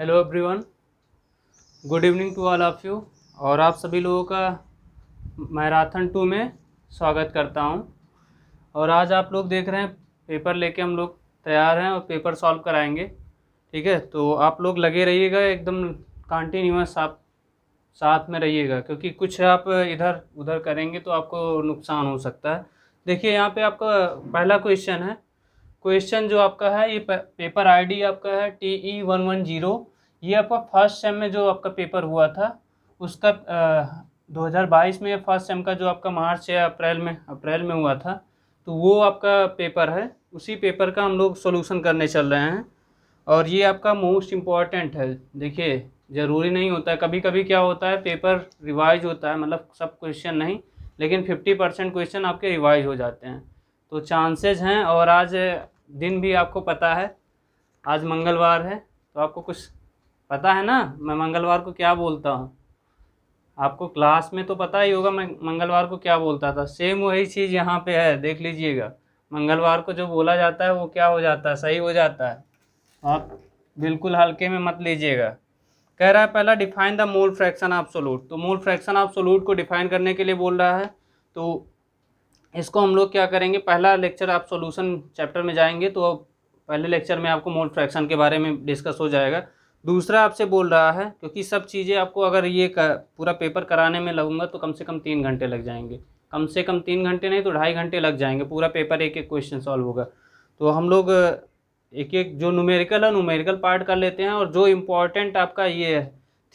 hello everyone good evening to all of you और आप सभी लोगों का मैराथन टू में स्वागत करता हूँ और आज आप लोग देख रहे हैं पेपर लेके हम लोग तैयार हैं और पेपर सॉल्व कराएंगे ठीक है तो आप लोग लगे रहिएगा एकदम कंटिन्यूस आप साथ में रहिएगा क्योंकि कुछ आप इधर उधर करेंगे तो आपको नुकसान हो सकता है देखिए यहाँ पे आपका पहला क्वेश्चन है क्वेश्चन जो आपका है ये पेपर आईडी आपका है T E one one zero ये आपका फर्स्ट सेम में जो आपका पेपर हुआ था उसका दो हज़ार बाईस में फर्स्ट सेम का जो आपका मार्च या अप्रैल में अप्रैल में हुआ था तो वो आपका पेपर है उसी पेपर का हम लोग सोल्यूशन करने चल रहे हैं और ये आपका मोस्ट इम्पॉर्टेंट है देखिए ज़रूरी नहीं होता है कभी कभी क्या होता है पेपर रिवाइज होता है मतलब सब क्वेश्चन नहीं लेकिन फिफ्टी परसेंट क्वेश्चन आपके रिवाइज हो जाते हैं तो चांसेज हैं और आज दिन भी आपको पता है आज मंगलवार है तो आपको कुछ पता है ना मैं मंगलवार को क्या बोलता हूँ आपको क्लास में तो पता ही होगा मैं मंगलवार को क्या बोलता था सेम वही चीज़ यहाँ पे है देख लीजिएगा मंगलवार को जो बोला जाता है वो क्या हो जाता है सही हो जाता है आप बिल्कुल हल्के में मत लीजिएगा कह रहा है पहला define the mole fraction of solute तो मोल फ्रैक्शन ऑफ सोलूट को डिफाइन करने के लिए बोल रहा है तो इसको हम लोग क्या करेंगे पहला लेक्चर आप सॉल्यूशन चैप्टर में जाएंगे तो पहले लेक्चर में आपको मोल फ्रैक्शन के बारे में डिस्कस हो जाएगा दूसरा आपसे बोल रहा है क्योंकि सब चीज़ें आपको अगर ये पूरा पेपर कराने में लगूंगा तो कम से कम तीन घंटे लग जाएंगे कम से कम तीन घंटे नहीं तो ढाई घंटे लग जाएंगे पूरा पेपर एक एक क्वेश्चन सॉल्व होगा तो हम लोग एक एक जो न्यूमेरिकल है न्यूमेरिकल पार्ट कर लेते हैं और जो इम्पॉर्टेंट आपका ये है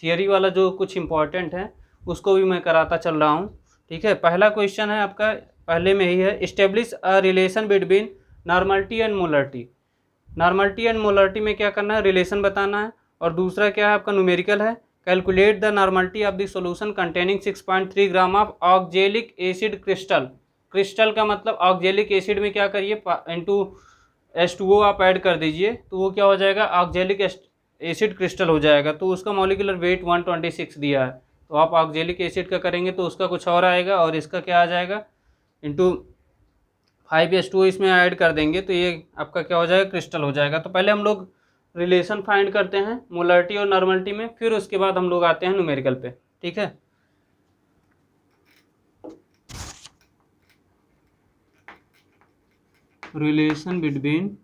थियोरी वाला जो कुछ इम्पॉर्टेंट है उसको भी मैं कराता चल रहा हूँ ठीक है पहला क्वेश्चन है आपका पहले में ही है establish a relation between normality and molarity normality and molarity में क्या करना है रिलेशन बताना है और दूसरा क्या है आपका न्यूमेरिकल है calculate the normality of the solution containing 6.3 gram of oxalic acid crystal crystal का मतलब ऑक्जेलिक एसिड में क्या करिए टू एस टू ओ आप ऐड कर दीजिए तो वो क्या हो जाएगा ऑक्जेलिक एसिड क्रिस्टल हो जाएगा तो उसका मॉलिकुलर वेट 126 दिया है तो आप ऑक्जेलिक एसिड का करेंगे तो उसका कुछ और आएगा और इसका क्या आ जाएगा इंटू फाइव एस टू इसमें ऐड कर देंगे तो ये आपका क्या हो जाएगा क्रिस्टल हो जाएगा तो पहले हम लोग रिलेशन फाइंड करते हैं मोलरिटी और नॉर्मलिटी में फिर उसके बाद हम लोग आते हैं न्यूमेरिकल पे ठीक है relation between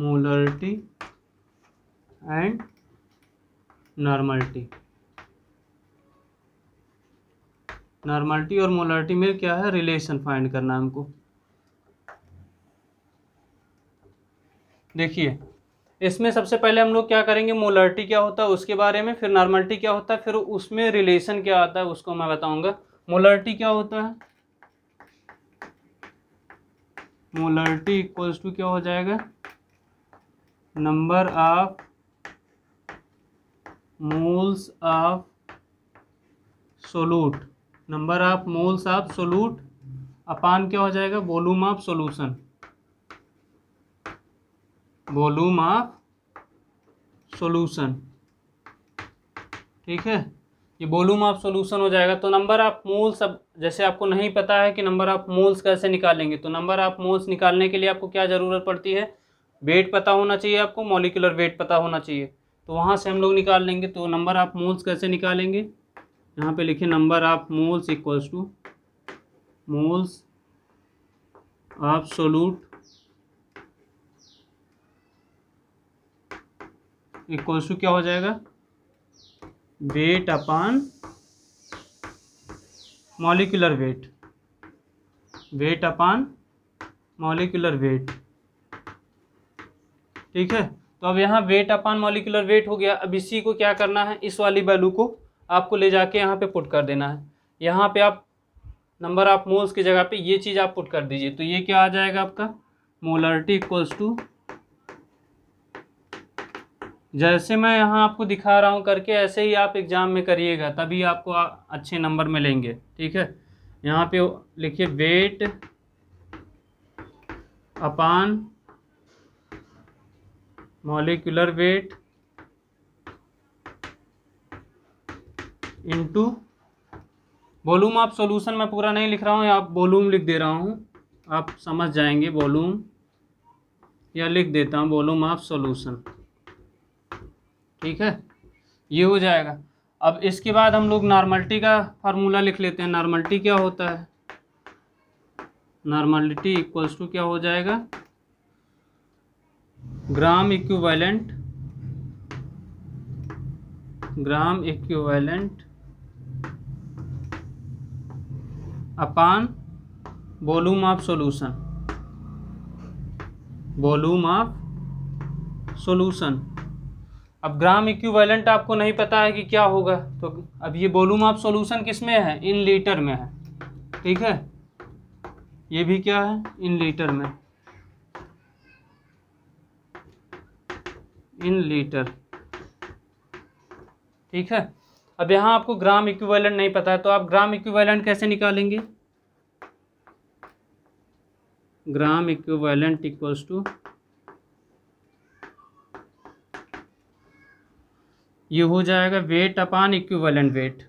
molarity and normality normality और मोलारिटी में क्या है रिलेशन फाइंड करना है हमको देखिए इसमें सबसे पहले हम लोग क्या करेंगे मोलरिटी क्या होता है उसके बारे में फिर नॉर्मलिटी क्या होता है फिर उसमें रिलेशन क्या आता है उसको मैं बताऊंगा मोलरिटी क्या होता है मोलरिटी इक्वल्स टू क्या हो जाएगा number of moles of solute number of moles of solute upon क्या हो जाएगा volume of solution volume of solution ठीक है ये वॉल्यूम ऑफ सोल्यूशन हो जाएगा तो नंबर ऑफ मोल्स अब जैसे आपको नहीं पता है कि नंबर ऑफ मोल्स कैसे निकालेंगे तो नंबर ऑफ मोल्स निकालने के लिए आपको क्या ज़रूरत पड़ती है वेट पता होना चाहिए आपको मॉलिकुलर वेट पता होना चाहिए तो वहाँ से हम लोग निकाल लेंगे तो नंबर आप मोल्स कैसे निकालेंगे यहाँ पे लिखिए number of moles equals to moles of solute equals to क्या हो जाएगा weight upon molecular weight weight upon molecular weight ठीक है तो अब यहाँ वेट अपान मॉलिकुलर वेट हो गया अब इसी को क्या करना है इस वाली वैल्यू को आपको ले जाके यहाँ पे पुट कर देना है यहाँ पे आप नंबर आप मोल्स की जगह पे ये चीज़ आप पुट कर दीजिए तो ये क्या आ जाएगा आपका मोलरिटी इक्वल्स टू जैसे मैं यहाँ आपको दिखा रहा हूँ करके ऐसे ही आप एग्ज़ाम में करिएगा तभी आपको अच्छे नंबर मिलेंगे ठीक है यहाँ पे लिखिए weight upon molecular weight into volume आप सॉल्यूशन में पूरा नहीं लिख रहा हूँ आप वॉल्यूम लिख दे रहा हूँ आप समझ जाएंगे वॉल्यूम या लिख देता हूँ वॉल्यूम ऑफ सॉल्यूशन ठीक है ये हो जाएगा अब इसके बाद हम लोग नॉर्मलिटी का फार्मूला लिख लेते हैं नॉर्मलिटी क्या होता है नॉर्मलिटी इक्वल्स टू क्या हो जाएगा gram equivalent gram equivalent upon volume of solution volume of solution अब ग्राम इक्विवेलेंट आपको नहीं पता है कि क्या होगा तो अब ये वॉल्यूम ऑफ सॉल्यूशन किस में है इन लीटर में है ठीक है ये भी क्या है इन लीटर में इन लीटर ठीक है अब यहाँ आपको ग्राम इक्विवेलेंट नहीं पता है तो आप ग्राम इक्विवेलेंट कैसे निकालेंगे ग्राम इक्विवेलेंट इक्वल्स टू ये हो जाएगा weight upon equivalent weight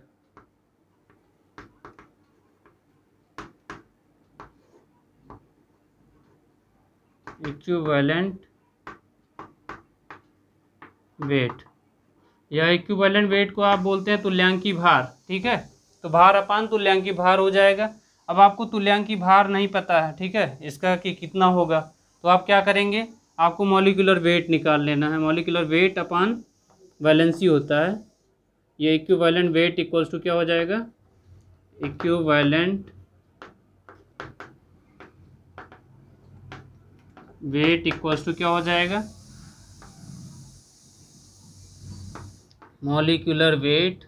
equivalent weight या इक्विवेलेंट वेट को आप बोलते हैं तुल्यांकी भार ठीक है तो भार अपान तुल्यांकी भार हो जाएगा अब आपको तुल्यांकी भार नहीं पता है ठीक है इसका कि कितना होगा तो आप क्या करेंगे आपको मॉलिकुलर वेट निकाल लेना है मॉलिकुलर वेट अपान वैलेंसी होता है ये इक्विवेलेंट वेट इक्वल्स टू क्या हो जाएगा इक्विवेलेंट वेट इक्वल्स टू क्या हो जाएगा मॉलिकुलर वेट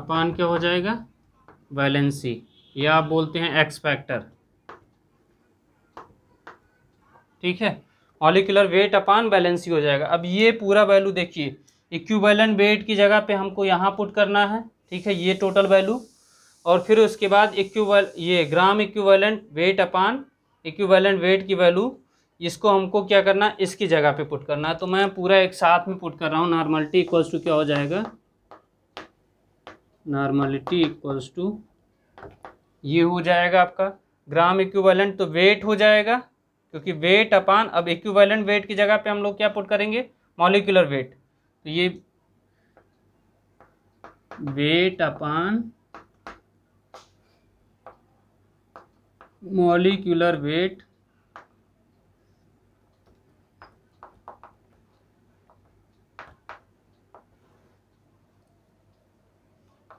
अपान क्या हो जाएगा वैलेंसी या आप बोलते हैं एक्स फैक्टर ठीक है मॉलिकुलर वेट अपान बैलेंसी हो जाएगा अब ये पूरा वैल्यू देखिए इक्विवेलेंट वेट की जगह पे हमको यहाँ पुट करना है ठीक है ये टोटल वैल्यू और फिर उसके बाद इक्वल ये gram equivalent weight upon equivalent weight की वैल्यू इसको हमको क्या करना है इसकी जगह पे पुट करना है तो मैं पूरा एक साथ में पुट कर रहा हूँ नॉर्मलिटी इक्वल्स टू क्या हो जाएगा नॉर्मलिटी इक्वल्स टू ये हो जाएगा आपका ग्राम इक्विवेलेंट तो वेट हो जाएगा क्योंकि वेट अपान अब इक्विवेलेंट वेट की जगह पे हम लोग क्या पुट करेंगे मॉलिकुलर वेट तो ये weight upon molecular weight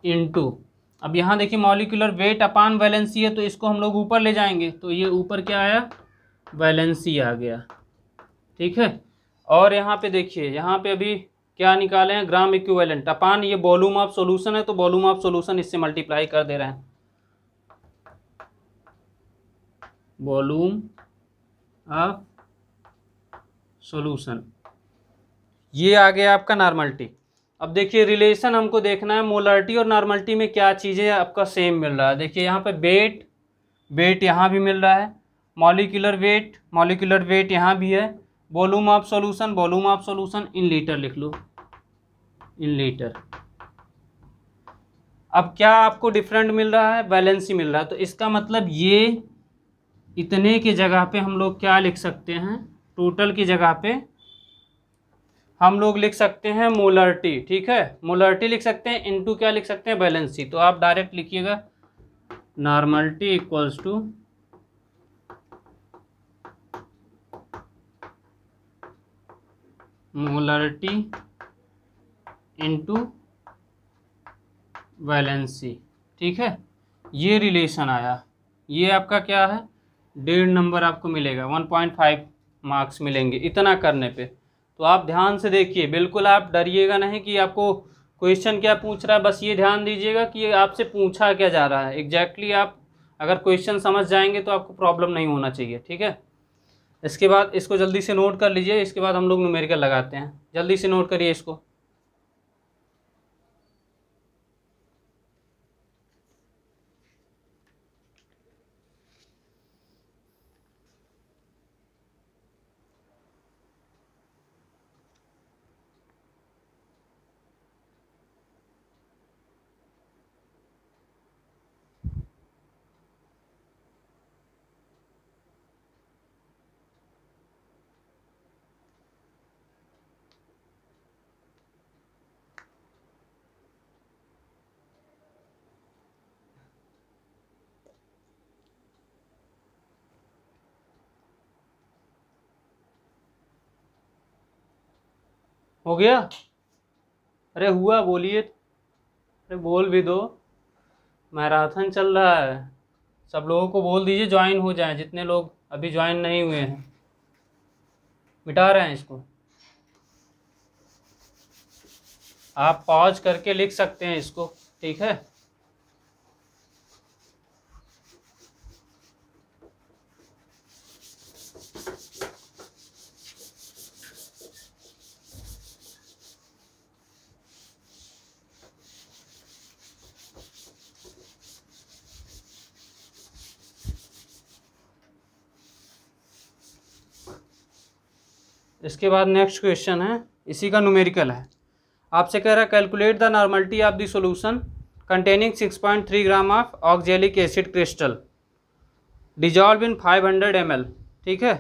into अब यहाँ देखिए मॉलिकुलर वेट अपान वैलेंसी है तो इसको हम लोग ऊपर ले जाएंगे तो ये ऊपर क्या आया वैलेंसी आ गया ठीक है और यहाँ पे देखिए यहाँ पे अभी क्या निकाले हैं ग्राम इक्विवेलेंट अपान ये वॉल्यूम ऑफ सोल्यूशन है तो वॉल्यूम ऑफ सोल्यूशन इससे मल्टीप्लाई कर दे रहे हैं वॉल्यूम ऑफ सोल्यूशन ये आ गया आपका नॉर्मल्टी अब देखिए रिलेशन हमको देखना है मोलरिटी और नॉर्मलिटी में क्या चीज़ें आपका सेम मिल रहा है देखिए यहाँ पर वेट वेट यहाँ भी मिल रहा है मॉलिकुलर वेट मॉलिकुलर वेट यहाँ भी है volume of solution volume of solution in litre लिख लो इन लीटर अब क्या आपको डिफरेंट मिल रहा है बैलेंस ही मिल रहा है तो इसका मतलब ये इतने की जगह पे हम लोग क्या लिख सकते हैं टोटल की जगह पे हम लोग लिख सकते हैं मोलर्टी ठीक है मोलर्टी लिख सकते हैं इनटू क्या लिख सकते हैं बैलेंस सी तो आप डायरेक्ट लिखिएगा normality equals to molarity into valency ठीक है ये रिलेशन आया ये आपका क्या है डेढ़ नंबर आपको मिलेगा वन पॉइंट फाइव मार्क्स मिलेंगे इतना करने पे तो आप ध्यान से देखिए बिल्कुल आप डरिएगा नहीं कि आपको क्वेश्चन क्या पूछ रहा है बस ये ध्यान दीजिएगा कि आपसे पूछा क्या जा रहा है एग्जैक्टली exactly आप अगर क्वेश्चन समझ जाएंगे तो आपको प्रॉब्लम नहीं होना चाहिए ठीक है इसके बाद इसको जल्दी से नोट कर लीजिए इसके बाद हम लोग नुमेरिकल लगाते हैं जल्दी से नोट करिए इसको हो गया अरे हुआ बोलिए अरे बोल भी दो मैराथन चल रहा है सब लोगों को बोल दीजिए ज्वाइन हो जाए जितने लोग अभी ज्वाइन नहीं हुए हैं मिटा रहे हैं इसको आप पॉज करके लिख सकते हैं इसको ठीक है इसके बाद नेक्स्ट क्वेश्चन है इसी का न्यूमेरिकल है आपसे कह रहा है calculate the normality of the solution containing three gram of oxalic acid crystal dissolve in five M L ठीक है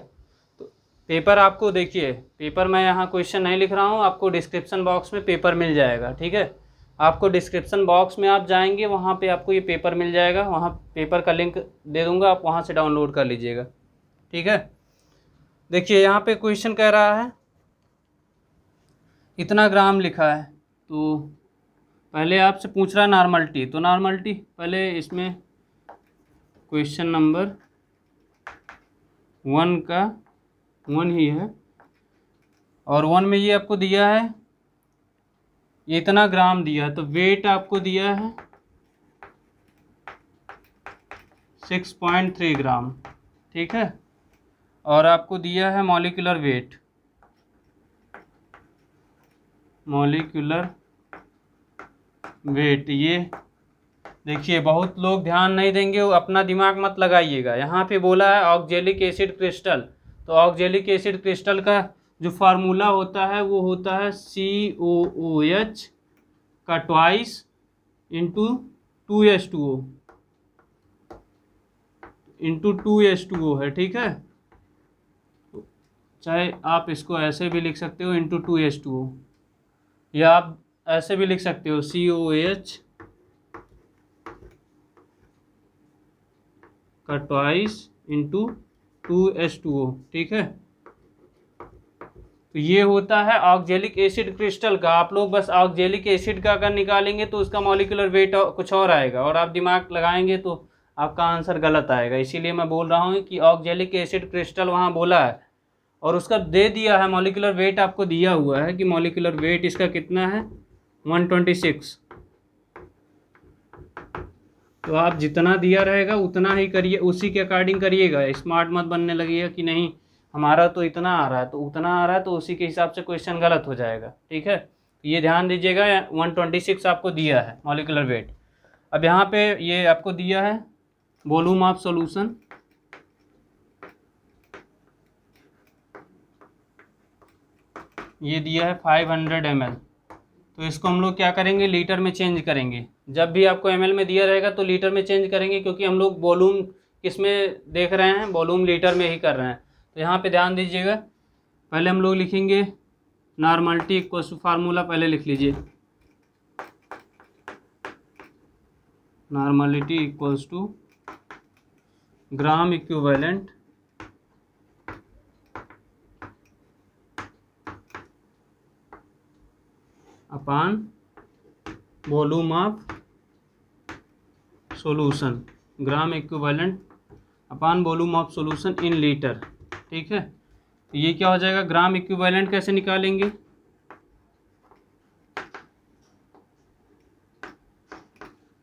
तो पेपर आपको देखिए पेपर मैं यहाँ क्वेश्चन नहीं लिख रहा हूँ आपको डिस्क्रिप्सन बॉक्स में पेपर मिल जाएगा ठीक है आपको डिस्क्रिप्सन बॉक्स में आप जाएंगे वहाँ पे आपको ये पेपर मिल जाएगा वहाँ पेपर का लिंक दे दूँगा आप वहाँ से डाउनलोड कर लीजिएगा ठीक है देखिए यहाँ पे क्वेश्चन कह रहा है इतना ग्राम लिखा है तो पहले आपसे पूछ रहा है नॉर्मलिटी तो नॉर्मलिटी पहले इसमें क्वेश्चन नंबर वन का वन ही है और वन में ये आपको दिया है ये इतना ग्राम दिया है तो वेट आपको दिया है सिक्स पॉइंट थ्री ग्राम ठीक है और आपको दिया है मॉलिकुलर वेट मॉलिकुलर वेट ये देखिए बहुत लोग ध्यान नहीं देंगे अपना दिमाग मत लगाइएगा यहाँ पे बोला है ऑक्जेलिक एसिड क्रिस्टल तो ऑक्जेलिक एसिड क्रिस्टल का जो फार्मूला होता है वो होता है सी ओ ओ एच का twice into two H two O into two H two O है ठीक है चाहे आप इसको ऐसे भी लिख सकते हो into two H two O या आप ऐसे भी लिख सकते हो सी ओ एच का twice into two H two O ठीक है तो ये होता है ऑक्जेलिक एसिड क्रिस्टल का आप लोग बस ऑक्जेलिक एसिड का अगर निकालेंगे तो उसका मॉलिकुलर वेट कुछ और आएगा और आप दिमाग लगाएंगे तो आपका आंसर गलत आएगा इसीलिए मैं बोल रहा हूँ कि ऑक्जेलिक एसिड क्रिस्टल वहाँ बोला है और उसका दे दिया है मॉलिकुलर वेट आपको दिया हुआ है कि मॉलिकुलर वेट इसका कितना है 126 तो आप जितना दिया रहेगा उतना ही करिए उसी के अकॉर्डिंग करिएगा स्मार्ट मत बनने लगिएगा कि नहीं हमारा तो इतना आ रहा है तो उतना आ रहा है तो उसी के हिसाब से क्वेश्चन गलत हो जाएगा ठीक है ये ध्यान दीजिएगा 126 आपको दिया है मॉलिकुलर वेट अब यहाँ पे ये आपको दिया है वॉलूम ऑफ सोल्यूशन ये दिया है 500 हंड्रेड तो इसको हम लोग क्या करेंगे लीटर में चेंज करेंगे जब भी आपको एम में दिया रहेगा तो लीटर में चेंज करेंगे क्योंकि हम लोग वॉलूम किस में देख रहे हैं वॉलूम लीटर में ही कर रहे हैं तो यहाँ पे ध्यान दीजिएगा पहले हम लोग लिखेंगे नॉर्मलिटी इक्व फार्मूला पहले लिख लीजिए normality equals to gram equivalent upon volume of solution gram equivalent upon volume of solution in litre ठीक है तो ये क्या हो जाएगा ग्राम इक्विवेलेंट कैसे निकालेंगे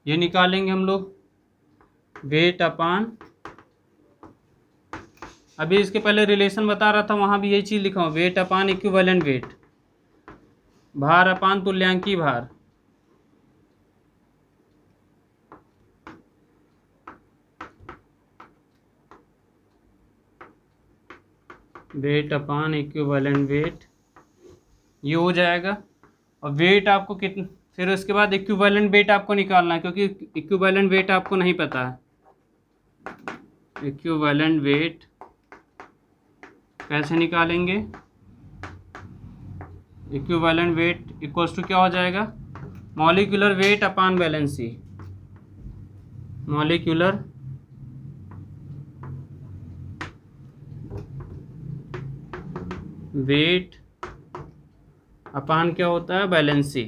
ये निकालेंगे हम लोग वेट अपान अभी इसके पहले रिलेशन बता रहा था वहाँ भी यही चीज़ लिखा हूँ वेट अपान इक्विवेलेंट वेट भार अपान तुल्यांकी भार वेट अपान इक्विवेलेंट वेट ये हो जाएगा और वेट आपको कितना फिर उसके बाद इक्विवेलेंट वेट आपको निकालना है क्योंकि इक्विवेलेंट वेट आपको नहीं पता है इक्विवेलेंट वेट कैसे निकालेंगे इक्विवेलेंट वेट इक्वल्स टू क्या हो जाएगा molecular weight upon valency molecular weight upon क्या होता है बैलेंसी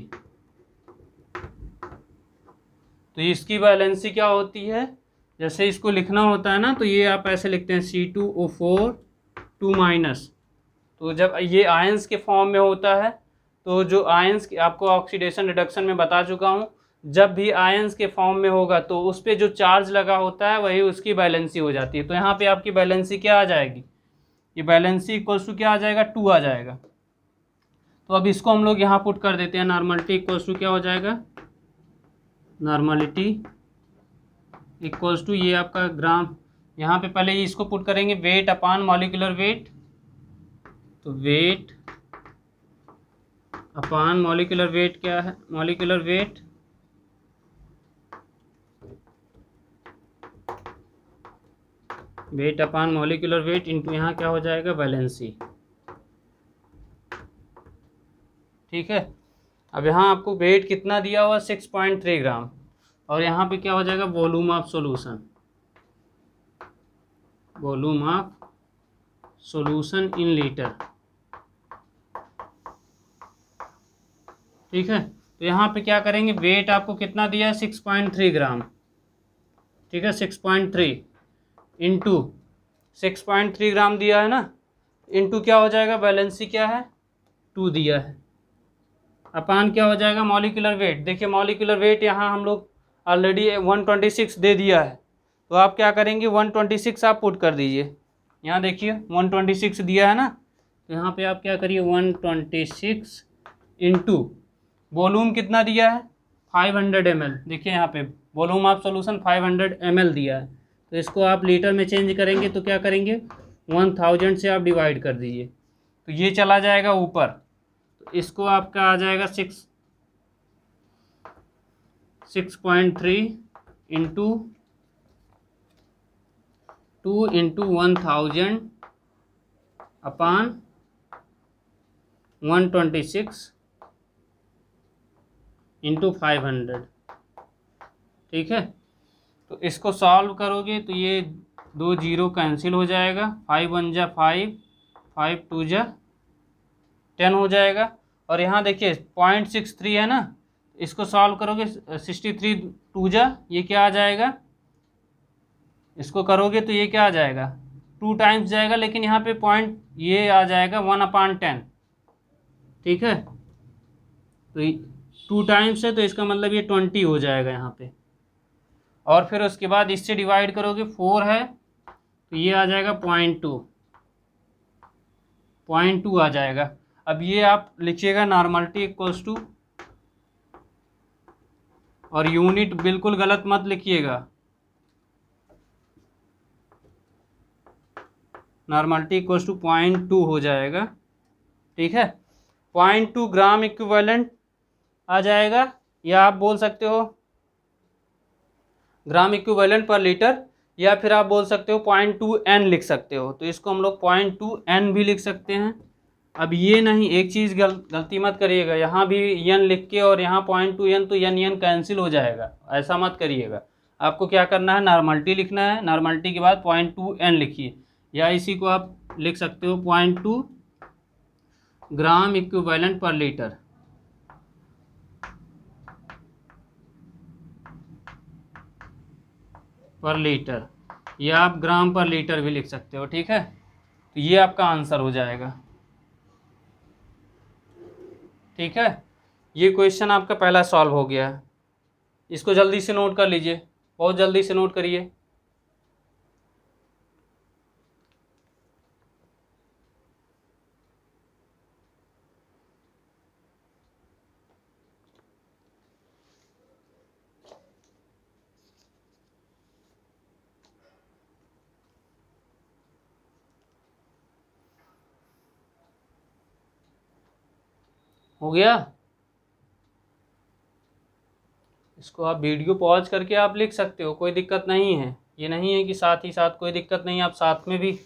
तो इसकी बैलेंसी क्या होती है जैसे इसको लिखना होता है ना तो ये आप ऐसे लिखते हैं C two O four two minus तो जब ये आयंस के फॉर्म में होता है तो जो आयंस आपको ऑक्सीडेशन रिडक्शन में बता चुका हूँ जब भी आयंस के फॉर्म में होगा तो उस पर जो चार्ज लगा होता है वही उसकी बैलेंसी हो जाती है तो यहाँ पे आपकी बैलेंसी क्या आ जाएगी ये बैलेंसी इक्वल्स टू क्या आ जाएगा टू आ जाएगा तो अब इसको हम लोग यहाँ पुट कर देते हैं नॉर्मलिटी इक्वल्स टू क्या हो जाएगा नॉर्मलिटी इक्वल्स टू ये आपका ग्राम यहाँ पे पहले इसको पुट करेंगे वेट अपान मॉलिकुलर वेट तो वेट अपान मॉलिकुलर वेट क्या है molecular weight weight upon molecular weight into यहाँ क्या हो जाएगा वैलेंसी ठीक है अब यहाँ आपको वेट कितना दिया हुआ सिक्स पॉइंट थ्री ग्राम और यहाँ पे क्या हो जाएगा volume of solution volume of solution in litre ठीक है तो यहाँ पे क्या करेंगे वेट आपको कितना दिया है सिक्स पॉइंट थ्री ग्राम ठीक है six point three into six point three gram दिया है ना इंटू क्या हो जाएगा बैलेंसी क्या है टू दिया है अपान क्या हो जाएगा मॉलिकुलर वेट देखिए मॉलिकुलर वेट यहाँ हम लोग ऑलरेडी वन ट्वेंटी सिक्स दे दिया है तो आप क्या करेंगे वन ट्वेंटी सिक्स आप पुट कर दीजिए यहाँ देखिए वन ट्वेंटी सिक्स दिया है ना तो यहाँ पे आप क्या करिए one twenty six into volume कितना दिया है 500 हंड्रेड एम देखिए यहाँ पे वॉलूम ऑफ सोल्यूशन 500 हंड्रेड दिया है तो इसको आप लीटर में चेंज करेंगे तो क्या करेंगे 1000 से आप डिवाइड कर दीजिए तो ये चला जाएगा ऊपर तो इसको आपका आ जाएगा six six point three into two into one thousand upon one twenty six into five hundred ठीक है तो इसको सॉल्व करोगे तो ये दो जीरो कैंसिल हो जाएगा फाइव वन जा फाइव फाइव टू जा टेन हो जाएगा और यहाँ देखिए पॉइंट सिक्स थ्री है ना इसको सॉल्व करोगे सिक्सटी थ्री टू जा ये क्या आ जाएगा इसको करोगे तो ये क्या आ जाएगा टू टाइम्स जाएगा लेकिन यहाँ पे पॉइंट ये आ जाएगा वन अपॉन टेन ठीक है तो टू टाइम्स है तो इसका मतलब ये ट्वेंटी हो जाएगा यहाँ पे और फिर उसके बाद इससे डिवाइड करोगे फोर है तो ये आ जाएगा पॉइंट टू पॉइंट टू आ जाएगा अब ये आप लिखिएगा नॉर्मलिटी इक्वल्स टू और यूनिट बिल्कुल गलत मत लिखिएगा normality equals to point two हो जाएगा ठीक है पॉइंट टू ग्राम इक्विवेलेंट आ जाएगा या आप बोल सकते हो ग्राम इक्विवेलेंट पर लीटर या फिर आप बोल सकते हो पॉइंट टू एन लिख सकते हो तो इसको हम लोग पॉइंट टू एन भी लिख सकते हैं अब ये नहीं एक चीज़ गल, गलती मत करिएगा यहाँ भी एन लिख के और यहाँ पॉइंट टू एन तो यन एन कैंसिल हो जाएगा ऐसा मत करिएगा आपको क्या करना है नॉर्मल्टी लिखना है नॉर्मल्टी के बाद पॉइंट टू एन लिखिए या इसी को आप लिख सकते हो point two gram equivalent per litre per litre या आप ग्राम पर लीटर भी लिख सकते हो ठीक है तो ये आपका आंसर हो जाएगा ठीक है ये क्वेश्चन आपका पहला सॉल्व हो गया है इसको जल्दी से नोट कर लीजिए बहुत जल्दी से नोट करिए हो गया इसको आप वीडियो पॉज करके आप लिख सकते हो कोई दिक्कत नहीं है ये नहीं है कि साथ ही साथ कोई दिक्कत नहीं है आप साथ में भी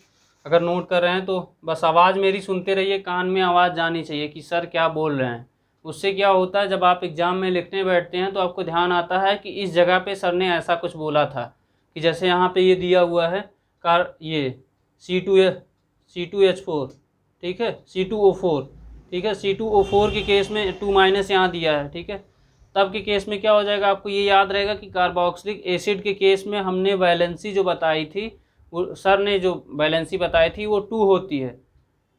अगर नोट कर रहे हैं तो बस आवाज़ मेरी सुनते रहिए कान में आवाज़ जानी चाहिए कि सर क्या बोल रहे हैं उससे क्या होता है जब आप एग्ज़ाम में लिखने बैठते हैं तो आपको ध्यान आता है कि इस जगह पे सर ने ऐसा कुछ बोला था कि जैसे यहाँ पे ये दिया हुआ है कार ये C two C two H four ठीक है सी टू ओ फोर ठीक है सी टू ओ फोर के केस में टू माइनस यहाँ दिया है ठीक है तब के केस में क्या हो जाएगा आपको ये याद रहेगा कि कार्बोक्सिलिक एसिड के केस में हमने वैलेंसी जो बताई थी सर ने जो बैलेंसी बताई थी वो टू होती है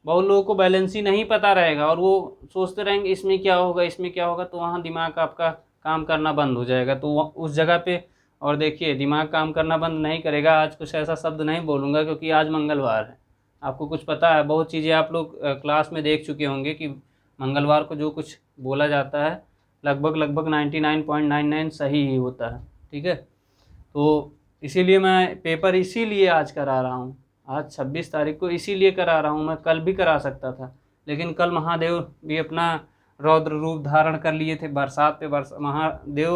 बहुत लोगों को बैलेंसी नहीं पता रहेगा और वो सोचते रहेंगे इसमें क्या होगा इसमें क्या होगा तो वहाँ दिमाग आपका काम करना बंद हो जाएगा तो उस जगह पे और देखिए दिमाग काम करना बंद नहीं करेगा आज कुछ ऐसा शब्द नहीं बोलूँगा क्योंकि आज मंगलवार है आपको कुछ पता है बहुत चीज़ें आप लोग क्लास में देख चुके होंगे कि मंगलवार को जो कुछ बोला जाता है लगभग लगभग 99.99 सही ही होता है ठीक है तो इसीलिए मैं पेपर इसीलिए आज करा रहा हूँ आज 26 तारीख को इसीलिए करा रहा हूँ मैं कल भी करा सकता था लेकिन कल महादेव भी अपना रौद्र रूप धारण कर लिए थे बरसात पे बरसा महादेव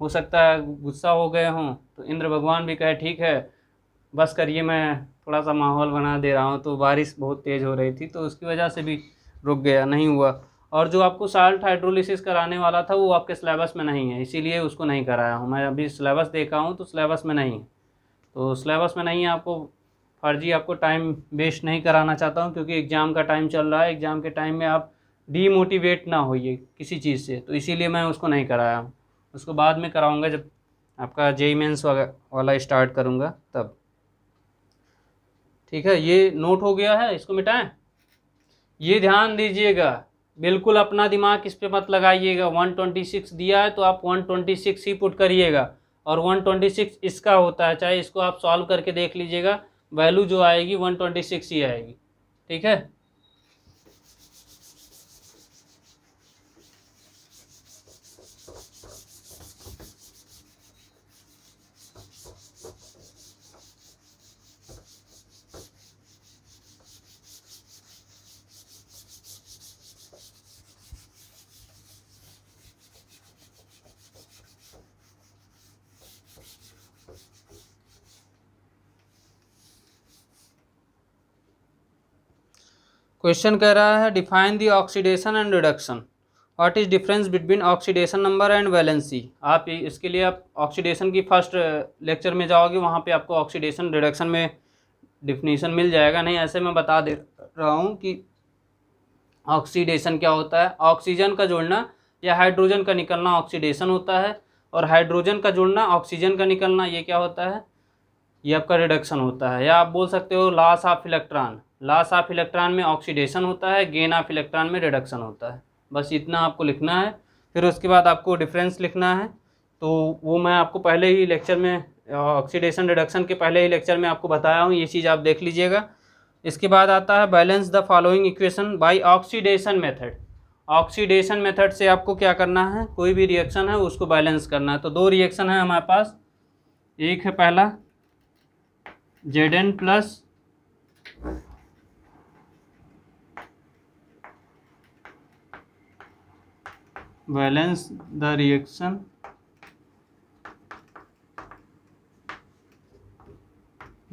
हो सकता है गुस्सा हो गए हों तो इंद्र भगवान भी कहे ठीक है बस करिए मैं थोड़ा सा माहौल बना दे रहा हूँ तो बारिश बहुत तेज़ हो रही थी तो उसकी वजह से भी रुक गया नहीं हुआ और जो आपको साल्ट हाइड्रोलिसिस कराने वाला था वो आपके सिलेबस में नहीं है इसीलिए उसको नहीं कराया हूँ मैं अभी सिलेबस देखा हूँ तो सिलेबस में नहीं है तो सिलेबस में नहीं है आपको फर्जी आपको टाइम वेस्ट नहीं कराना चाहता हूँ क्योंकि एग्ज़ाम का टाइम चल रहा है एग्ज़ाम के टाइम में आप डीमोटिवेट ना होइए किसी चीज़ से तो इसीलिए मैं उसको नहीं कराया हूँ उसको बाद में कराऊँगा जब आपका जेई मेन्स वाला स्टार्ट करूँगा तब ठीक है ये नोट हो गया है इसको मिटाएं ये ध्यान दीजिएगा बिल्कुल अपना दिमाग इस पर मत लगाइएगा 126 दिया है तो आप 126 ही पुट करिएगा और 126 इसका होता है चाहे इसको आप सॉल्व करके देख लीजिएगा वैल्यू जो आएगी 126 ही आएगी ठीक है क्वेश्चन कह रहा है define the oxidation and reduction what is difference between oxidation number and valency आप इसके लिए आप ऑक्सीडेशन की फर्स्ट लेक्चर uh, में जाओगे वहाँ पे आपको ऑक्सीडेशन रिडक्शन में डिफिनीशन मिल जाएगा नहीं ऐसे मैं बता दे रहा हूँ कि ऑक्सीडेशन क्या होता है ऑक्सीजन का जोड़ना या हाइड्रोजन का निकलना ऑक्सीडेशन होता है और हाइड्रोजन का जुड़ना ऑक्सीजन का निकलना ये क्या होता है ये आपका रिडक्शन होता है या आप बोल सकते हो loss of electron loss of electron में ऑक्सीडेशन होता है गेन ऑफ इलेक्ट्रॉन में रिडक्शन होता है बस इतना आपको लिखना है फिर उसके बाद आपको डिफरेंस लिखना है तो वो मैं आपको पहले ही लेक्चर में ऑक्सीडेशन रिडक्शन के पहले ही लेक्चर में आपको बताया हूँ ये चीज़ आप देख लीजिएगा इसके बाद आता है balance the following equation by oxidation method oxidation method से आपको क्या करना है कोई भी रिएक्शन है उसको बैलेंस करना है तो दो रिएक्शन है हमारे पास एक है पहला Z N plus balance the reaction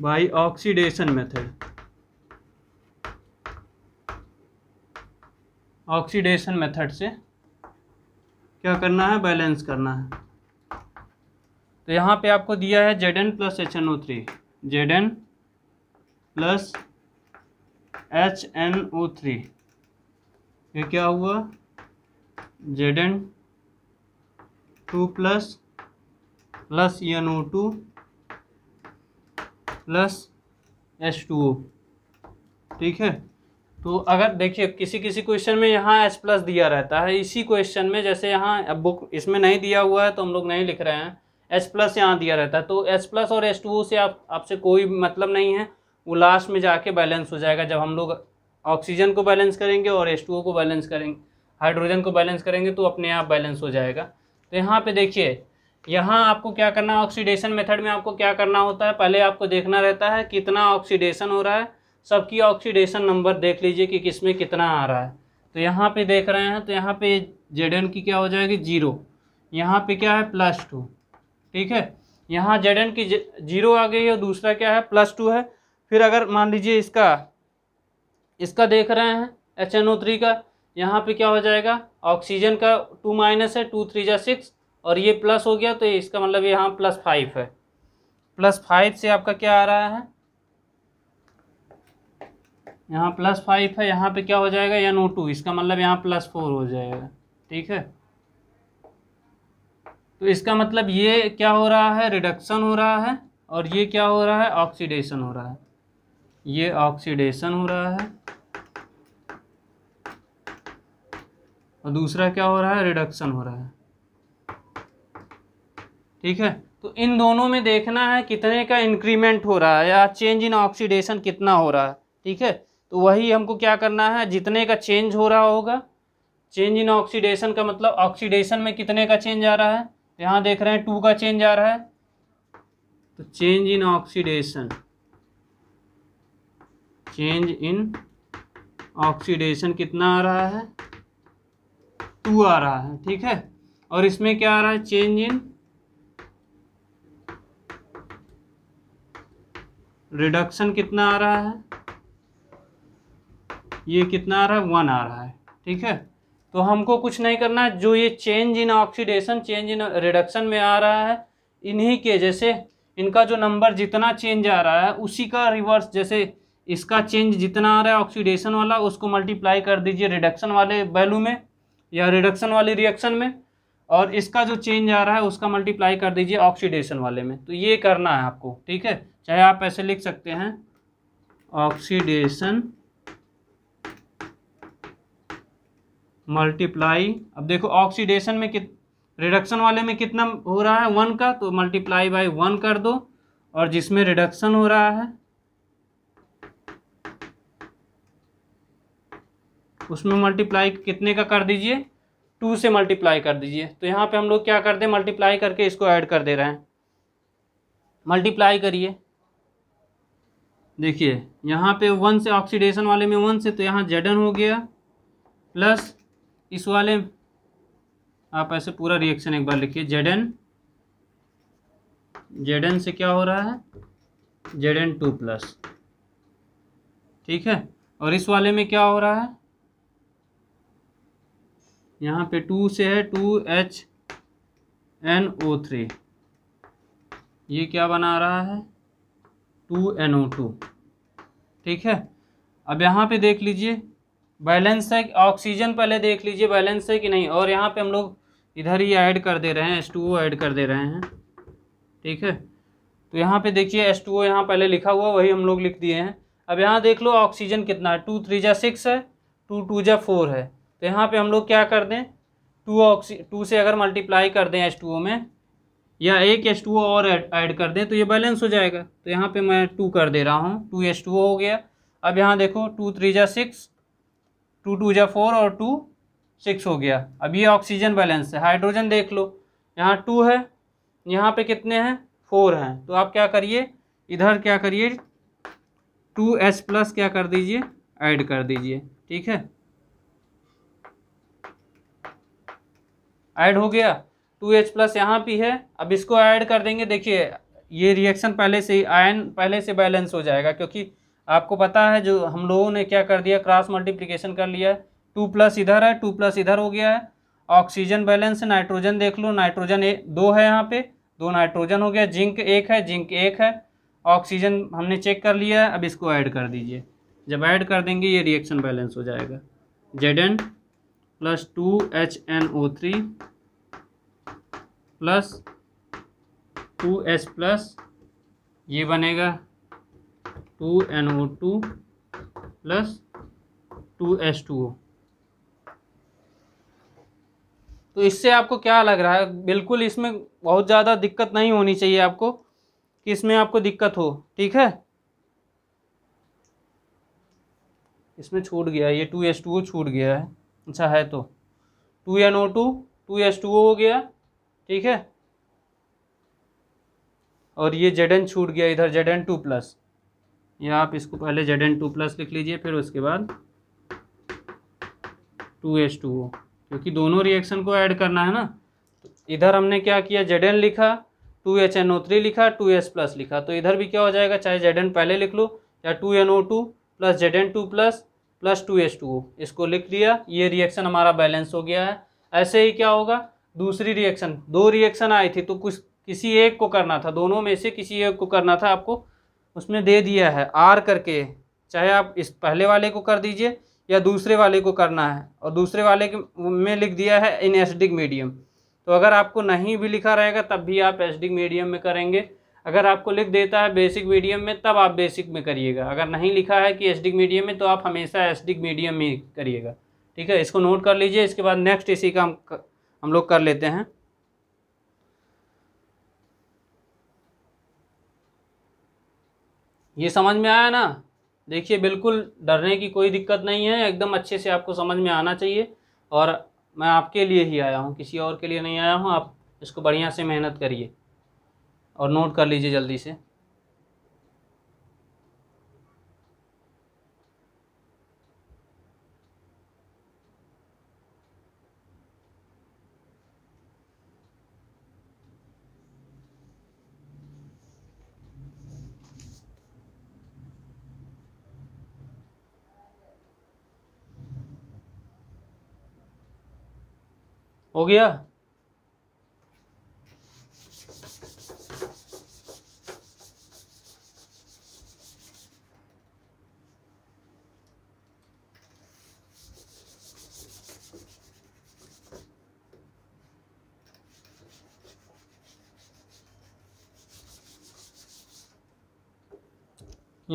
by oxidation method oxidation method से क्या करना है बैलेंस करना है तो यहाँ पे आपको दिया है Z N plus H N O three Z N plus H N O three ये क्या हुआ Z N two plus plus N O two plus H two O ठीक है तो अगर देखिए किसी किसी क्वेश्चन में यहाँ एच प्लस दिया रहता है इसी क्वेश्चन में जैसे यहाँ अब बुक इसमें नहीं दिया हुआ है तो हम लोग नहीं लिख रहे हैं एच प्लस यहाँ दिया रहता है तो एच प्लस और एच टू ओ से आप आपसे कोई मतलब नहीं है वो लास्ट में जाके बैलेंस हो जाएगा जब हम लोग ऑक्सीजन को बैलेंस करेंगे और एच टू ओ को बैलेंस करेंगे हाइड्रोजन को बैलेंस करेंगे तो अपने आप बैलेंस हो जाएगा तो यहाँ पे देखिए यहाँ आपको क्या करना है ऑक्सीडेशन मेथड में आपको क्या करना होता है पहले आपको देखना रहता है कितना ऑक्सीडेशन हो रहा है सबकी ऑक्सीडेशन नंबर देख लीजिए कि किस में कितना आ रहा है तो यहाँ पे देख रहे हैं तो यहाँ पे जेड की क्या हो जाएगी जीरो यहाँ पे क्या है प्लस टू ठीक है यहाँ जेड की जीरो आ गई है दूसरा क्या है प्लस टू है फिर अगर मान लीजिए इसका इसका देख रहे हैं एच एन ओ थ्री का यहाँ पे क्या हो जाएगा ऑक्सीजन का टू माइनस है टू थ्री जा सिक्स और ये प्लस हो गया तो इसका मतलब यहाँ प्लस फाइव है प्लस फाइव से आपका क्या आ रहा है यहाँ प्लस फाइव है यहाँ पे क्या हो जाएगा एन ओ टू इसका मतलब यहाँ प्लस फोर हो जाएगा ठीक है तो इसका मतलब ये क्या हो रहा है रिडक्शन हो रहा है और ये क्या हो रहा है ऑक्सीडेशन हो रहा है ये ऑक्सीडेशन हो रहा है और दूसरा क्या हो रहा है रिडक्शन हो रहा है ठीक है तो इन दोनों में देखना है कितने का इंक्रीमेंट हो रहा है या चेंज इन ऑक्सीडेशन कितना हो रहा है ठीक है तो वही हमको क्या करना है जितने का चेंज हो रहा होगा चेंज इन ऑक्सीडेशन का मतलब ऑक्सीडेशन में कितने का चेंज आ रहा है तो यहाँ देख रहे हैं टू का चेंज आ रहा है तो change in oxidation change in oxidation कितना आ रहा है टू आ रहा है ठीक है और इसमें क्या आ रहा है चेंज इन रिडक्शन कितना आ रहा है ये कितना आ रहा है वन आ रहा है ठीक है तो हमको कुछ नहीं करना है जो ये change in oxidation change in reduction में आ रहा है इन्हीं के जैसे इनका जो नंबर जितना चेंज आ रहा है उसी का रिवर्स जैसे इसका चेंज जितना आ रहा है ऑक्सीडेशन वाला उसको मल्टीप्लाई कर दीजिए रिडक्शन वाले वैल्यू में या रिडक्शन वाली रिएक्शन में और इसका जो चेंज आ रहा है उसका मल्टीप्लाई कर दीजिए ऑक्सीडेशन वाले में तो ये करना है आपको ठीक है चाहे आप ऐसे लिख सकते हैं ऑक्सीडेशन मल्टीप्लाई अब देखो ऑक्सीडेशन में कित रिडक्शन वाले में कितना हो रहा है वन का तो मल्टीप्लाई बाई वन कर दो और जिसमें रिडक्शन हो रहा है उसमें मल्टीप्लाई कितने का कर दीजिए टू से मल्टीप्लाई कर दीजिए तो यहाँ पे हम लोग क्या करते हैं मल्टीप्लाई करके इसको ऐड कर दे रहे हैं मल्टीप्लाई करिए देखिए यहाँ पे वन से ऑक्सीडेशन वाले में वन से तो यहाँ जेडन हो गया प्लस इस वाले आप ऐसे पूरा रिएक्शन एक बार लिखिए जेडन जेडन से क्या हो रहा है जेडन टू प्लस ठीक है और इस वाले में क्या हो रहा है यहाँ पे टू से है two H N O three ये क्या बना रहा है टू एन ओ टू ठीक है अब यहाँ पे देख लीजिए बैलेंस है ऑक्सीजन पहले देख लीजिए बैलेंस है कि नहीं और यहाँ पे हम लोग इधर ही ऐड कर दे रहे हैं एस टू ओ ऐड कर दे रहे हैं ठीक है तो यहाँ पे देखिए एस टू ओ यहाँ पहले लिखा हुआ वही हम लोग लिख दिए हैं अब यहाँ देख लो ऑक्सीजन कितना है टू थ्री जै सिक्स है टू टू जै फोर है तो यहाँ पे हम लोग क्या कर दें टू ऑक्सी टू से अगर मल्टीप्लाई कर दें एच टू ओ में या एक एच टू ओ और ऐड कर दें तो ये बैलेंस हो जाएगा तो यहाँ पे मैं टू कर दे रहा हूँ टू एच टू ओ हो गया अब यहाँ देखो टू थ्री जा सिक्स टू टू जा फोर और टू सिक्स हो गया अब ये ऑक्सीजन बैलेंस है हाइड्रोजन देख लो यहाँ टू है यहाँ पर कितने हैं फोर हैं तो आप क्या करिए इधर क्या करिए टू एस प्लस क्या कर दीजिए ऐड कर दीजिए ठीक है ऐड हो गया टू एच प्लस यहाँ भी है अब इसको ऐड कर देंगे देखिए ये रिएक्शन पहले से ही आयन पहले से बैलेंस हो जाएगा क्योंकि आपको पता है जो हम लोगों ने क्या कर दिया क्रॉस मल्टीप्लिकेशन कर लिया है टू प्लस इधर है टू प्लस इधर हो गया है ऑक्सीजन बैलेंस नाइट्रोजन देख लो नाइट्रोजन ए, दो है यहाँ पे दो नाइट्रोजन हो गया जिंक एक है जिंक एक है ऑक्सीजन हमने चेक कर लिया है अब इसको ऐड कर दीजिए जब ऐड कर देंगे ये रिएक्शन बैलेंस हो जाएगा Z N plus two H N O three plus two H plus ये बनेगा two N O two plus two H two O तो इससे आपको क्या लग रहा है बिल्कुल इसमें बहुत ज़्यादा दिक्कत नहीं होनी चाहिए आपको कि इसमें आपको दिक्कत हो ठीक है इसमें छूट गया ये टू एस टू छूट गया है अच्छा है तो two N O two two S two O हो गया ठीक है और ये जेड एन छूट गया इधर जेड एन टू प्लस ये आप इसको पहले जेड एन टू प्लस लिख लीजिए फिर उसके बाद टू एस टू ओ क्योंकि दोनों रिएक्शन को ऐड करना है ना तो इधर हमने क्या किया जेड एन लिखा two H N O three लिखा टू एस प्लस लिखा तो इधर भी क्या हो जाएगा चाहे जेड एन पहले लिख लो या two N O two plus Z N two plus plus two H two इसको लिख दिया ये रिएक्शन हमारा बैलेंस हो गया है ऐसे ही क्या होगा दूसरी रिएक्शन दो रिएक्शन आई थी तो कुछ किसी एक को करना था दोनों में से किसी एक को करना था आपको उसमें दे दिया है आर करके चाहे आप इस पहले वाले को कर दीजिए या दूसरे वाले को करना है और दूसरे वाले के में लिख दिया है इन एसिडिक मीडियम तो अगर आपको नहीं भी लिखा रहेगा तब भी आप एसिडिक मीडियम में करेंगे अगर आपको लिख देता है बेसिक मीडियम में तब आप बेसिक में करिएगा अगर नहीं लिखा है कि एसडिक मीडियम में तो आप हमेशा एसडिक मीडियम में करिएगा ठीक है इसको नोट कर लीजिए इसके बाद नेक्स्ट इसी का हम हम लोग कर लेते हैं ये समझ में आया ना देखिए बिल्कुल डरने की कोई दिक्कत नहीं है एकदम अच्छे से आपको समझ में आना चाहिए और मैं आपके लिए ही आया हूँ किसी और के लिए नहीं आया हूँ आप इसको बढ़िया से मेहनत करिए और नोट कर लीजिए जल्दी से हो गया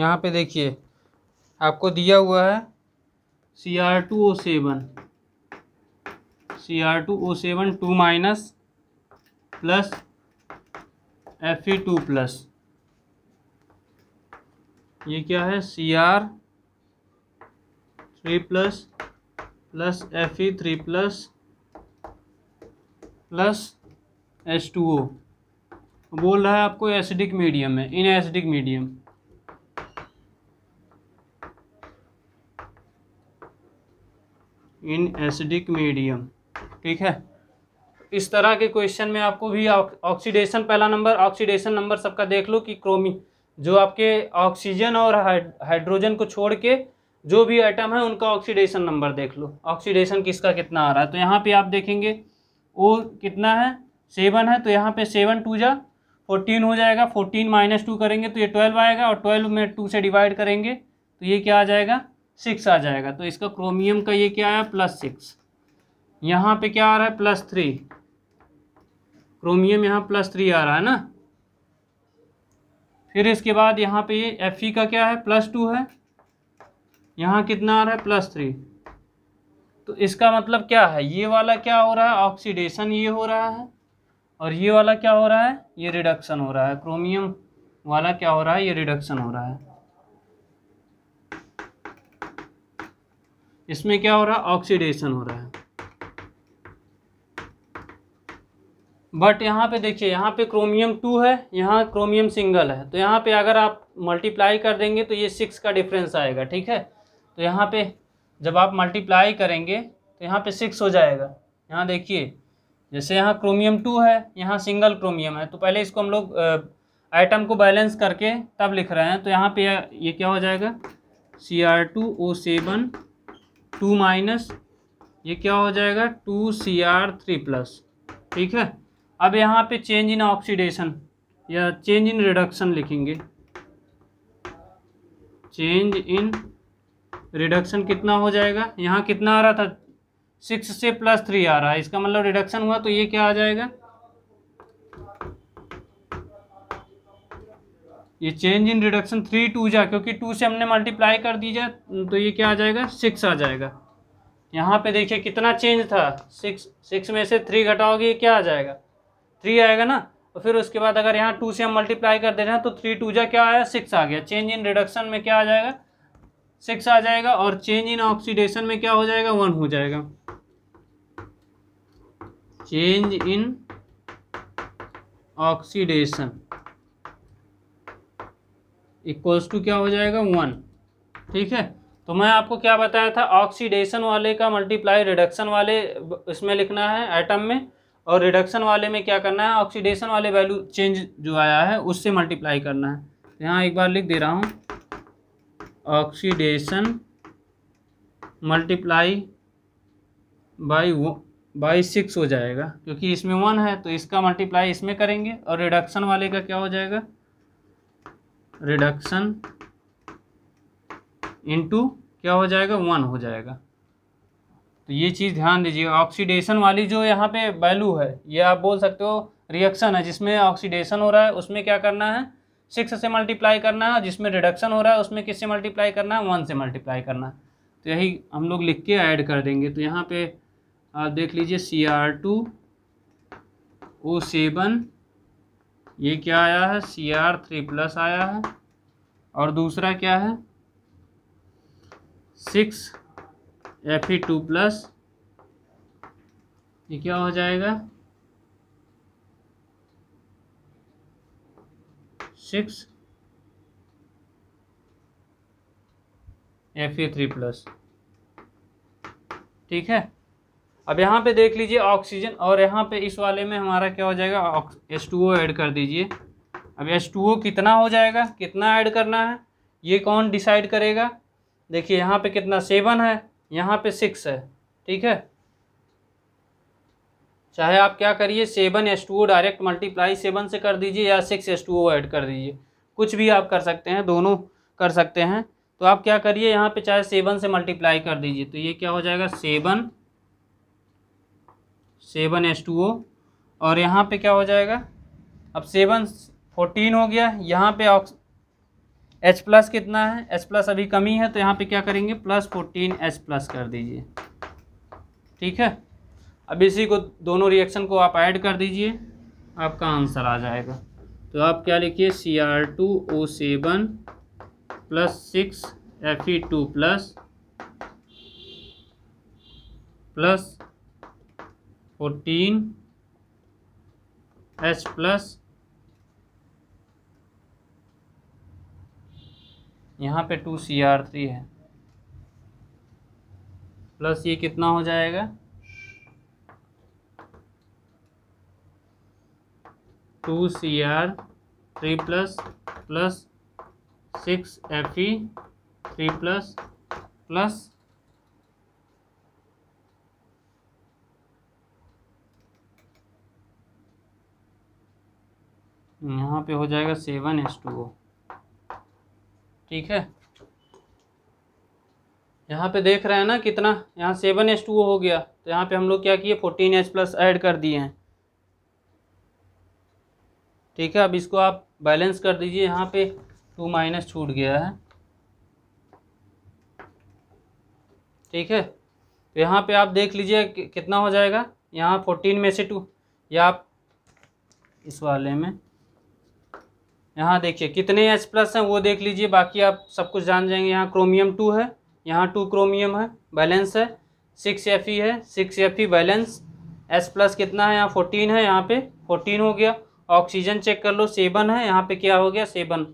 यहाँ पे देखिए आपको दिया हुआ है C R two O seven C R two O seven two minus plus F E two plus ये क्या है C R three plus plus F E three plus plus H two O बोल रहा है आपको एसिडिक मीडियम है in acidic medium in acidic medium ठीक है इस तरह के क्वेश्चन में आपको भी ऑक्सीडेशन पहला नंबर ऑक्सीडेशन नंबर सबका देख लो कि क्रोमी जो आपके ऑक्सीजन और हाइड्रोजन को छोड़ के जो भी आइटम है उनका ऑक्सीडेशन नंबर देख लो ऑक्सीडेशन किसका कितना आ रहा है तो यहाँ पे आप देखेंगे ओ कितना है सेवन है तो यहाँ पे सेवन टू जा फोर्टीन हो जाएगा फोर्टीन माइनस टू करेंगे तो ये ट्वेल्व आएगा और ट्वेल्व में टू से डिवाइड करेंगे तो ये क्या आ जाएगा सिक्स आ जाएगा तो इसका क्रोमियम का ये क्या है प्लस सिक्स यहाँ पे क्या आ रहा है प्लस थ्री क्रोमियम यहाँ प्लस थ्री आ रहा है ना फिर इसके बाद यहाँ पे ये एफ का क्या है प्लस टू है यहाँ कितना आ रहा है प्लस थ्री तो इसका मतलब क्या है ये वाला क्या हो रहा है ऑक्सीडेशन ये हो रहा है और ये वाला क्या हो रहा है ये रिडक्शन हो रहा है क्रोमियम वाला क्या हो रहा है ये रिडक्शन हो रहा है इसमें क्या हो रहा है ऑक्सीडेशन हो रहा है बट यहाँ पे देखिए यहाँ पे क्रोमियम टू है यहाँ क्रोमियम सिंगल है तो यहाँ पे अगर आप मल्टीप्लाई कर देंगे तो ये सिक्स का डिफरेंस आएगा ठीक है तो यहाँ पे जब आप मल्टीप्लाई करेंगे तो यहाँ पे सिक्स हो जाएगा यहाँ देखिए जैसे यहाँ क्रोमियम टू है यहाँ सिंगल क्रोमियम है तो पहले इसको हम लोग आइटम को बैलेंस करके तब लिख रहे हैं तो यहाँ पे ये क्या हो जाएगा C R two O seven two minus ये क्या हो जाएगा two C R three plus ठीक है अब यहाँ पे चेंज इन ऑक्सीडेशन या चेंज इन रिडक्शन लिखेंगे चेंज इन रिडक्शन कितना हो जाएगा यहाँ कितना आ रहा था सिक्स से प्लस थ्री आ रहा है इसका मतलब रिडक्शन हुआ तो ये क्या आ जाएगा ये change in reduction three two जा क्योंकि टू से हमने मल्टीप्लाई कर दीजिए तो ये क्या आ जाएगा सिक्स आ जाएगा यहाँ पे देखिए कितना चेंज था सिक्स सिक्स में से थ्री घटाओगे ये क्या आ जाएगा थ्री आएगा ना और फिर उसके बाद अगर यहाँ टू से हम मल्टीप्लाई कर दे रहे हैं तो थ्री टू जा क्या आया सिक्स आ गया चेंज इन रिडक्शन में क्या आ जाएगा सिक्स आ जाएगा और चेंज इन ऑक्सीडेशन में क्या हो जाएगा वन हो जाएगा change in oxidation equals to क्या हो जाएगा वन ठीक है तो मैं आपको क्या बताया था ऑक्सीडेशन वाले का मल्टीप्लाई रिडक्शन वाले इसमें लिखना है एटम में और रिडक्शन वाले में क्या करना है ऑक्सीडेशन वाले वैल्यू चेंज जो आया है उससे मल्टीप्लाई करना है तो यहाँ एक बार लिख दे रहा हूँ oxidation multiply by by six हो जाएगा क्योंकि इसमें वन है तो इसका मल्टीप्लाई इसमें करेंगे और रिडक्शन वाले का क्या हो जाएगा रिडक्शन इनटू क्या हो जाएगा वन हो जाएगा तो ये चीज़ ध्यान दीजिए ऑक्सीडेशन वाली जो यहाँ पे वैल्यू है ये आप बोल सकते हो रिएक्शन है जिसमें ऑक्सीडेशन हो रहा है उसमें क्या करना है सिक्स से मल्टीप्लाई करना है जिसमें रिडक्शन हो रहा है उसमें किससे मल्टीप्लाई करना है वन से मल्टीप्लाई करना है तो यही हम लोग लिख के ऐड कर देंगे तो यहाँ पे आप देख लीजिए C R two O seven ये क्या आया है सी आर थ्री प्लस आया है और दूसरा क्या है six F E two plus ये क्या हो जाएगा six F E three plus ठीक है अब यहाँ पे देख लीजिए ऑक्सीजन और यहाँ पे इस वाले में हमारा क्या हो जाएगा एस टू ओ ऐड कर दीजिए अब एस टू ओ कितना हो जाएगा कितना ऐड करना है ये कौन डिसाइड करेगा देखिए यहाँ पे कितना सेवन है यहाँ पे सिक्स है ठीक है चाहे आप क्या करिए seven S two O direct multiply seven से कर दीजिए या six S two O add कर दीजिए कुछ भी आप कर सकते हैं दोनों कर सकते हैं तो आप क्या करिए यहाँ पे चाहे सेवन से मल्टीप्लाई कर दीजिए तो ये क्या हो जाएगा seven seven S two O और यहाँ पे क्या हो जाएगा अब सेवन फोर्टीन हो गया यहाँ पे ऑक्स एच प्लस कितना है एच प्लस अभी कमी है तो यहाँ पे क्या करेंगे प्लस फोर्टीन एच प्लस कर दीजिए ठीक है अब इसी को दोनों रिएक्शन को आप ऐड कर दीजिए आपका आंसर आ जाएगा तो आप क्या लिखिए C R two O seven plus six F E two plus plus fourteen H plus यहाँ पे टू सी आर थ्री है प्लस ये कितना हो जाएगा two C R three plus plus six F E three plus plus यहाँ पे हो जाएगा सेवन एस टू ओ ठीक है यहाँ पे देख रहे हैं ना कितना यहाँ सेवन एस टू हो गया तो यहाँ पे हम लोग क्या किए फोर्टीन एच प्लस ऐड कर दिए हैं ठीक है अब इसको आप बैलेंस कर दीजिए यहाँ पे टू माइनस छूट गया है ठीक है तो यहाँ पे आप देख लीजिए कितना हो जाएगा यहाँ फोर्टीन में से टू या आप इस वाले में यहाँ देखिए कितने एच प्लस हैं वो देख लीजिए बाकी आप सब कुछ जान जाएंगे यहाँ क्रोमियम टू है यहाँ टू क्रोमियम है बैलेंस है सिक्स एफ ई है six F E balance H plus कितना है यहाँ फोर्टीन है यहाँ पे फोर्टीन हो गया ऑक्सीजन चेक कर लो सेवन है यहाँ पे क्या हो गया सेवन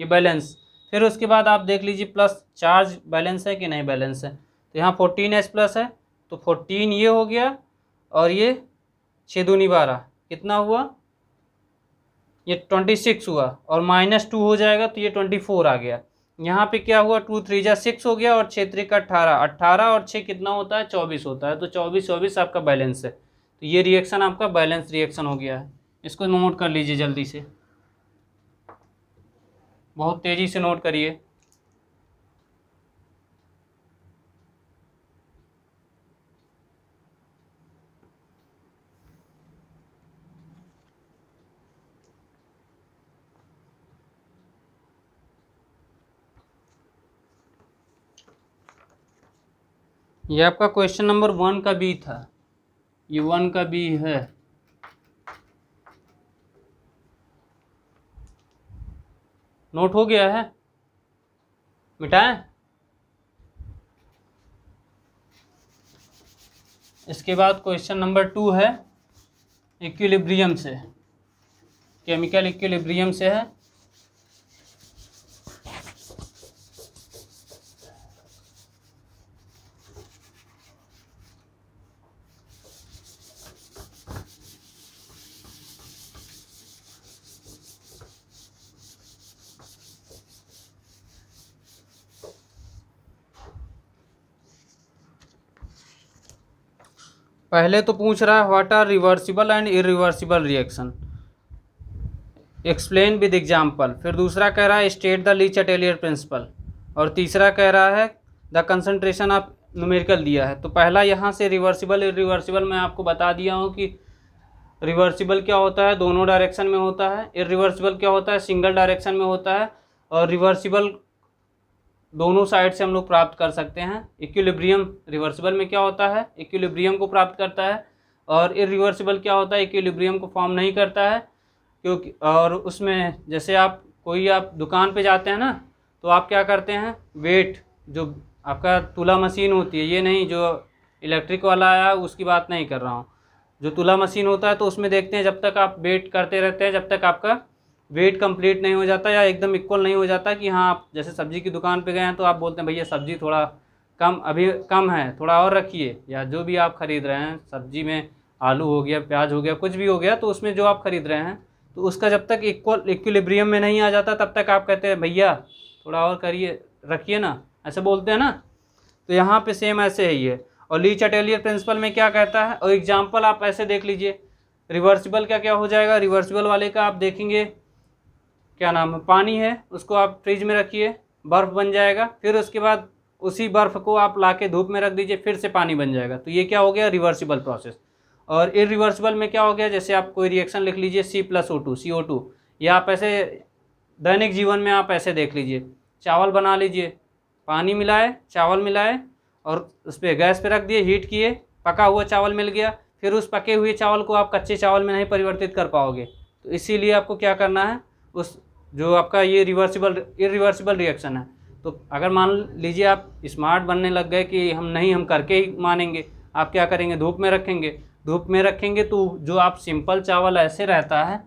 ये बैलेंस फिर उसके बाद आप देख लीजिए प्लस चार्ज बैलेंस है कि नहीं बैलेंस है तो यहाँ फोर्टीन एच प्लस है तो फोर्टीन ये हो गया और ये छः दूनी बारह कितना हुआ ये ट्वेंटी सिक्स हुआ और माइनस टू हो जाएगा तो ये ट्वेंटी फोर आ गया यहाँ पे क्या हुआ टू थ्री जा सिक्स हो गया और छः थ्री का अट्ठारह अट्ठारह और छः कितना होता है चौबीस होता है तो चौबीस चौबीस आपका बैलेंस है तो ये रिएक्शन आपका बैलेंस रिएक्शन हो गया है इसको नोट कर लीजिए जल्दी से बहुत तेज़ी से नोट करिए ये आपका क्वेश्चन नंबर वन का बी था ये वन का बी है नोट हो गया है मिटाएं इसके बाद क्वेश्चन नंबर टू है इक्विलिब्रियम से केमिकल इक्विलिब्रियम से है पहले तो पूछ रहा है what are reversible and irreversible reaction explain with example फिर दूसरा कह रहा है state the Le Chatelier principle और तीसरा कह रहा है द कंसनट्रेशन ऑफ न्यूमेरिकल दिया है तो पहला यहाँ से रिवर्सिबल इरिवर्सिबल मैं आपको बता दिया हूँ कि रिवर्सिबल क्या होता है दोनों डायरेक्शन में होता है इरिवर्सिबल क्या होता है सिंगल डायरेक्शन में होता है और रिवर्सिबल दोनों साइड से हम लोग प्राप्त कर सकते हैं इक्विलिब्रियम रिवर्सिबल में क्या होता है इक्विलिब्रियम को प्राप्त करता है और इरिवर्सिबल क्या होता है इक्विलिब्रियम को फॉर्म नहीं करता है क्योंकि और उसमें जैसे आप कोई आप दुकान पे जाते हैं ना तो आप क्या करते हैं वेट जो आपका तुला मशीन होती है ये नहीं जो इलेक्ट्रिक वाला आया उसकी बात नहीं कर रहा हूँ जो तुला मशीन होता है तो उसमें देखते हैं जब तक आप वेट करते रहते हैं जब तक आपका वेट कंप्लीट नहीं हो जाता या एकदम इक्वल नहीं हो जाता कि हाँ आप जैसे सब्ज़ी की दुकान पे गए हैं तो आप बोलते हैं भैया सब्ज़ी थोड़ा कम अभी कम है थोड़ा और रखिए या जो भी आप ख़रीद रहे हैं सब्ज़ी में आलू हो गया प्याज हो गया कुछ भी हो गया तो उसमें जो आप ख़रीद रहे हैं तो उसका जब तक इक्वल इक्विलिब्रियम में नहीं आ जाता तब तक आप कहते हैं भैया थोड़ा और करिए रखिए ना ऐसे बोलते हैं ना तो यहाँ पर सेम ऐसे है ये और ली चटेलियर प्रिंसिपल में क्या कहता है और एग्जाम्पल आप ऐसे देख लीजिए रिवर्सिबल का क्या हो जाएगा रिवर्सिबल वाले का आप देखेंगे क्या नाम है पानी है उसको आप फ्रिज में रखिए बर्फ़ बन जाएगा फिर उसके बाद उसी बर्फ़ को आप ला के धूप में रख दीजिए फिर से पानी बन जाएगा तो ये क्या हो गया रिवर्सिबल प्रोसेस और इरिवर्सिबल में क्या हो गया जैसे आप कोई रिएक्शन लिख लीजिए C plus O two C O two या आप ऐसे दैनिक जीवन में आप ऐसे देख लीजिए चावल बना लीजिए पानी मिलाए चावल मिलाए और उस पर गैस पर रख दिए हीट किए पका हुआ चावल मिल गया फिर उस पके हुए चावल को आप कच्चे चावल में नहीं परिवर्तित कर पाओगे तो इसीलिए आपको क्या करना है उस जो आपका ये रिवर्सिबल इरिवर्सिबल रिएक्शन है तो अगर मान लीजिए आप स्मार्ट बनने लग गए कि हम नहीं हम करके ही मानेंगे आप क्या करेंगे धूप में रखेंगे धूप में रखेंगे तो जो आप सिंपल चावल ऐसे रहता है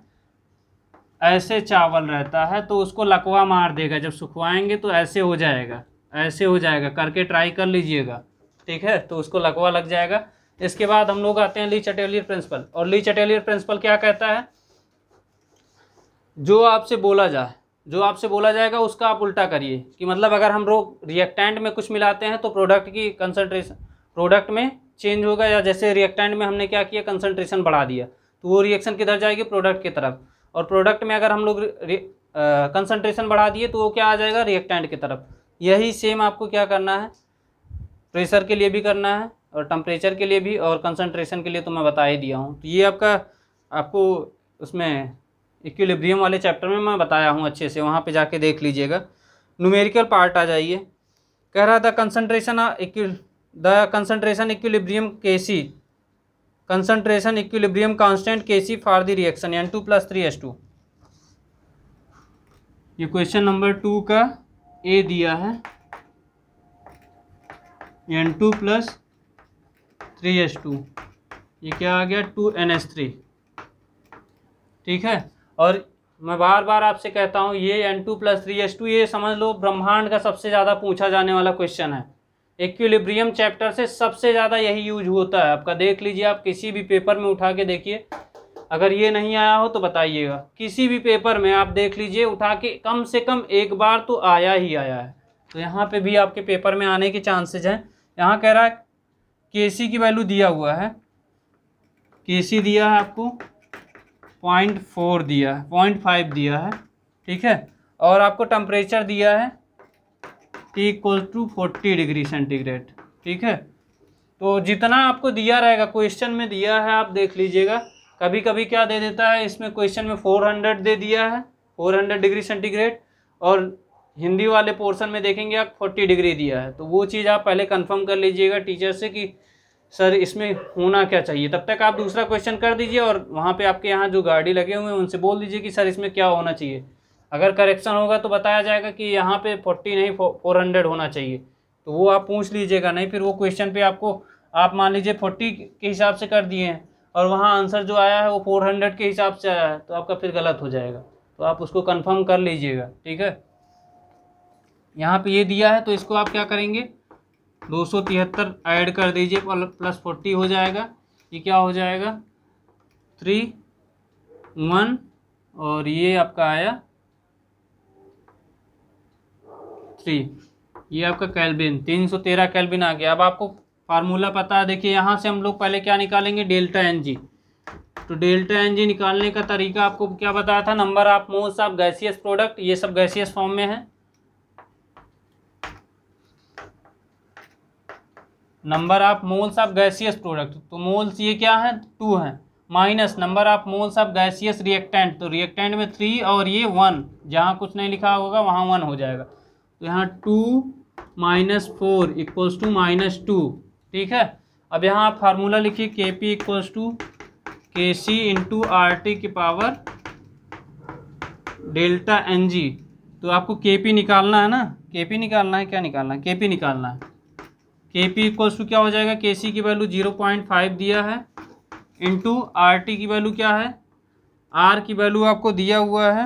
ऐसे चावल रहता है तो उसको लकवा मार देगा जब सुखवाएंगे तो ऐसे हो जाएगा ऐसे हो जाएगा करके ट्राई कर लीजिएगा ठीक है तो उसको लकवा लग जाएगा इसके बाद हम लोग आते हैं ली चटेलियर प्रिंसिपल और ली चटेलियर प्रिंसिपल क्या कहता है जो आपसे बोला जाए जो आपसे बोला जाएगा उसका आप उल्टा करिए कि मतलब अगर हम लोग रिएक्टेंट में कुछ मिलाते हैं तो प्रोडक्ट की कंसनट्रेशन प्रोडक्ट में चेंज होगा या जैसे रिएक्टेंट में हमने क्या किया कंसनट्रेशन बढ़ा दिया तो वो रिएक्शन किधर जाएगी प्रोडक्ट की तरफ और प्रोडक्ट में अगर हम लोग कंसनट्रेशन बढ़ा दिए तो वो क्या आ जाएगा रिएक्टेंट की तरफ यही सेम आपको क्या करना है प्रेशर के लिए भी करना है और टम्परेचर के लिए भी और कंसनट्रेशन के लिए तो मैं बता ही दिया हूँ तो ये आपका आपको उसमें इक्विलिब्रियम वाले चैप्टर में मैं बताया हूँ अच्छे से वहाँ पे जाके देख लीजिएगा न्यूमेरिकल पार्ट आ जाइए कह रहा था कंसनट्रेशन द कंसनट्रेशन इक्विलिब्रियम के सी concentration equilibrium constant K C for the reaction N two plus three S two ये क्वेश्चन नंबर टू का ए दिया है N two plus three S two ये क्या आ गया टू एन एस थ्री ठीक है और मैं बार बार आपसे कहता हूँ ये N two plus three S two ये समझ लो ब्रह्मांड का सबसे ज़्यादा पूछा जाने वाला क्वेश्चन है इक्विलिब्रियम चैप्टर से सबसे ज़्यादा यही यूज होता है आपका देख लीजिए आप किसी भी पेपर में उठा के देखिए अगर ये नहीं आया हो तो बताइएगा किसी भी पेपर में आप देख लीजिए उठा के कम से कम एक बार तो आया ही आया है तो यहाँ पर भी आपके पेपर में आने के चांसेज हैं यहाँ कह रहा है के सी की वैल्यू दिया हुआ है के सी दिया है आपको पॉइंट फोर दिया है पॉइंट फाइव दिया है ठीक है और आपको टम्परेचर दिया है T equal to forty degree centigrade ठीक है तो जितना आपको दिया रहेगा क्वेश्चन में दिया है आप देख लीजिएगा कभी कभी क्या दे देता है इसमें क्वेश्चन में फोर हंड्रेड दे दिया है फोर हंड्रेड डिग्री सेंटीग्रेड और हिंदी वाले पोर्शन में देखेंगे आप फोर्टी डिग्री दिया है तो वो चीज़ आप पहले कन्फर्म कर लीजिएगा टीचर से कि सर इसमें होना क्या चाहिए तब तक आप दूसरा क्वेश्चन कर दीजिए और वहाँ पे आपके यहाँ जो गाड़ी लगे हुए हैं उनसे बोल दीजिए कि सर इसमें क्या होना चाहिए अगर करेक्शन होगा तो बताया जाएगा कि यहाँ पे फोर्टी नहीं फोर हंड्रेड होना चाहिए तो वो आप पूछ लीजिएगा नहीं फिर वो क्वेश्चन पे आपको आप मान लीजिए फोर्टी के हिसाब से कर दिए हैं और वहाँ आंसर जो आया है वो फोर हंड्रेड के हिसाब से आया है तो आपका फिर गलत हो जाएगा तो आप उसको कन्फर्म कर लीजिएगा ठीक है यहाँ पर ये दिया है तो इसको आप क्या करेंगे दो सौ तिहत्तर ऐड कर दीजिए प्लस फोर्टी हो जाएगा ये क्या हो जाएगा थ्री वन और ये आपका आया थ्री ये आपका कैलबिन तीन सौ तेरह कैलबिन आ गया अब आपको फार्मूला पता है देखिए यहाँ से हम लोग पहले क्या निकालेंगे डेल्टा एन जी तो डेल्टा एन जी निकालने का तरीका आपको क्या बताया था number of most of gaseous product ये सब गैसियस फॉर्म में है number of moles of gaseous product तो मोल्स ये क्या है टू हैं minus number of moles of gaseous reactant तो रिएक्टेंट में थ्री और ये वन जहाँ कुछ नहीं लिखा होगा वहाँ वन हो जाएगा तो यहाँ two minus four equals to minus two ठीक है अब यहाँ आप फार्मूला लिखिए के P equals to K C into R T की पावर डेल्टा एन जी तो आपको के पी निकालना है ना के पी निकालना है क्या निकालना है के पी निकालना है के पी इक्वल्स टू क्या हो जाएगा के सी की वैल्यू जीरो पॉइंट फाइव दिया है इंटू आर टी की वैल्यू क्या है आर की वैल्यू आपको दिया हुआ है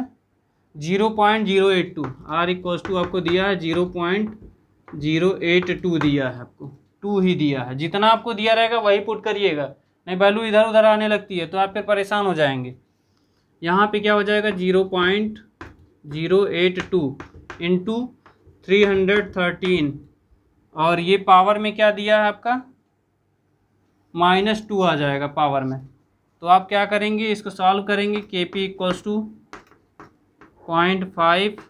zero point zero eight two R equals to आपको दिया है zero point zero eight two दिया है आपको टू ही दिया है जितना आपको दिया रहेगा वही पुट करिएगा नहीं वैल्यू इधर उधर आने लगती है तो आप फिर परेशान हो जाएंगे यहाँ पे क्या हो जाएगा zero point zero eight two into three hundred thirteen और ये पावर में क्या दिया है आपका माइनस टू आ जाएगा पावर में तो आप क्या करेंगे इसको सॉल्व करेंगे K P equals to point five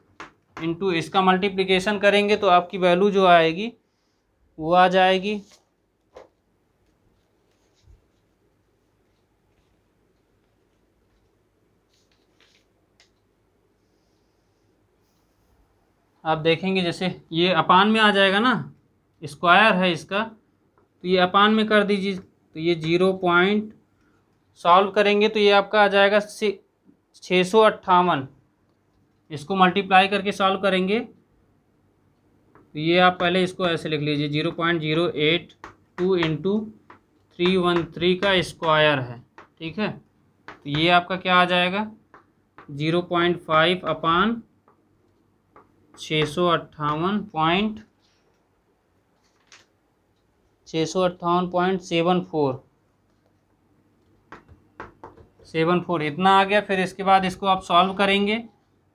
into इसका मल्टीप्लिकेशन करेंगे तो आपकी वैल्यू जो आएगी वो आ जाएगी आप देखेंगे जैसे ये अपान में आ जाएगा ना स्क्वायर है इसका तो ये अपान में कर दीजिए तो ये जीरो पॉइंट सॉल्व करेंगे तो ये आपका आ जाएगा छः सौ अट्ठावन इसको मल्टीप्लाई करके सॉल्व करेंगे तो ये आप पहले इसको ऐसे लिख लीजिए zero point zero eight two into three one three का स्क्वायर है ठीक है तो ये आपका क्या आ जाएगा ज़ीरो पॉइंट फाइव अपान छः सौ अट्ठावन पॉइंट छः सौ अट्ठावन point seven four seven four इतना आ गया फिर इसके बाद इसको आप सॉल्व करेंगे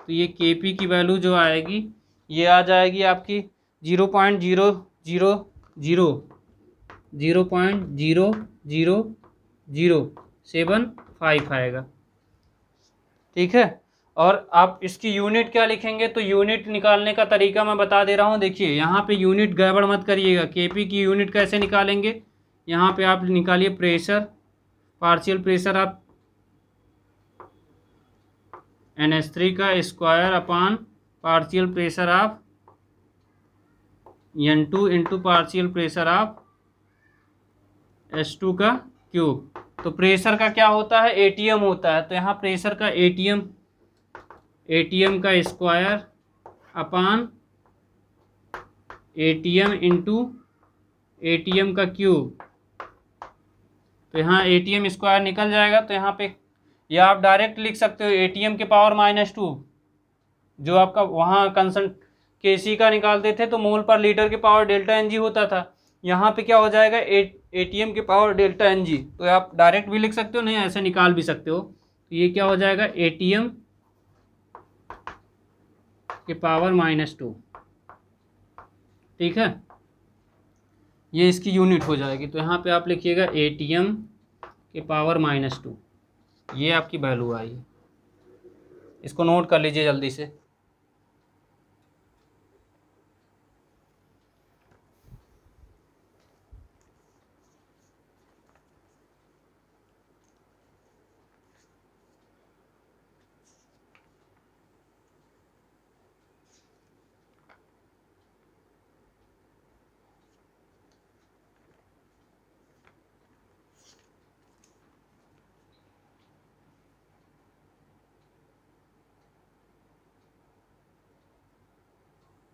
तो ये के पी की वैल्यू जो आएगी ये आ जाएगी आपकी zero point zero zero zero zero point zero zero zero seven five आएगा ठीक है और आप इसकी यूनिट क्या लिखेंगे तो यूनिट निकालने का तरीका मैं बता दे रहा हूँ देखिए यहाँ पे यूनिट गड़बड़ मत करिएगा केपी की यूनिट कैसे निकालेंगे यहाँ पे आप निकालिए प्रेशर पार्शियल प्रेशर आप एन एस थ्री का स्क्वायर अपान पार्शियल प्रेशर आप N two into partial pressure of S two का क्यूब तो प्रेशर का क्या होता है एटीएम होता है तो यहाँ प्रेशर का एटीएम ए टी एम का square upon A T M into A T M का क्यूब तो यहाँ ए टी एम स्क्वायर निकल जाएगा तो यहाँ पे या आप डायरेक्ट लिख सकते हो ए टी एम के पावर माइनस टू जो आपका वहाँ कंसन के सी का निकालते थे तो मोल पर लीटर के पावर डेल्टा एन जी होता था यहाँ पे क्या हो जाएगा ए टी एम के पावर डेल्टा एन जी तो आप डायरेक्ट भी लिख सकते हो नहीं ऐसे निकाल भी सकते हो तो ये क्या हो जाएगा ए टी एम के पावर माइनस टू ठीक है ये इसकी यूनिट हो जाएगी तो यहाँ पे आप लिखिएगा ए टी एम के पावर माइनस टू ये आपकी वैल्यू आई इसको नोट कर लीजिए जल्दी से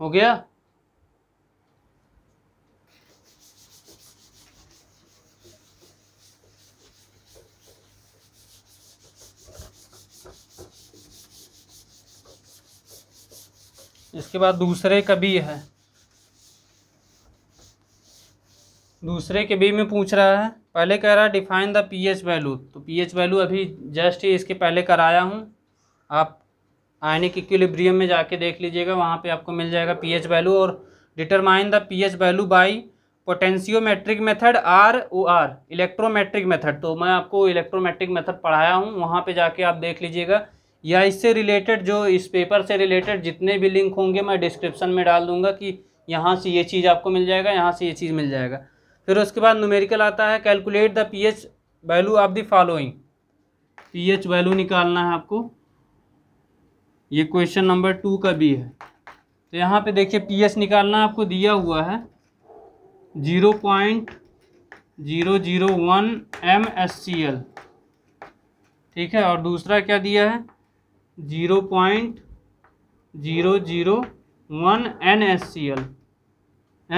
हो गया इसके बाद दूसरे का भी है दूसरे के बी में पूछ रहा है पहले कह रहा है डिफाइन द पीएच वैल्यू तो पीएच वैल्यू अभी जस्ट ही इसके पहले कराया हूँ आप आयनिक इक्विलिब्रियम में जाके देख लीजिएगा वहाँ पे आपको मिल जाएगा पीएच वैल्यू और determine the pH value by potentiometric method R O R electrometric method तो मैं आपको इलेक्ट्रोमेट्रिक मेथड पढ़ाया हूँ वहाँ पे जाके आप देख लीजिएगा या इससे रिलेटेड जो इस पेपर से रिलेटेड जितने भी लिंक होंगे मैं डिस्क्रिप्शन में डाल दूँगा कि यहाँ से ये चीज़ आपको मिल जाएगा यहाँ से ये चीज़ मिल जाएगा फिर उसके बाद न्यूमेरिकल आता है calculate the P H value of the following P H value निकालना है आपको ये क्वेश्चन नंबर टू का भी है तो यहाँ पे देखिए पीएस निकालना आपको दिया हुआ है zero point zero zero one M S C L ठीक है और दूसरा क्या दिया है zero point zero zero one N S C L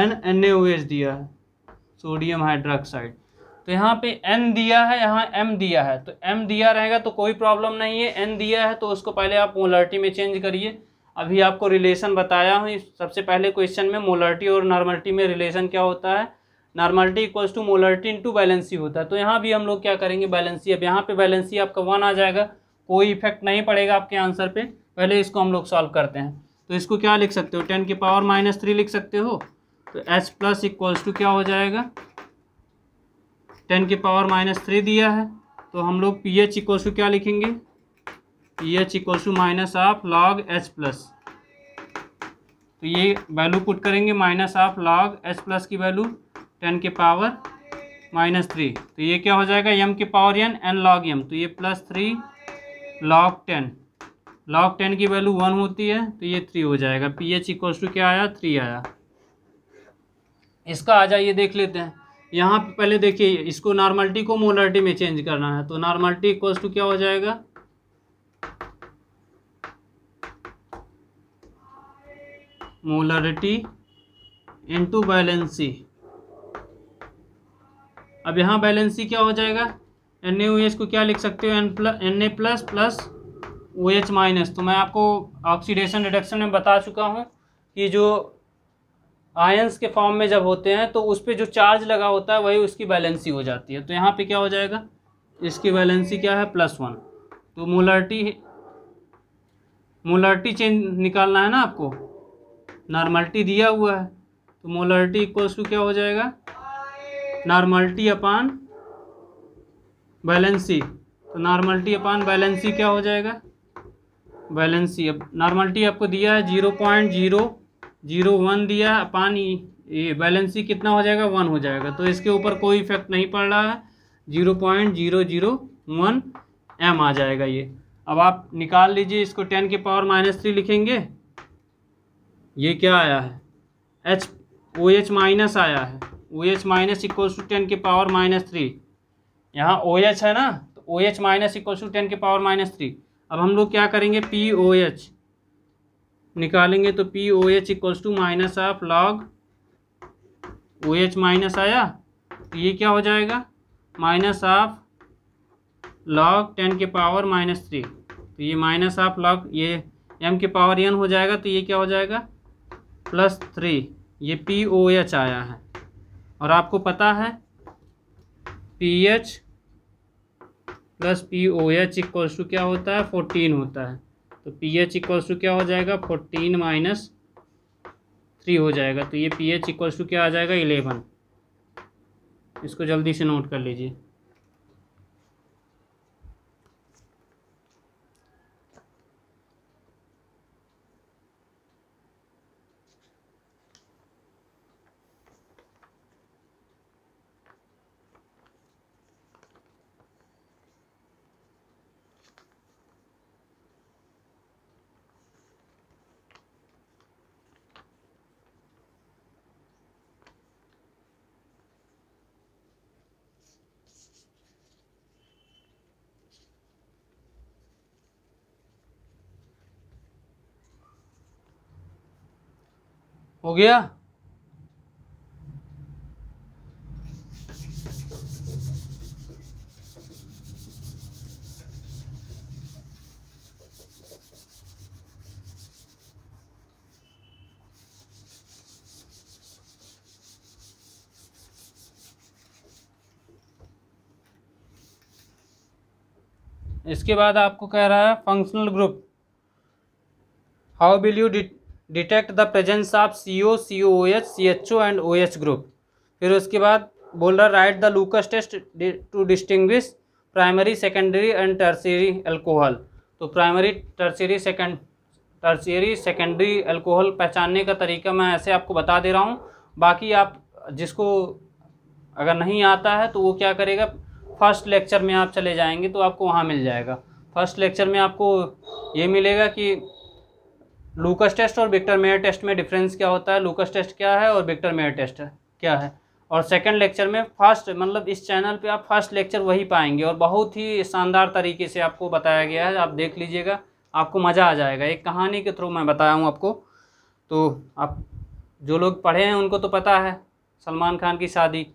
N N A O S दिया है सोडियम हाइड्रोक्साइड तो यहाँ पे n दिया है यहाँ m दिया है तो m दिया रहेगा तो कोई प्रॉब्लम नहीं है n दिया है तो उसको पहले आप मोलर्टी में चेंज करिए अभी आपको रिलेशन बताया हूँ सबसे पहले क्वेश्चन में मोलर्टी और नॉर्मलिटी में रिलेशन क्या होता है normality equals to molarity into valency होता है तो यहाँ भी हम लोग क्या करेंगे बैलेंसी अब यहाँ पर बैलेंसी आपका वन आ जाएगा कोई इफेक्ट नहीं पड़ेगा आपके आंसर पर पहले इसको हम लोग सॉल्व करते हैं तो इसको क्या लिख सकते हो टेन की पावर माइनस थ्री लिख सकते हो तो एच प्लस इक्वल्स टू क्या हो जाएगा टेन के पावर माइनस थ्री दिया है तो हम लोग पी एच इकोसु क्या लिखेंगे P H equals minus of log H plus तो ये वैल्यू पुट करेंगे minus of log H plus की वैल्यू टेन के पावर माइनस थ्री तो ये क्या हो जाएगा एम के power N N log M तो ये plus three log ten log ten की वैल्यू वन होती है तो ये थ्री हो जाएगा पी एच इक्वल्स टू क्या आया थ्री आया इसका आ जाइए देख लेते हैं यहाँ पे पहले देखिए इसको नॉर्मलिटी को मोलरिटी में चेंज करना है तो नॉर्मलिटी इक्वल्स टू क्या हो जाएगा मोलरिटी इनटू बैलेंसी अब यहाँ बैलेंसी क्या हो जाएगा एन ए एच को क्या लिख सकते हो N plus N A plus plus O H minus तो मैं आपको ऑक्सीडेशन रिडक्शन में बता चुका हूँ कि जो आयंस के फॉर्म में जब होते हैं तो उस पर जो चार्ज लगा होता है वही उसकी बैलेंसी हो जाती है तो यहाँ पे क्या हो जाएगा इसकी बैलेंसी क्या है प्लस वन तो मोलर्टी मोलर्टी चेंज निकालना है ना आपको नॉर्मल्टी दिया हुआ है तो मोलर्टी इक्वल्स टू क्या हो जाएगा नॉर्मल्टी अपान बैलेंसी तो नॉर्मल्टी अपान बैलेंसी क्या हो जाएगा बैलेंसी अब नॉर्मल्टी आपको दिया है zero point zero zero one दिया अपान ये बैलेंस ही कितना हो जाएगा वन हो जाएगा तो इसके ऊपर कोई इफेक्ट नहीं पड़ रहा है zero point zero zero one M आ जाएगा ये अब आप निकाल लीजिए इसको टेन के पावर माइनस थ्री लिखेंगे ये क्या आया है एच ओ एच माइनस आया है O H minus equals to ten के पावर माइनस थ्री यहाँ ओ एच है ना तो O H minus equals to ten के पावर माइनस थ्री अब हम लोग क्या करेंगे पी ओ एच निकालेंगे तो P O H equals to minus of log O H minus आया तो ये क्या हो जाएगा माइनस ऑफ लॉग टेन के पावर माइनस थ्री तो ये माइनस ऑफ लॉग ये एम के पावर एन हो जाएगा तो ये क्या हो जाएगा प्लस थ्री ये पी ओ एच आया है और आपको पता है P H plus P O H equals to क्या होता है फोर्टीन होता है तो पी एच इक्वल्स टू क्या हो जाएगा फोर्टीन माइनस थ्री हो जाएगा तो ये पी एच इक्वल्स टू क्या आ जाएगा इलेवन इसको जल्दी से नोट कर लीजिए हो गया इसके बाद आपको कह रहा है functional group how will you de detect the presence of C O C O O H C H O and O H group फिर उसके बाद बोल रहा write the Lucas test to distinguish primary secondary and tertiary alcohol तो primary tertiary second tertiary secondary alcohol पहचानने का तरीका मैं ऐसे आपको बता दे रहा हूँ बाकी आप जिसको अगर नहीं आता है तो वो क्या करेगा फर्स्ट लेक्चर में आप चले जाएंगे तो आपको वहाँ मिल जाएगा फर्स्ट लेक्चर में आपको ये मिलेगा कि लूकस टेस्ट और विक्टर मेयर टेस्ट में डिफरेंस क्या होता है लूकस टेस्ट क्या है और विक्टर मेयर टेस्ट क्या है और सेकंड लेक्चर में फर्स्ट मतलब इस चैनल पे आप फर्स्ट लेक्चर वही पाएंगे और बहुत ही शानदार तरीके से आपको बताया गया है आप देख लीजिएगा आपको मज़ा आ जाएगा एक कहानी के थ्रू मैं बताया हूँ आपको तो आप जो लोग पढ़े हैं उनको तो पता है सलमान खान की शादी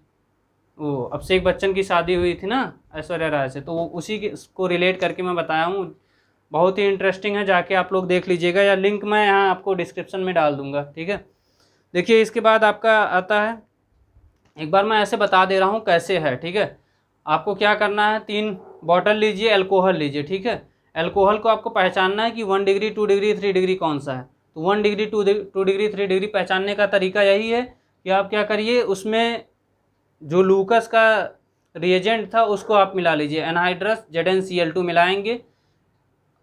वो अभिषेक बच्चन की शादी हुई थी ना ऐश्वर्या राय से तो वो उसी के को रिलेट करके मैं बताया हूँ बहुत ही इंटरेस्टिंग है जाके आप लोग देख लीजिएगा या लिंक मैं यहाँ आपको डिस्क्रिप्शन में डाल दूँगा ठीक है देखिए इसके बाद आपका आता है एक बार मैं ऐसे बता दे रहा हूँ कैसे है ठीक है आपको क्या करना है तीन बॉटल लीजिए अल्कोहल लीजिए ठीक है अल्कोहल को आपको पहचानना है कि one degree two degree three degree कौन सा है तो one degree two two degree three degree पहचानने का तरीका यही है कि आप क्या करिए उसमें जो लूकस का रिएजेंट था उसको आप मिला लीजिए anhydrous Z N C L two मिलाएंगे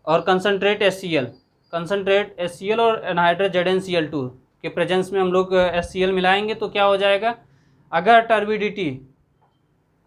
और concentrate S C L concentrate S C L और anhydrate Z N C L two के प्रेजेंस में हम लोग एस सी एल मिलाएंगे तो क्या हो जाएगा अगर टर्बिडिटी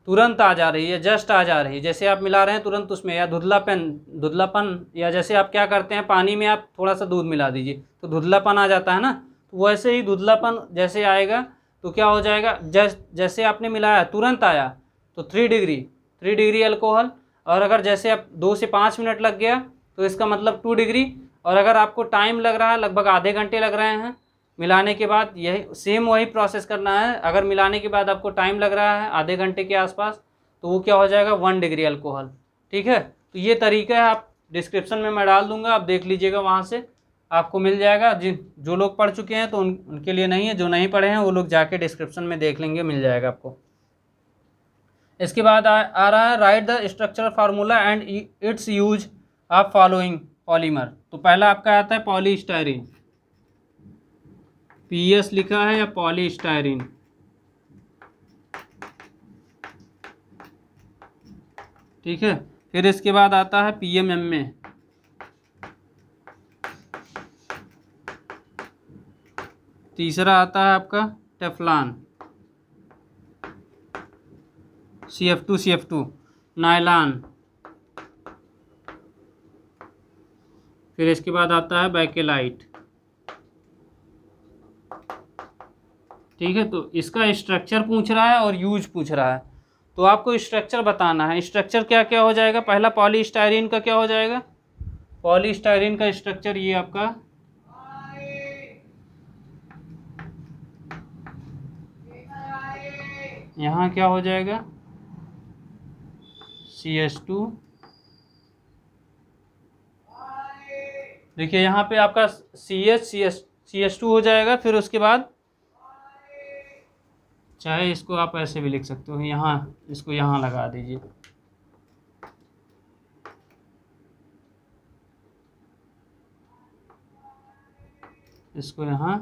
तुरंत आ जा रही है जस्ट आ जा रही है जैसे आप मिला रहे हैं तुरंत उसमें या धुधलापन धुधलापन या जैसे आप क्या करते हैं पानी में आप थोड़ा सा दूध मिला दीजिए तो धुधलापन आ जाता है ना तो वैसे ही धुधलापन जैसे आएगा तो क्या हो जाएगा जस्ट जैसे आपने मिलाया तुरंत आया तो three degree three degree alcohol और अगर जैसे आप दो से पाँच मिनट लग गया तो इसका मतलब टू डिग्री और अगर आपको टाइम लग रहा है लगभग आधे घंटे लग रहे हैं मिलाने के बाद यही सेम वही प्रोसेस करना है अगर मिलाने के बाद आपको टाइम लग रहा है आधे घंटे के आसपास तो वो क्या हो जाएगा वन डिग्री अल्कोहल ठीक है तो ये तरीका है आप डिस्क्रिप्शन में मैं डाल दूंगा आप देख लीजिएगा वहाँ से आपको मिल जाएगा जिन जो लोग पढ़ चुके हैं तो उन उनके लिए नहीं है जो नहीं पढ़े हैं वो लोग जाके डिस्क्रिप्शन में देख लेंगे मिल जाएगा आपको इसके बाद आ, आ रहा है write the structure formula and its use of following polymer तो पहला आपका आता है पॉलीस्टायरिन पीएस लिखा है या पॉलीस्टायरिन ठीक है फिर इसके बाद आता है पीएमएम में तीसरा आता है आपका Teflon C F two C F two nylon फिर इसके बाद आता है बैकेलाइट ठीक है तो इसका स्ट्रक्चर पूछ रहा है और यूज पूछ रहा है तो आपको स्ट्रक्चर बताना है स्ट्रक्चर क्या क्या हो जाएगा पहला पॉलीस्टायरीन का क्या हो जाएगा पॉलीस्टायरीन का स्ट्रक्चर ये आपका यहाँ क्या हो जाएगा सी एस टू देखिए यहाँ पे आपका C H C S C S two हो जाएगा फिर उसके बाद चाहे इसको आप ऐसे भी लिख सकते हो यहाँ इसको यहाँ लगा दीजिए इसको यहाँ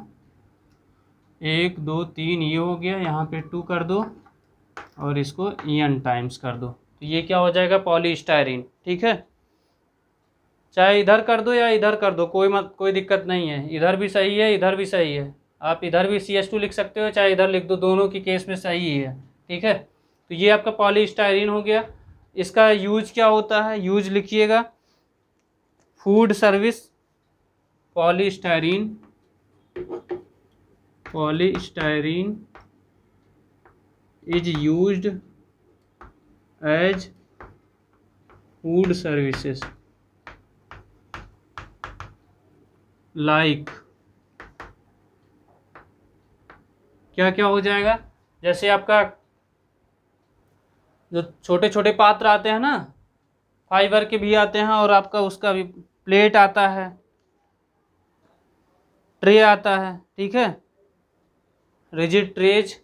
एक दो तीन ये हो गया यहाँ पे टू कर दो और इसको ई एन टाइम्स कर दो तो ये क्या हो जाएगा पॉलीस्टाइरिन ठीक है चाहे इधर कर दो या इधर कर दो कोई मत कोई दिक्कत नहीं है इधर भी सही है इधर भी सही है आप इधर भी सी एस टू लिख सकते हो चाहे इधर लिख दो दोनों की केस में सही है ठीक है तो ये आपका पॉलीस्टायरीन हो गया इसका यूज क्या होता है यूज लिखिएगा food service polystyrene polystyrene is used as food services like क्या क्या हो जाएगा जैसे आपका जो छोटे छोटे पात्र आते हैं ना फाइबर के भी आते हैं और आपका उसका भी प्लेट आता है ट्रे आता है ठीक है रिजिड ट्रेज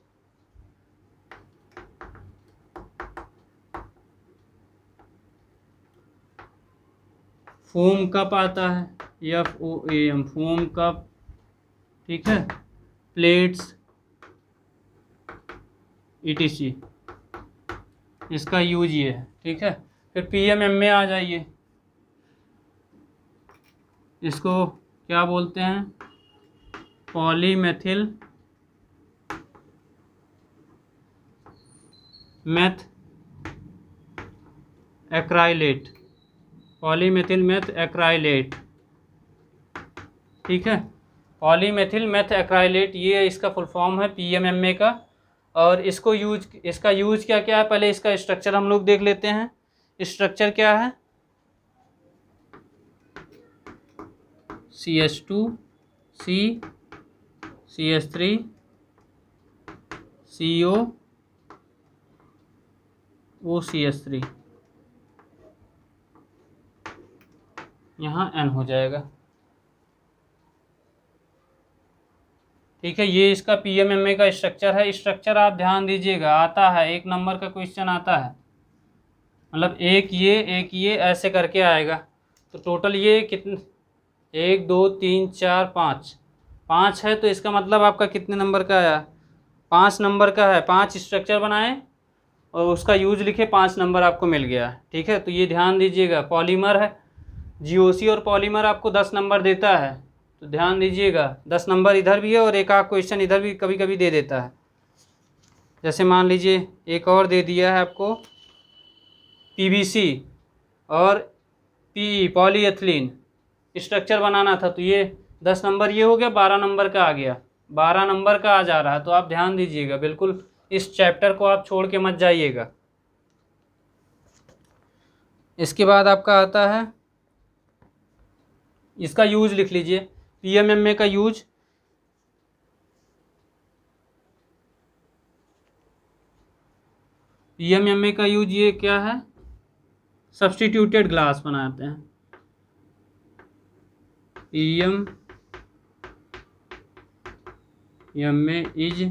फोम कप आता है F O A M foam cup ठीक है प्लेट्स सी इसका यूज ये है ठीक है फिर पी एम एम में आ जाइए इसको क्या बोलते हैं polymethyl methacrylate polymethyl methacrylate ठीक है पॉलीमेथिल मेथ एक्राइलेट ये इसका फुल फॉर्म है ए का और इसको यूज इसका यूज क्या क्या है पहले इसका स्ट्रक्चर हम लोग देख लेते हैं स्ट्रक्चर क्या है C S two C C S three C O O C S three यहाँ एन हो जाएगा ठीक है ये इसका पी एम एम ए का स्ट्रक्चर है स्ट्रक्चर आप ध्यान दीजिएगा आता है एक नंबर का क्वेश्चन आता है मतलब एक ये एक ये ऐसे करके आएगा तो टोटल ये कितने एक दो तीन चार पाँच पाँच है तो इसका मतलब आपका कितने नंबर का आया पाँच नंबर का है पाँच स्ट्रक्चर बनाएं और उसका यूज लिखे पाँच नंबर आपको मिल गया ठीक है तो ये ध्यान दीजिएगा पॉलीमर है जीओसी और पॉलीमर आपको दस नंबर देता है तो ध्यान दीजिएगा दस नंबर इधर भी है और एक आध क्वेश्चन इधर भी कभी कभी दे देता है जैसे मान लीजिए एक और दे दिया है आपको पीवीसी और पी पॉलीएथिलीन स्ट्रक्चर बनाना था तो ये दस नंबर ये हो गया बारह नंबर का आ गया बारह नंबर का आ जा रहा है तो आप ध्यान दीजिएगा बिल्कुल इस चैप्टर को आप छोड़ के मत जाइएगा इसके बाद आपका आता है इसका यूज लिख लीजिए पीएमएमए का यूज पीएमएमए का यूज ये क्या है सब्सटीट्यूटेड ग्लास बनाते हैं PM M A is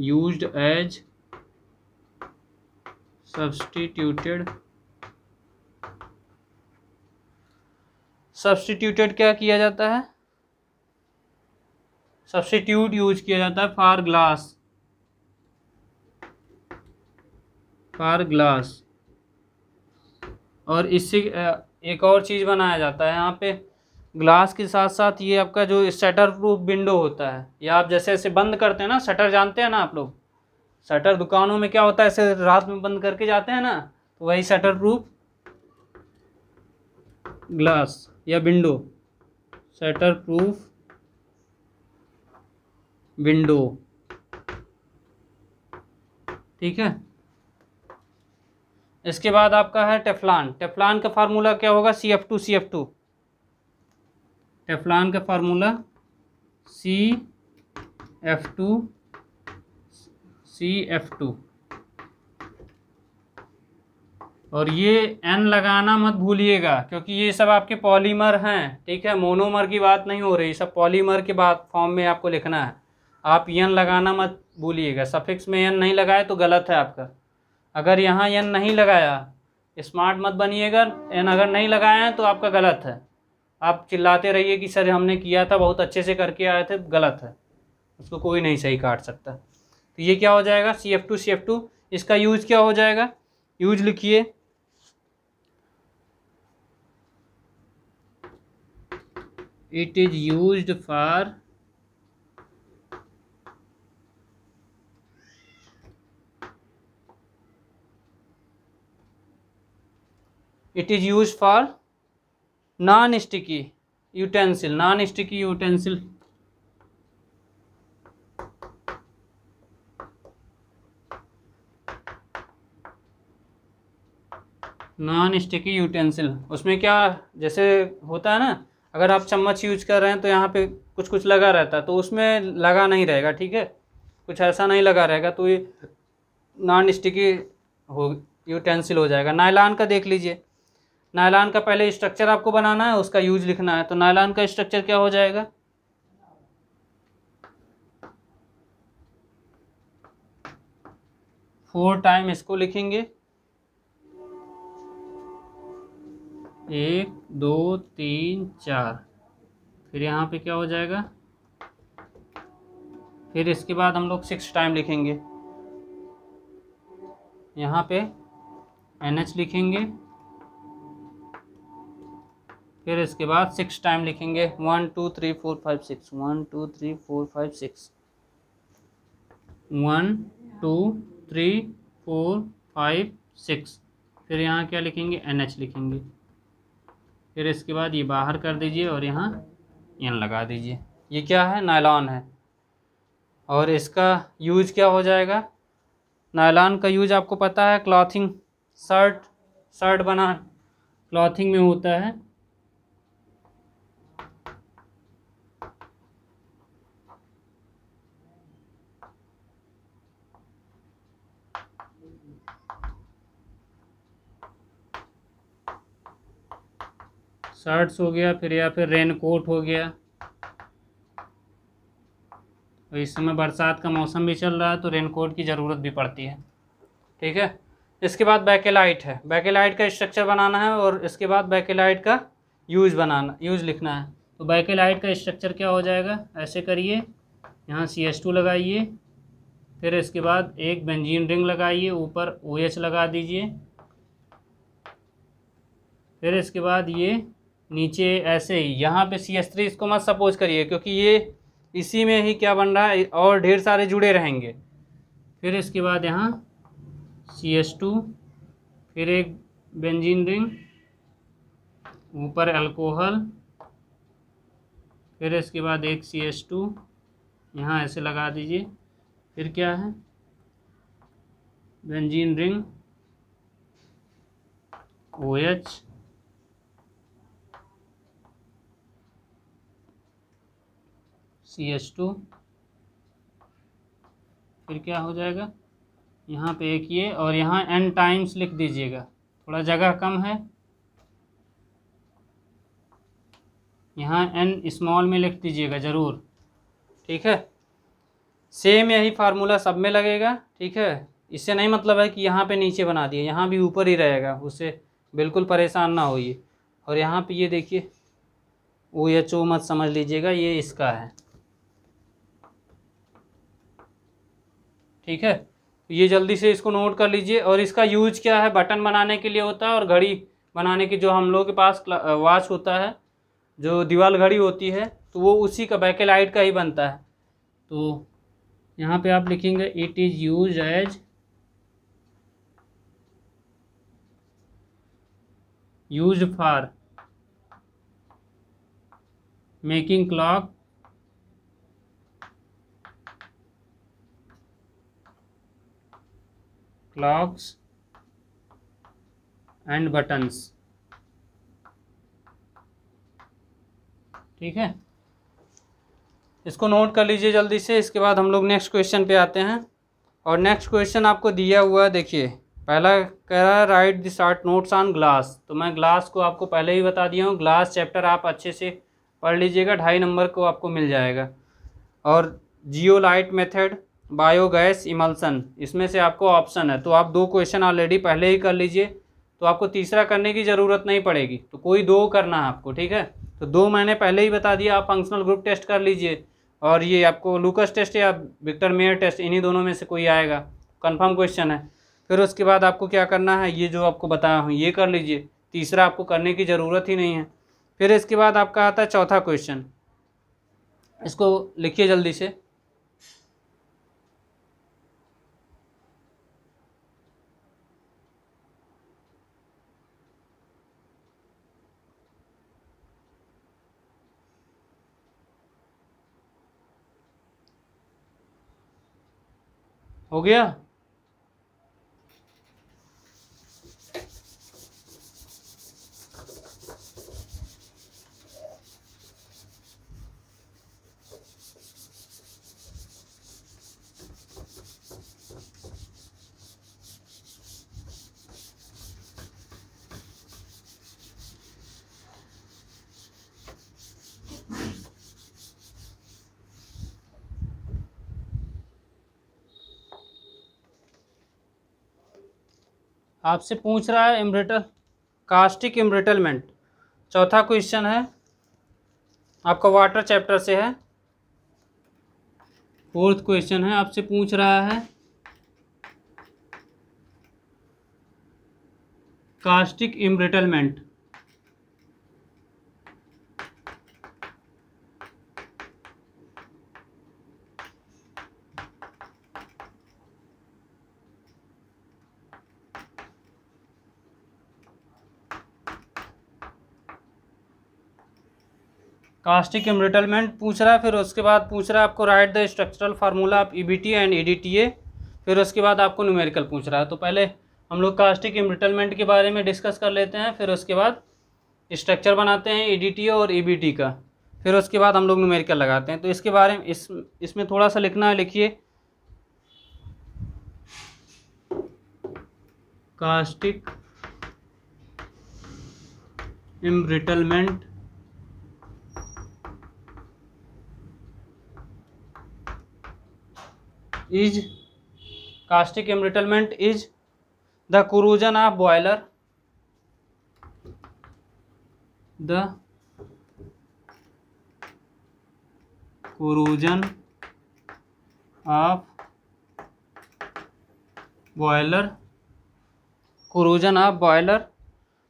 use as substituted substituted क्या किया जाता है सब्सटीट्यूट यूज किया जाता है फार ग्लास फार ग्लास और इससे एक और चीज़ बनाया जाता है यहाँ पे ग्लास के साथ साथ ये आपका जो शटर प्रूफ विंडो होता है या आप जैसे ऐसे बंद करते हैं ना शटर जानते हैं ना आप लोग शटर दुकानों में क्या होता है ऐसे रात में बंद करके जाते हैं ना तो वही शटर प्रूफ ग्लास या विंडो शटर प्रूफ विंडो ठीक है इसके बाद आपका है टेफलान टेफलान का फार्मूला क्या होगा C F two C F two Teflon का formula C F two C F two और ये एन लगाना मत भूलिएगा क्योंकि ये सब आपके पॉलीमर हैं ठीक है मोनोमर की बात नहीं हो रही सब पॉलीमर के बात फॉर्म में आपको लिखना है आप यन लगाना मत भूलिएगा सफिक्स में एन नहीं लगाए तो गलत है आपका अगर यहाँ एन नहीं लगाया स्मार्ट मत बनिएगा एन अगर नहीं लगाए हैं तो आपका गलत है आप चिल्लाते रहिए कि सर हमने किया था बहुत अच्छे से करके आए थे गलत है उसको कोई नहीं सही काट सकता तो ये क्या हो जाएगा C F two C F two इसका यूज क्या हो जाएगा यूज लिखिए it is used for it is used for non sticky utensil non sticky utensil non sticky utensil उसमें क्या जैसे होता है ना अगर आप चम्मच यूज कर रहे हैं तो यहाँ पे कुछ कुछ लगा रहता है तो उसमें लगा नहीं रहेगा ठीक है कुछ ऐसा नहीं लगा रहेगा तो ये नॉन स्टिकी हो यूटेंसिल हो जाएगा नायलान का देख लीजिए नायलान का पहले स्ट्रक्चर आपको बनाना है उसका यूज लिखना है तो नायलान का स्ट्रक्चर क्या हो जाएगा फोर टाइम इसको लिखेंगे एक दो तीन चार फिर यहाँ पे क्या हो जाएगा फिर इसके बाद हम लोग सिक्स टाइम लिखेंगे यहाँ पे एन एच लिखेंगे फिर इसके बाद सिक्स टाइम लिखेंगे one two three four five six one two three four five six one two three four five six फिर यहाँ क्या लिखेंगे एन एच लिखेंगे फिर इसके बाद ये बाहर कर दीजिए और यहाँ इन लगा दीजिए ये क्या है नायलॉन है और इसका यूज क्या हो जाएगा नायलॉन का यूज आपको पता है क्लॉथिंग शर्ट शर्ट बना क्लॉथिंग में होता है शर्ट्स हो गया फिर या फिर रेन कोट हो गया और तो इस समय बरसात का मौसम भी चल रहा है तो रेन कोट की ज़रूरत भी पड़ती है ठीक है इसके बाद बैकेलाइट है बैकेलाइट का स्ट्रक्चर बनाना है और इसके बाद बैकेलाइट का यूज बनाना यूज लिखना है तो बैकेलाइट का स्ट्रक्चर क्या हो जाएगा ऐसे करिए यहाँ सी एस टू लगाइए फिर इसके बाद एक बेंजीन रिंग लगाइए ऊपर ओ OH एच लगा दीजिए फिर इसके बाद ये नीचे ऐसे ही यहाँ पे सी एस थ्री इसको मत सपोज करिए क्योंकि ये इसी में ही क्या बन रहा है और ढेर सारे जुड़े रहेंगे फिर इसके बाद यहाँ सी एस टू फिर एक बेंजीन रिंग ऊपर अल्कोहल फिर इसके बाद एक सी एस टू यहाँ ऐसे लगा दीजिए फिर क्या है benzene ring O OH, H C H two फिर क्या हो जाएगा यहाँ पे एक ये और यहाँ एन टाइम्स लिख दीजिएगा थोड़ा जगह कम है यहाँ एन स्मॉल में लिख दीजिएगा ज़रूर ठीक है सेम यही फार्मूला सब में लगेगा ठीक है इससे नहीं मतलब है कि यहाँ पे नीचे बना दिए यहाँ भी ऊपर ही रहेगा उससे बिल्कुल परेशान ना होइए और यहाँ पे ये देखिए ओ एच ओ मत समझ लीजिएगा ये इसका है ठीक है तो ये जल्दी से इसको नोट कर लीजिए और इसका यूज क्या है बटन बनाने के लिए होता है और घड़ी बनाने की जो हम लोग के पास वॉच होता है जो दीवार घड़ी होती है तो वो उसी का बैके लाइट का ही बनता है तो यहाँ पे आप लिखेंगे it is use as use for making clock clocks and buttons ठीक है इसको नोट कर लीजिए जल्दी से इसके बाद हम लोग नेक्स्ट क्वेश्चन पे आते हैं और नेक्स्ट क्वेश्चन आपको दिया हुआ है देखिए पहला कह रहा है write the short notes on glass तो मैं ग्लास को आपको पहले ही बता दिया हूँ ग्लास चैप्टर आप अच्छे से पढ़ लीजिएगा ढाई नंबर को आपको मिल जाएगा और zeolite method biogas emulsion इसमें से आपको ऑप्शन है तो आप दो क्वेश्चन ऑलरेडी पहले ही कर लीजिए तो आपको तीसरा करने की ज़रूरत नहीं पड़ेगी तो कोई दो करना है आपको ठीक है तो दो मैंने पहले ही बता दिया आप फंक्शनल ग्रुप टेस्ट कर लीजिए और ये आपको लूकस टेस्ट या विक्टर मेयर टेस्ट इन्हीं दोनों में से कोई आएगा कन्फर्म क्वेश्चन है फिर उसके बाद आपको क्या करना है ये जो आपको बताया हूँ ये कर लीजिए तीसरा आपको करने की ज़रूरत ही नहीं है फिर इसके बाद आपका आता है चौथा क्वेश्चन इसको लिखिए जल्दी से हो गया आपसे पूछ रहा है एम्ब्रेटल कास्टिक एम्ब्रेटलमेंट चौथा क्वेश्चन है आपका वाटर चैप्टर से है फोर्थ क्वेश्चन है आपसे पूछ रहा है कास्टिक एम्ब्रेटलमेंट कास्टिक इम्रिटलमेंट पूछ रहा है फिर उसके बाद पूछ रहा है आपको write the structural formula of E and E फिर उसके बाद आपको न्यूमेरिकल पूछ रहा है तो पहले हम लोग कास्टिक एम्ब्रिटलमेंट के बारे में डिस्कस कर लेते हैं फिर उसके बाद स्ट्रक्चर बनाते हैं ई e और ई e का फिर उसके बाद हम लोग न्यूमेरिकल लगाते हैं तो इसके बारे में इस इसमें थोड़ा सा लिखना है लिखिए caustic embrittlement is caustic embrittlement is the corrosion of boiler the corrosion of boiler corrosion of boiler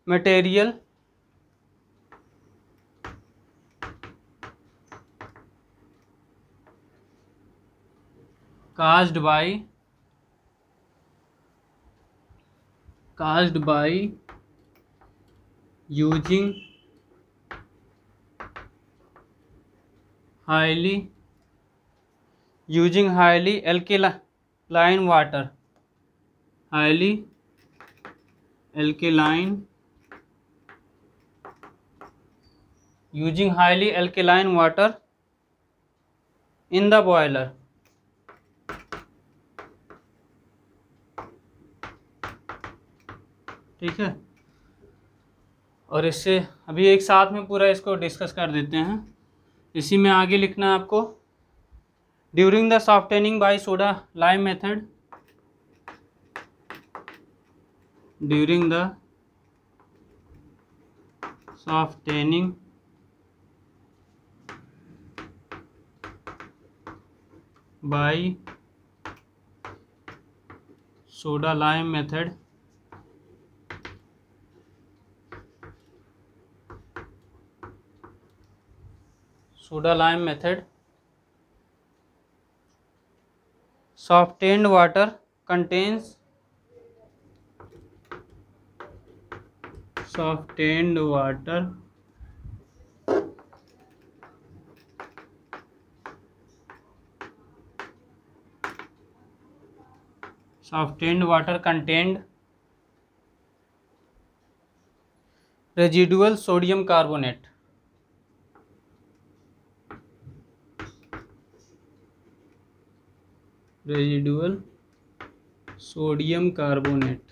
material caused by caused by using highly using highly alkaline water highly alkaline using highly alkaline water in the boiler ठीक है और इससे अभी एक साथ में पूरा इसको डिस्कस कर देते हैं इसी में आगे लिखना है आपको during the softening by soda lime method during the softening by soda lime method soda lime method softened water contains softened water softened water contained residual sodium carbonate residual sodium carbonate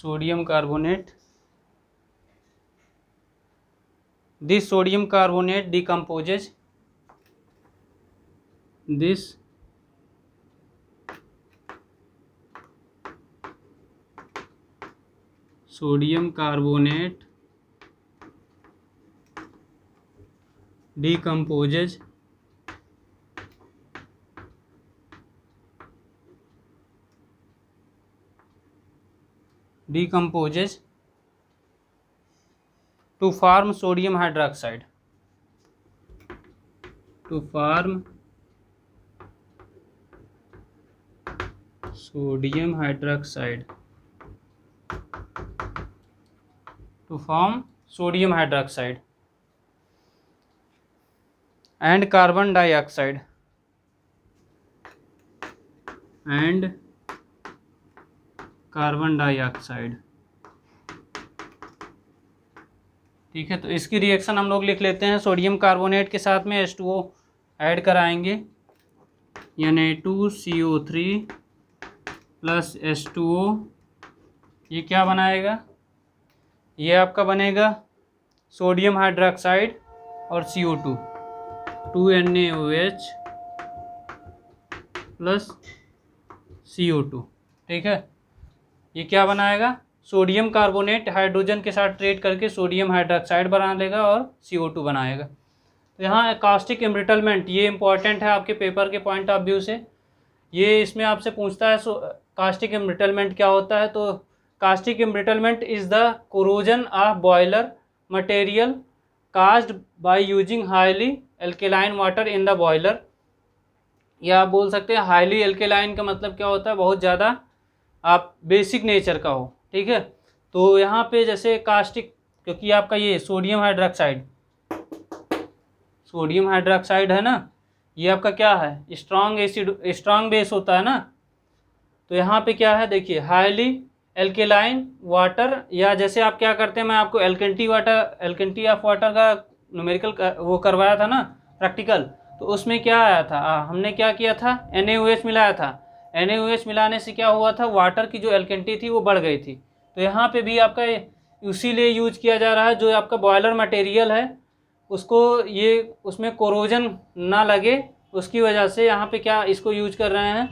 sodium carbonate this sodium carbonate decomposes this sodium carbonate decomposes decomposes to form sodium hydroxide to form sodium hydroxide to form sodium hydroxide and carbon dioxide and carbon dioxide ठीक है तो इसकी reaction हम लोग लिख लेते हैं sodium carbonate के साथ में एस टू ओ ऐड कराएंगे यानी two C O three plus S two O ये क्या बनाएगा ये आपका बनेगा सोडियम हाइड्रोक्साइड और C O two two N A O H plus C O two ठीक है ये क्या बनाएगा सोडियम कार्बोनेट हाइड्रोजन के साथ ट्रेड करके सोडियम हाइड्रोक्साइड बना लेगा और सी ओ टू बनाएगा तो यहाँ कास्टिक एम्ब्रिटलमेंट ये इंपॉर्टेंट है आपके पेपर के पॉइंट ऑफ व्यू से ये इसमें आपसे पूछता है सो कास्टिक एम्ब्रिटलमेंट क्या होता है तो caustic embrittlement is the corrosion of boiler material caused by using highly alkaline water in the boiler या आप बोल सकते हैं हाईली एल्केलाइन का मतलब क्या होता है बहुत ज़्यादा आप बेसिक नेचर का हो ठीक है तो यहाँ पे जैसे कास्टिक क्योंकि आपका ये सोडियम हाइड्रोक्साइड सोडियम हाइड्रोक्साइड है ना ये आपका क्या है स्ट्रॉन्ग एसिड स्ट्रॉन्ग बेस होता है ना तो यहाँ पे क्या है देखिए हाईली एल्केलाइन वाटर या जैसे आप क्या करते हैं मैं आपको alkalinity water alkalinity of water का न्यूमेरिकल वो करवाया था ना प्रैक्टिकल तो उसमें क्या आया था आ, हमने क्या किया था एन मिलाया था एन मिलाने से क्या हुआ था वाटर की जो एल्केंटी थी वो बढ़ गई थी तो यहाँ पे भी आपका लिए यूज किया जा रहा है जो आपका बॉयलर मटेरियल है उसको ये उसमें कोरोजन ना लगे उसकी वजह से यहाँ पे क्या इसको यूज कर रहे हैं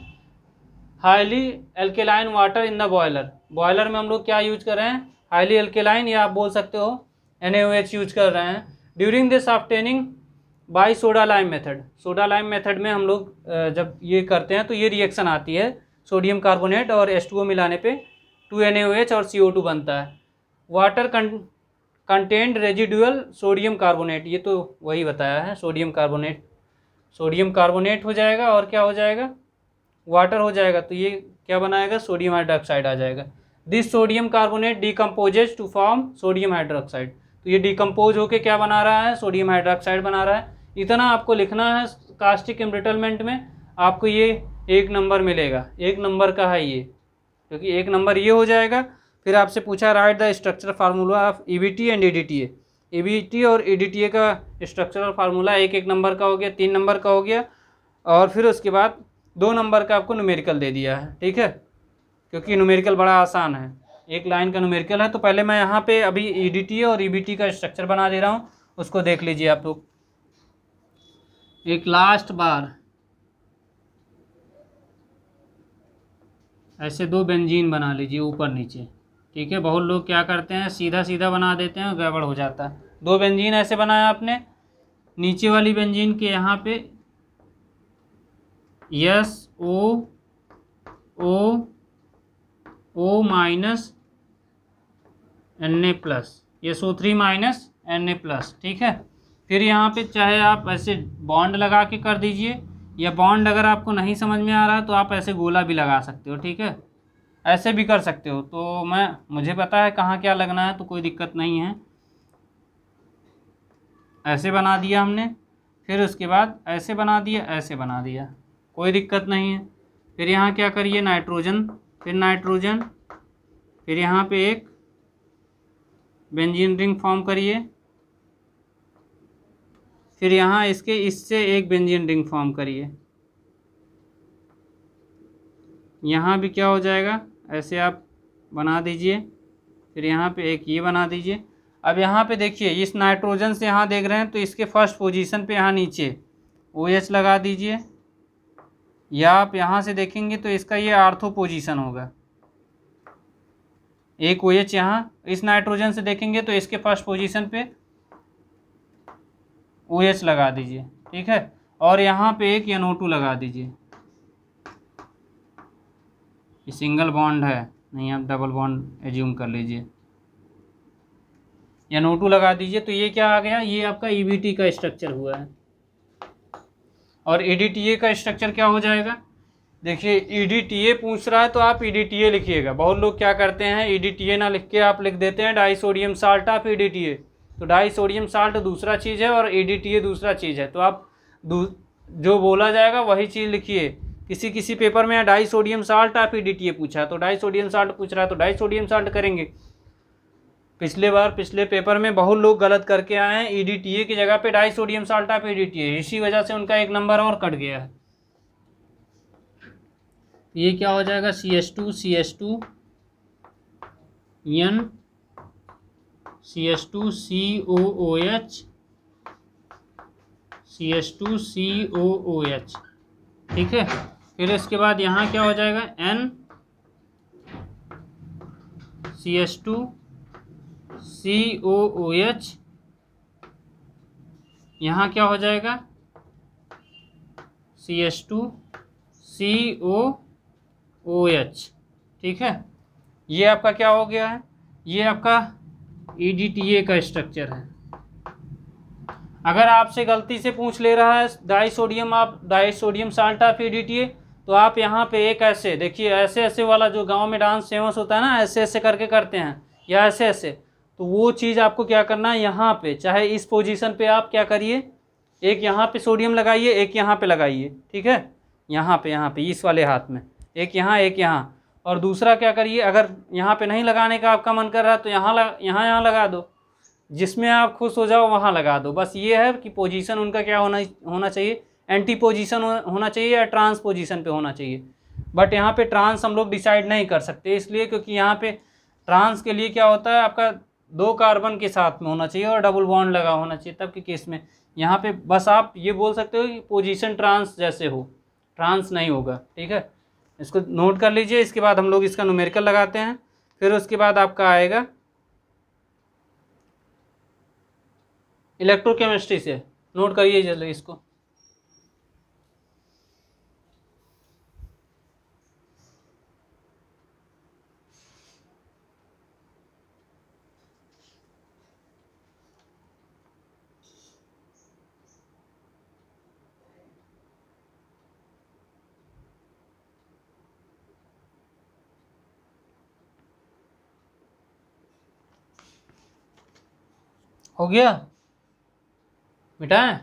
highly alkaline water in the boiler boiler में हम लोग क्या यूज कर रहे हैं हाईली एल्केलाइन या आप बोल सकते हो एन यूज कर रहे हैं during this softening by soda lime method soda lime method में हम लोग जब ये करते हैं तो ये रिएक्शन आती है सोडियम कार्बोनेट और एस मिलाने पर टू एन और सी बनता है water content residual sodium carbonate ये तो वही बताया है सोडियम कार्बोनेट सोडियम कार्बोनेट हो जाएगा और क्या हो जाएगा वाटर हो जाएगा तो ये क्या बनाएगा सोडियम हाइड्रोक्साइड आ जाएगा this sodium carbonate decomposes to form sodium hydroxide तो ये डिकम्पोज होकर क्या बना रहा है सोडियम हाइड्रोक्साइड बना रहा है इतना आपको लिखना है कास्टिक एम्ब्रिटलमेंट में आपको ये एक नंबर मिलेगा एक नंबर का है ये क्योंकि एक नंबर ये हो जाएगा फिर आपसे पूछा write the structure formula of E and E E और ई e का स्ट्रक्चरल फार्मूला एक एक नंबर का हो गया तीन नंबर का हो गया और फिर उसके बाद दो नंबर का आपको न्यूमेरिकल दे दिया है ठीक है क्योंकि न्यूमेरिकल बड़ा आसान है एक लाइन का न्यूमेरिकल है तो पहले मैं यहाँ पे अभी ई e और ई e का स्ट्रक्चर बना दे रहा हूँ उसको देख लीजिए आप लोग एक लास्ट बार ऐसे दो बेंजीन बना लीजिए ऊपर नीचे ठीक है बहुत लोग क्या करते हैं सीधा सीधा बना देते हैं गड़बड़ हो जाता है दो बेंजीन ऐसे बनाया आपने नीचे वाली बेंजीन के यहाँ पे S O O O minus N A plus S O three minus N A plus ठीक है फिर यहाँ पे चाहे आप ऐसे बॉन्ड लगा के कर दीजिए या बॉन्ड अगर आपको नहीं समझ में आ रहा है तो आप ऐसे गोला भी लगा सकते हो ठीक है ऐसे भी कर सकते हो तो मैं मुझे पता है कहाँ क्या लगना है तो कोई दिक्कत नहीं है ऐसे बना दिया हमने फिर उसके बाद ऐसे बना दिया ऐसे बना दिया कोई दिक्कत नहीं है फिर यहाँ क्या करिए नाइट्रोजन फिर नाइट्रोजन फिर यहाँ पे एक बेंजीन रिंग फॉर्म करिए फिर यहाँ इसके इससे एक बेंजीन रिंग फॉर्म करिए यहाँ भी क्या हो जाएगा ऐसे आप बना दीजिए फिर यहाँ पे एक ये बना दीजिए अब यहाँ पे देखिए इस नाइट्रोजन से यहाँ देख रहे हैं तो इसके फर्स्ट पोजीशन पे यहाँ नीचे ओ OH लगा दीजिए या आप यहाँ से देखेंगे तो इसका ये आर्थो पोजीशन होगा एक ओ एच यहाँ इस नाइट्रोजन से देखेंगे तो इसके फर्स्ट पोजीशन पे ओ एच लगा दीजिए ठीक है और यहाँ पे एक एन ओ टू लगा दीजिए सिंगल बॉन्ड है नहीं आप डबल बॉन्ड एज्यूम कर लीजिए एन ओ टू लगा दीजिए तो ये क्या आ गया ये आपका ई बी टी का स्ट्रक्चर हुआ है और ई e का स्ट्रक्चर क्या हो जाएगा देखिए ई e पूछ रहा है तो आप ई e लिखिएगा बहुत लोग क्या करते हैं ई ना लिख के आप लिख देते हैं डाई सोडियम साल्ट आप ई तो डाई सोडियम साल्ट दूसरा चीज़ है और ई दूसरा चीज़ है तो आप जो बोला जाएगा वही चीज़ लिखिए किसी किसी पेपर में डाई सोडियम साल्ट आप ई पूछा तो डाई सोडियम साल्ट पूछ रहा है तो डाई सोडियम साल्ट करेंगे पिछले बार पिछले पेपर में बहुत लोग गलत करके आए हैं डी e की जगह पे डाई सोडियम साल्ट आप ई e इसी वजह से उनका एक नंबर और कट गया है ये क्या हो जाएगा C S two C S two N C S two C O O H C S two C O O H ठीक है फिर इसके बाद यहाँ क्या हो जाएगा N C S two C O O H यहाँ क्या हो जाएगा C H two C O O H ठीक है ये आपका क्या हो गया है ये आपका ई डी टी ए का स्ट्रक्चर है अगर आपसे गलती से पूछ ले रहा है डाई सोडियम आप di sodium salt of E D T A तो आप यहाँ पे एक ऐसे देखिए ऐसे ऐसे वाला जो गांव में डांस फेमस होता है ना ऐसे ऐसे करके करते हैं या ऐसे ऐसे तो वो चीज़ आपको क्या करना है यहाँ पे चाहे इस पोजीशन पे आप क्या करिए एक यहाँ पे सोडियम लगाइए एक यहाँ पे लगाइए ठीक है यहाँ पे यहाँ पे इस वाले हाथ में एक यहाँ एक यहाँ और दूसरा क्या करिए अगर यहाँ पे नहीं लगाने का आपका मन कर रहा है तो यहाँ यहाँ यहाँ लगा दो जिसमें आप खुश हो जाओ वहाँ लगा दो बस ये है कि पोजिशन उनका क्या होना होना चाहिए एंटी पोजिशन होना चाहिए या ट्रांस पोजिशन पर होना चाहिए बट यहाँ पर ट्रांस हम लोग डिसाइड नहीं कर सकते इसलिए क्योंकि यहाँ पर ट्रांस के लिए क्या होता है आपका दो कार्बन के साथ में होना चाहिए और डबल बॉन्ड लगा होना चाहिए तब के केस में यहाँ पे बस आप ये बोल सकते हो कि पोजीशन ट्रांस जैसे हो ट्रांस नहीं होगा ठीक है इसको नोट कर लीजिए इसके बाद हम लोग इसका नोमेरिकल लगाते हैं फिर उसके बाद आपका आएगा इलेक्ट्रोकेमिस्ट्री से नोट करिए जल्दी इसको हो गया मिटाएं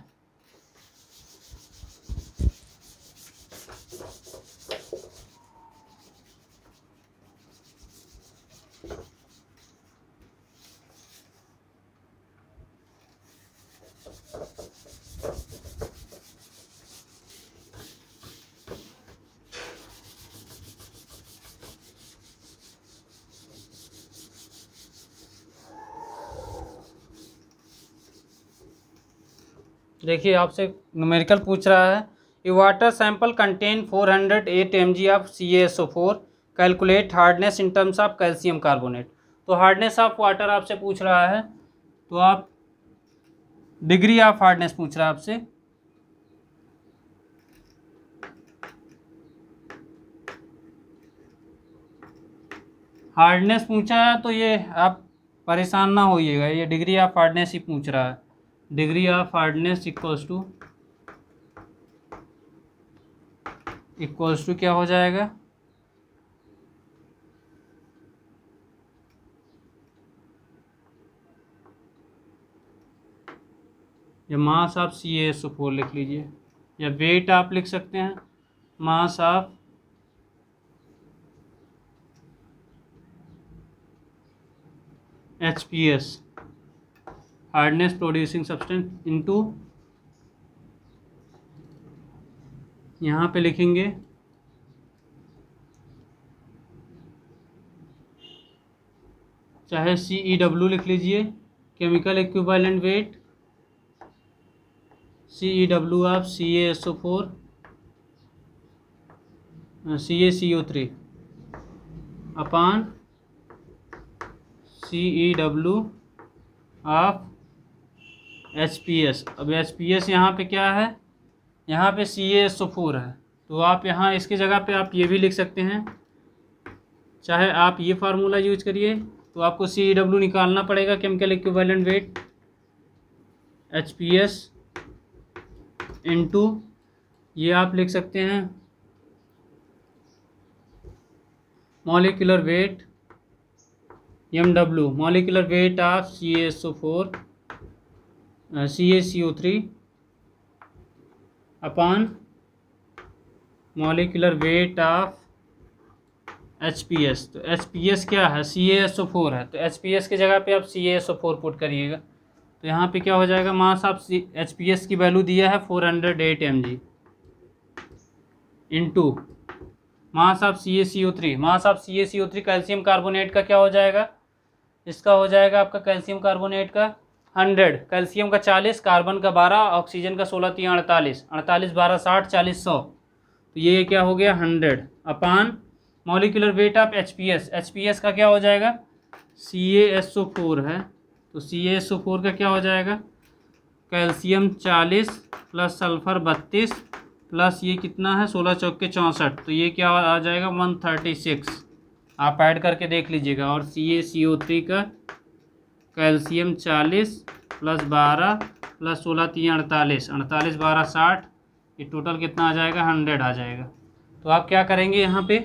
देखिए आपसे न्यूमेरिकल पूछ रहा है ये water sample contain 408 hundred eight M G of C S O four calculate hardness in terms of calcium carbonate तो हार्डनेस ऑफ वाटर आपसे पूछ रहा है तो आप डिग्री ऑफ हार्डनेस पूछ रहा है आपसे हार्डनेस पूछा है तो ये आप परेशान ना होइएगा ये डिग्री ऑफ हार्डनेस ही पूछ रहा है degree of hardness equals to equals to क्या हो जाएगा या मास आप सी एस सुपोर फोर लिख लीजिए या वेट आप लिख सकते हैं मास आप H P S hardness producing substance into यहां पे लिखेंगे चाहे सी ई डब्ल्यू लिख लीजिए chemical equivalent weight C E W आप C S O four C A C O three upon C E W of H P S अब H P S यहाँ पर क्या है यहाँ पे सी एस ओ फोर है तो आप यहाँ इसकी जगह पे आप ये भी लिख सकते हैं चाहे आप ये फार्मूला यूज करिए तो आपको सी ई डब्ल्यू निकालना पड़ेगा chemical equivalent weight H P S into ये आप लिख सकते हैं molecular weight M W molecular weight of C S O four C A C O three upon molecular weight of H P S तो H P S क्या है C S O four है तो एच पी एस की जगह पे आप C S O four put करिएगा तो यहाँ पे क्या हो जाएगा मास आप सी एच पी एस की वैल्यू दिया है four hundred eight M G in two mass of C A C O three mass of C A C O three calcium carbonate का क्या हो जाएगा इसका हो जाएगा आपका कैल्शियम कार्बोनेट का हंड्रेड कैल्शियम का चालीस कार्बन का बारह ऑक्सीजन का सोलह तीन अड़तालीस अड़तालीस बारह साठ चालीस सौ तो ये क्या हो गया hundred upon molecular weight of H P S H P S का क्या हो जाएगा सी एस ओ फोर है तो सी एस ओ फोर का क्या हो जाएगा कैल्शियम चालीस प्लस सल्फर बत्तीस प्लस ये कितना है सोलह चौके चौंसठ तो ये क्या आ जाएगा वन थर्टी सिक्स आप ऐड करके देख लीजिएगा और C A C O three का कैल्शियम चालीस प्लस बारह प्लस सोलह तीन अड़तालीस अड़तालीस बारह साठ ये टोटल कितना आ जाएगा हंड्रेड आ जाएगा तो आप क्या करेंगे यहाँ पे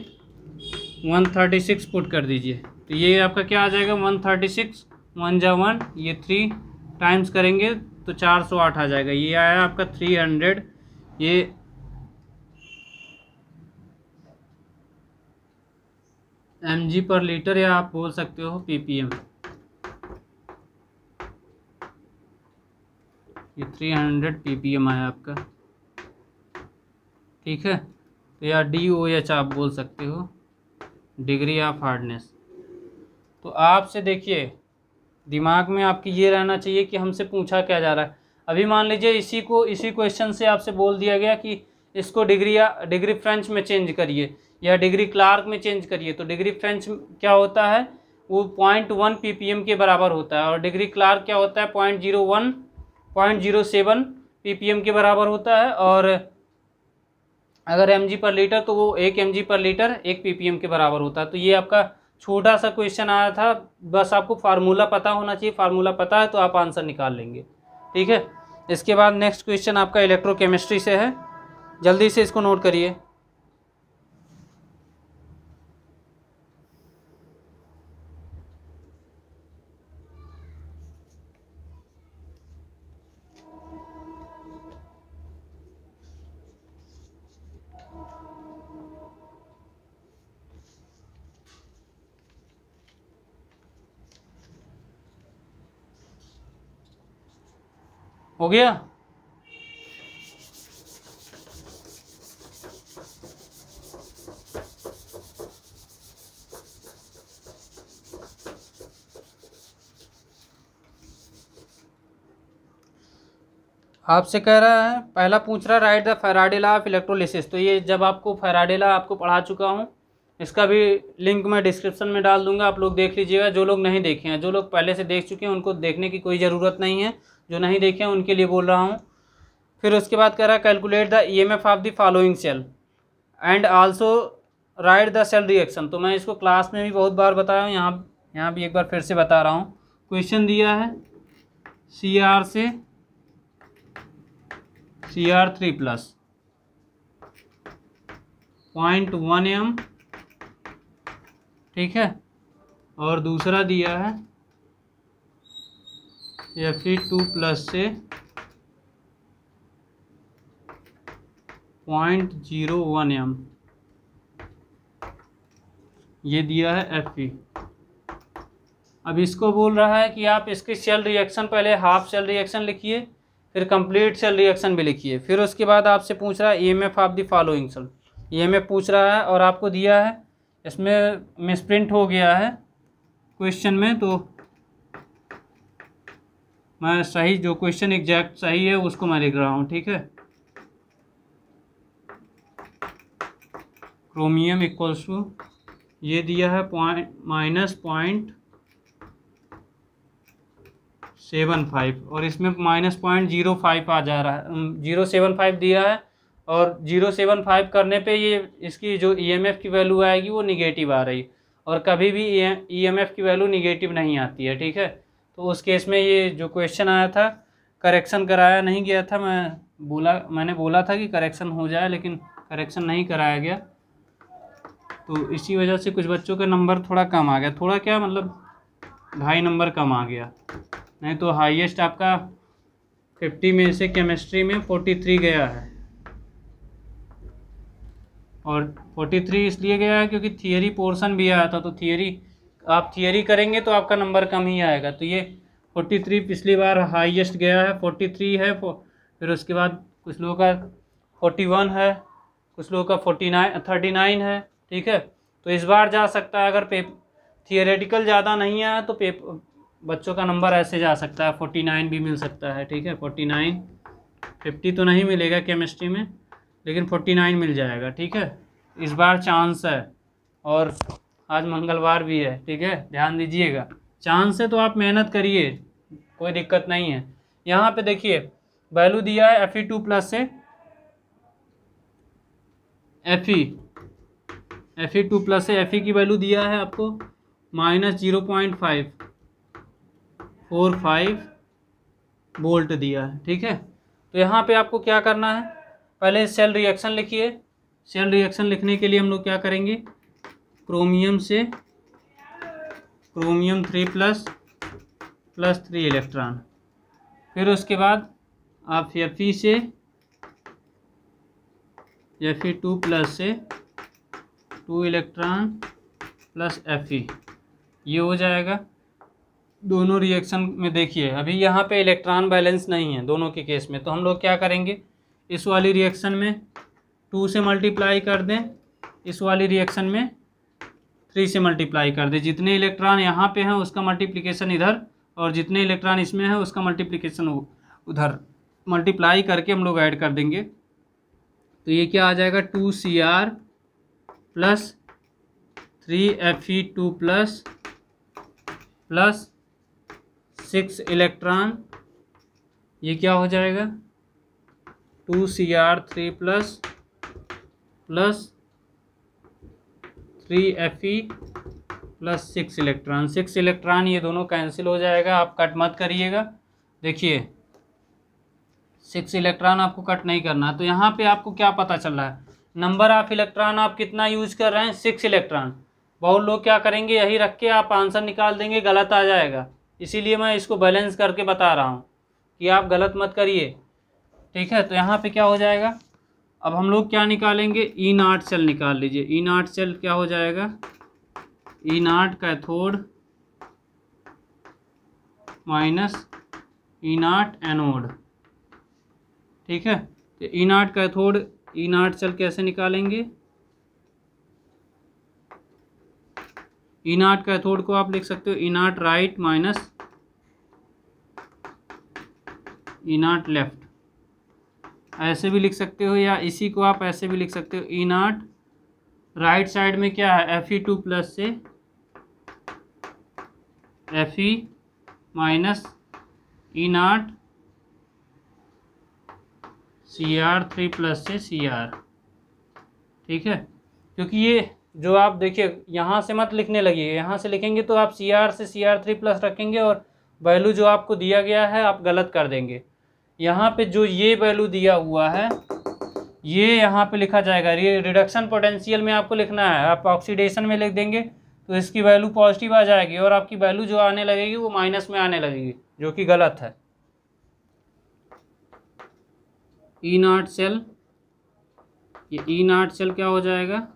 वन थर्टी सिक्स पुट कर दीजिए तो ये आपका क्या आ जाएगा वन थर्टी सिक्स वन जा वन ये थ्री टाइम्स करेंगे तो चार सौ आठ आ जाएगा ये आया आपका थ्री हंड्रेड ये एम जी पर लीटर या आप बोल सकते हो पी पी एम ये three hundred P P M आया आपका ठीक है तो या डी ओ एच आप बोल सकते हो डिग्री ऑफ हार्डनेस तो आपसे देखिए दिमाग में आपकी ये रहना चाहिए कि हमसे पूछा क्या जा रहा है अभी मान लीजिए इसी को इसी क्वेश्चन से आपसे बोल दिया गया कि इसको डिग्री या डिग्री फ्रेंच में चेंज करिए या डिग्री क्लार्क में चेंज करिए तो डिग्री फ्रेंच क्या होता है वो पॉइंट वन पी के बराबर होता है और डिग्री क्लार्क क्या होता है point zero one point zero seven P के बराबर होता है और अगर एम पर लीटर तो वो एक एम पर लीटर एक पी के बराबर होता है तो ये आपका छोटा सा क्वेश्चन आया था बस आपको फार्मूला पता होना चाहिए फार्मूला पता है तो आप आंसर निकाल लेंगे ठीक है इसके बाद नेक्स्ट क्वेश्चन आपका इलेक्ट्रोकेमिस्ट्री से है जल्दी से इसको नोट करिए हो गया आपसे कह रहा है पहला पूछ रहा है write the Faraday law of electrolysis तो ये जब आपको फेराडेला आपको पढ़ा चुका हूँ इसका भी लिंक मैं डिस्क्रिप्शन में डाल दूंगा आप लोग देख लीजिएगा जो लोग नहीं देखे हैं जो लोग पहले से देख चुके हैं उनको देखने की कोई ज़रूरत नहीं है जो नहीं देखे उनके लिए बोल रहा हूँ फिर उसके बाद कह रहा है calculate the E M F of the following cell and also write the cell reaction तो मैं इसको क्लास में भी बहुत बार बताया हूँ यहाँ यहाँ भी एक बार फिर से बता रहा हूँ क्वेश्चन दिया है सी आर से C R three plus point one M ठीक है और दूसरा दिया है या फिर टू प्लस से पॉइंट जीरो वन एम ये दिया है एफ पी अब इसको बोल रहा है कि आप इसकी सेल रिएक्शन पहले हाफ सेल रिएक्शन लिखिए फिर कंप्लीट सेल रिएक्शन भी लिखिए फिर उसके बाद आपसे पूछ रहा है E M F of the following cell E M F पूछ रहा है और आपको दिया है इसमें मिसप्रिंट हो गया है क्वेश्चन में तो मैं सही जो क्वेश्चन एग्जैक्ट सही है उसको मैं लिख रहा हूँ ठीक है क्रोमियम इक्वल्स टू ये दिया है point minus point seven five और इसमें माइनस पॉइंट जीरो फाइव आ जा रहा है जीरो सेवन फाइव दिया है और जीरो सेवन फाइव करने पे ये इसकी जो ईएमएफ e की वैल्यू आएगी वो निगेटिव आ रही और कभी भी ईएमएफ e e की वैल्यू निगेटिव नहीं आती है ठीक है तो उस केस में ये जो क्वेश्चन आया था करेक्शन कराया नहीं गया था मैं बोला मैंने बोला था कि करेक्शन हो जाए लेकिन करेक्शन नहीं कराया गया तो इसी वजह से कुछ बच्चों का नंबर थोड़ा कम आ गया थोड़ा क्या मतलब ढाई नंबर कम आ गया नहीं तो हाईएस्ट आपका फिफ्टी में से केमिस्ट्री में फोर्टी थ्री गया है और फोर्टी थ्री इसलिए गया है क्योंकि थियरी पोर्शन भी आया था तो थियरी आप थियरी करेंगे तो आपका नंबर कम ही आएगा तो ये फोर्टी थ्री पिछली बार हाईएस्ट गया है फोर्टी थ्री है फिर उसके बाद कुछ लोगों का फोर्टी वन है कुछ लोगों का फोर्टी नाइन थर्टी नाइन है ठीक है तो इस बार जा सकता है अगर पेप थियोरेटिकल ज़्यादा नहीं आया तो पेप बच्चों का नंबर ऐसे जा सकता है फोर्टी नाइन भी मिल सकता है ठीक है फोर्टी नाइन फिफ्टी तो नहीं मिलेगा केमिस्ट्री में लेकिन फोर्टी नाइन मिल जाएगा ठीक है इस बार चांस है और आज मंगलवार भी है ठीक है ध्यान दीजिएगा चांस है तो आप मेहनत करिए कोई दिक्कत नहीं है यहाँ पे देखिए वैल्यू दिया है F E e two plus से F E F E two plus से एफ ई e की वैल्यू दिया है आपको minus zero point five four five volt दिया है ठीक है तो यहाँ पे आपको क्या करना है पहले सेल रिएक्शन लिखिए सेल रिएक्शन लिखने के लिए हम लोग क्या करेंगे क्रोमियम से chromium three plus plus three electron फिर उसके बाद आप एफ से एफ टू प्लस से टू इलेक्ट्रॉन प्लस एफ ये हो जाएगा दोनों रिएक्शन में देखिए अभी यहाँ पे इलेक्ट्रॉन बैलेंस नहीं है दोनों के केस में तो हम लोग क्या करेंगे इस वाली रिएक्शन में टू से मल्टीप्लाई कर दें इस वाली रिएक्शन में थ्री से मल्टीप्लाई कर दे जितने इलेक्ट्रॉन यहाँ पे हैं उसका मल्टीप्लिकेशन इधर और जितने इलेक्ट्रॉन इसमें हैं उसका मल्टीप्लिकेशन उधर मल्टीप्लाई करके हम लोग ऐड कर देंगे तो ये क्या आ जाएगा two C R plus three F E two plus plus six electron ये क्या हो जाएगा two C R three plus plus three F E plus six electron six electron ये दोनों कैंसिल हो जाएगा आप कट मत करिएगा देखिए सिक्स इलेक्ट्रॉन आपको कट नहीं करना तो यहाँ पे आपको क्या पता चल रहा है नंबर ऑफ इलेक्ट्रॉन आप कितना यूज कर रहे हैं सिक्स इलेक्ट्रॉन बहुत लोग क्या करेंगे यही रख के आप आंसर निकाल देंगे गलत आ जाएगा इसीलिए मैं इसको बैलेंस करके बता रहा हूँ कि आप गलत मत करिए ठीक है तो यहाँ पे क्या हो जाएगा अब हम लोग क्या निकालेंगे ई नाट सेल निकाल लीजिए ई नाट सेल क्या हो जाएगा E naught cathode minus E naught anode ठीक है तो ई नाट कैथोड ई नाट सेल कैसे निकालेंगे ई नाट कैथोड को आप लिख सकते हो E naught right minus E naught left ऐसे भी लिख सकते हो या इसी को आप ऐसे भी लिख सकते हो ई नाट राइट साइड में क्या है एफ ई टू प्लस से F E minus E naught C R three plus से सी आर ठीक है क्योंकि ये जो आप देखिए यहाँ से मत लिखने है यहाँ से लिखेंगे तो आप सी आर से सी आर थ्री प्लस रखेंगे और वैल्यू जो आपको दिया गया है आप गलत कर देंगे यहाँ पे जो ये वैल्यू दिया हुआ है ये यहाँ पे लिखा जाएगा ये रिडक्शन पोटेंशियल में आपको लिखना है आप ऑक्सीडेशन में लिख देंगे तो इसकी वैल्यू पॉजिटिव आ जाएगी और आपकी वैल्यू जो आने लगेगी वो माइनस में आने लगेगी जो कि गलत है ई नॉट सेल ये ई नॉट सेल क्या हो जाएगा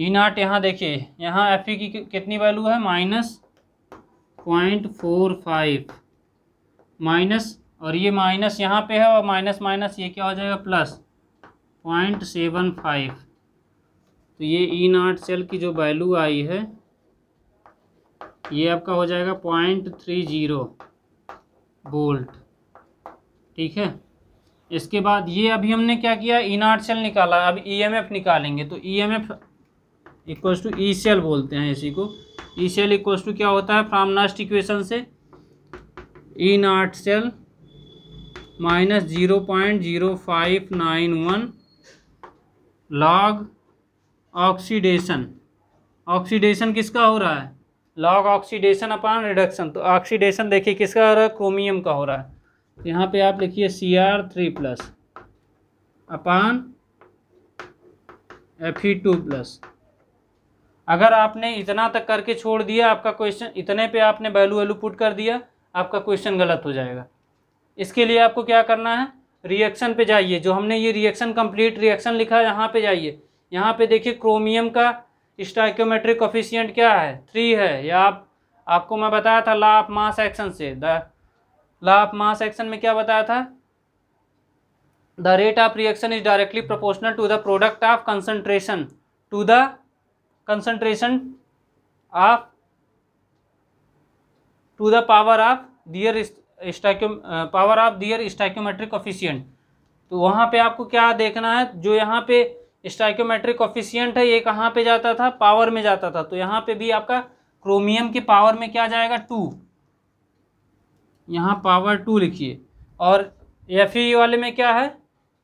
ई e नॉट यहाँ देखिए यहाँ एफ की कितनी वैल्यू है minus point four five minus और ये माइनस यहाँ पे है और माइनस माइनस ये क्या हो जाएगा प्लस पॉइंट सेवन फाइव तो ये ई e नाट सेल की जो वैल्यू आई है ये आपका हो जाएगा पॉइंट थ्री जीरो बोल्ट ठीक है इसके बाद ये अभी हमने क्या किया ई e नाट सेल निकाला अब ई एम एफ निकालेंगे तो E M F equals to E cell बोलते हैं इसी को ई सेल इक्वल्स टू क्या होता है फ्राम नास्ट इक्वेशन से E e naught cell minus zero point zero five nine one log oxidation oxidation किसका हो रहा है लॉग ऑक्सीडेशन अपॉन रिडक्शन तो ऑक्सीडेशन देखिए किसका हो रहा है क्रोमियम का हो रहा है तो यहाँ पे आप लिखिए C R three plus upon F E two plus अगर आपने इतना तक करके छोड़ दिया आपका क्वेश्चन इतने पे आपने वैल्यू वैल्यू पुट कर दिया आपका क्वेश्चन गलत हो जाएगा इसके लिए आपको क्या करना है रिएक्शन पे जाइए जो हमने ये रिएक्शन कंप्लीट रिएक्शन लिखा है यहाँ पे जाइए यहाँ पे देखिए क्रोमियम का स्टाइक्योमेट्रिक ऑफिशियंट क्या है थ्री है या आप आपको मैं बताया था ला ऑफ मास एक्शन से the law of mass action में क्या बताया था the rate of reaction is directly proportional to the product of concentration to the concentration of to the power of their स्टैक्यू power of their stoichiometric coefficient तो वहाँ पे आपको क्या देखना है जो यहाँ पे स्टैक्यूमेट्रिक ऑफिशियंट है ये कहाँ पे जाता था पावर में जाता था तो यहाँ पे भी आपका क्रोमियम के पावर में क्या जाएगा टू यहाँ पावर टू लिखिए और एफ वाले में क्या है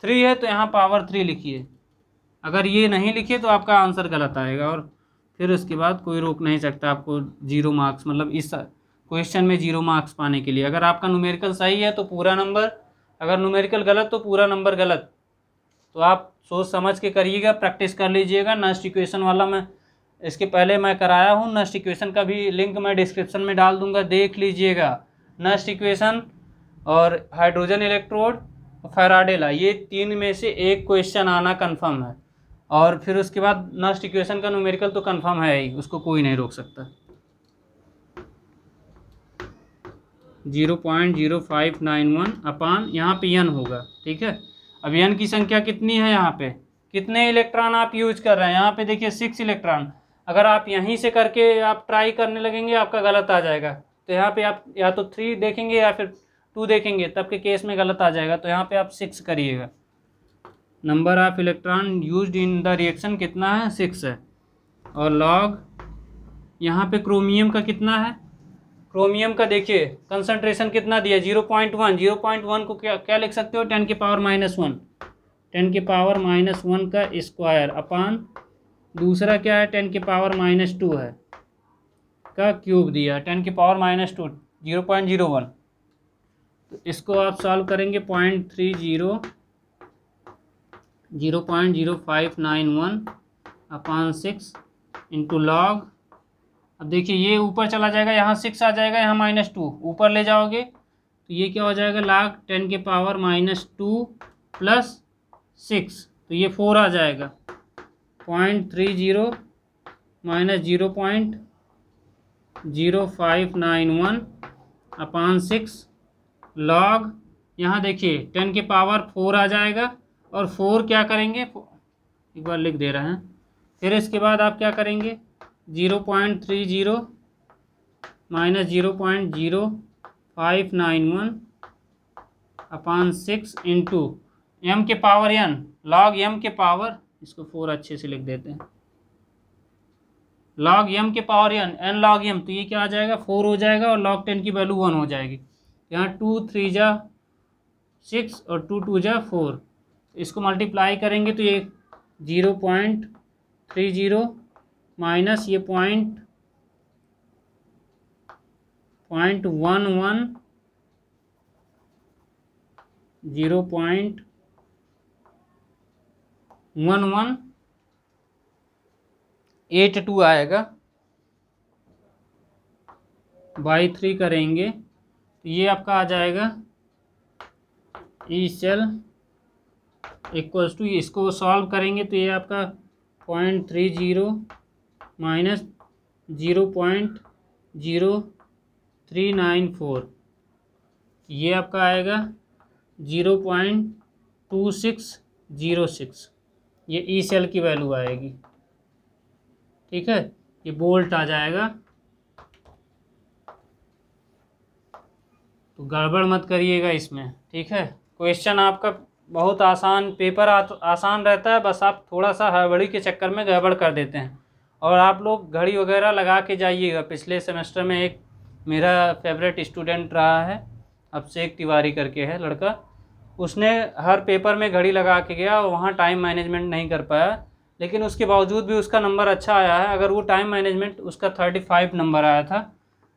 थ्री है तो यहाँ पावर थ्री लिखिए अगर ये नहीं लिखिए तो आपका आंसर गलत आएगा और फिर उसके बाद कोई रोक नहीं सकता आपको जीरो मार्क्स मतलब इस क्वेश्चन में जीरो मार्क्स पाने के लिए अगर आपका नूमेरिकल सही है तो पूरा नंबर अगर नूमेरिकल गलत तो पूरा नंबर गलत तो आप सोच समझ के करिएगा प्रैक्टिस कर लीजिएगा नस्ट इक्वेशन वाला मैं इसके पहले मैं कराया हूँ नस्ट इक्वेशन का भी लिंक मैं डिस्क्रिप्शन में डाल दूंगा देख लीजिएगा नस्ट इक्वेशन और हाइड्रोजन इलेक्ट्रोड फेराडेला ये तीन में से एक क्वेश्चन आना कन्फर्म है और फिर उसके बाद नस्ट इक्वेशन का नूमेरिकल तो कन्फर्म है ही उसको कोई नहीं रोक सकता zero point zero five nine one upon यहाँ पे यन होगा ठीक है अब यन की संख्या कितनी है यहाँ पे कितने इलेक्ट्रॉन आप यूज कर रहे हैं यहाँ पे देखिए सिक्स इलेक्ट्रॉन अगर आप यहीं से करके आप ट्राई करने लगेंगे आपका गलत आ जाएगा तो यहाँ पे आप या तो थ्री देखेंगे या फिर टू देखेंगे तब के केस में गलत आ जाएगा तो यहाँ पे आप सिक्स करिएगा number of electron use in the reaction कितना है सिक्स है और लॉग यहाँ पे क्रोमियम का कितना है क्रोमियम का देखिए कंसनट्रेशन कितना दिया zero point one zero point one को क्या क्या लिख सकते हो टेन के पावर माइनस वन टेन के पावर माइनस वन का स्क्वायर अपान दूसरा क्या है टेन के पावर माइनस टू है का क्यूब दिया टेन के power minus two zero point zero one तो इसको आप सॉल्व करेंगे point three zero zero point zero five nine one upon six into log अब देखिए ये ऊपर चला जाएगा यहाँ सिक्स आ जाएगा यहाँ माइनस टू ऊपर ले जाओगे तो ये क्या हो जाएगा लाख टेन के power minus two plus six तो ये फोर आ जाएगा point three zero minus zero point zero five nine one upon six log यहाँ देखिए टेन के पावर फोर आ जाएगा और फोर क्या करेंगे एक बार लिख दे रहे हैं फिर इसके बाद आप क्या करेंगे zero point three zero minus zero point zero five nine one upon six into M के पावर एन लॉग एम के पावर इसको फोर अच्छे से लिख देते हैं लॉग एम के power N N log M तो ये क्या आ जाएगा फोर हो जाएगा और लॉग टेन की वैल्यू वन हो जाएगी यहाँ टू थ्री जा सिक्स और टू टू जा फोर इसको मल्टीप्लाई करेंगे तो ये zero point three zero minus ये point point one one zero point one one eight two आएगा बाई थ्री करेंगे तो ये आपका आ जाएगा ई सेल इक्वल्स टू इसको सॉल्व करेंगे तो ये आपका point three zero minus zero point zero three nine four ये आपका आएगा zero point two six zero six ये ई e सेल की वैल्यू आएगी ठीक है ये बोल्ट आ जाएगा तो गड़बड़ मत करिएगा इसमें ठीक है क्वेश्चन आपका बहुत आसान पेपर आ, तो, आसान रहता है बस आप थोड़ा सा हड़बड़ी के चक्कर में गड़बड़ कर देते हैं और आप लोग घड़ी वगैरह लगा के जाइएगा पिछले सेमेस्टर में एक मेरा फेवरेट स्टूडेंट रहा है अब से एक तिवारी करके है लड़का उसने हर पेपर में घड़ी लगा के गया और वहाँ टाइम मैनेजमेंट नहीं कर पाया लेकिन उसके बावजूद भी उसका नंबर अच्छा आया है अगर वो टाइम मैनेजमेंट उसका थर्टी फाइव नंबर आया था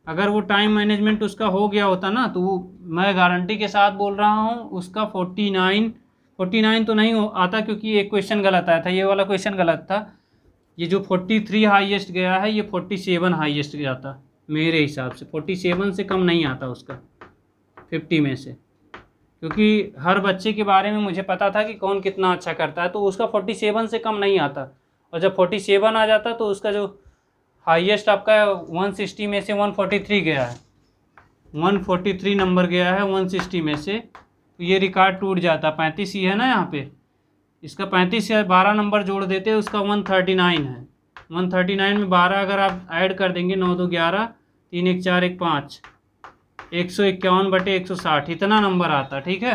अगर वो टाइम मैनेजमेंट उसका हो गया होता ना तो वो मैं गारंटी के साथ बोल रहा हूँ उसका फोर्टी नाइन फोर्टी नाइन तो नहीं हो आता क्योंकि एक क्वेश्चन गलत आया था ये वाला क्वेश्चन गलत था ये जो फोर्टी थ्री हाइएस्ट गया है ये फोर्टी सेवन हाइएस्ट जाता मेरे हिसाब से फोर्टी सेवन से कम नहीं आता उसका फिफ्टी में से क्योंकि हर बच्चे के बारे में मुझे पता था कि कौन कितना अच्छा करता है तो उसका फोर्टी सेवन से कम नहीं आता और जब फोर्टी सेवन आ जाता तो उसका जो हाईएस्ट आपका है वन सिक्सटी में से वन फोर्टी थ्री गया है वन फोर्टी थ्री नंबर गया है वन सिक्सटी में से तो ये रिकॉर्ड टूट जाता पैंतीस ही है ना यहाँ पे इसका पैंतीस या बारह नंबर जोड़ देते हैं उसका वन थर्टी नाइन है वन थर्टी नाइन में बारह अगर आप ऐड कर देंगे नौ दो ग्यारह तीन एक चार एक पाँच एक सौ इक्यावन बटे एक सौ साठ इतना नंबर आता ठीक है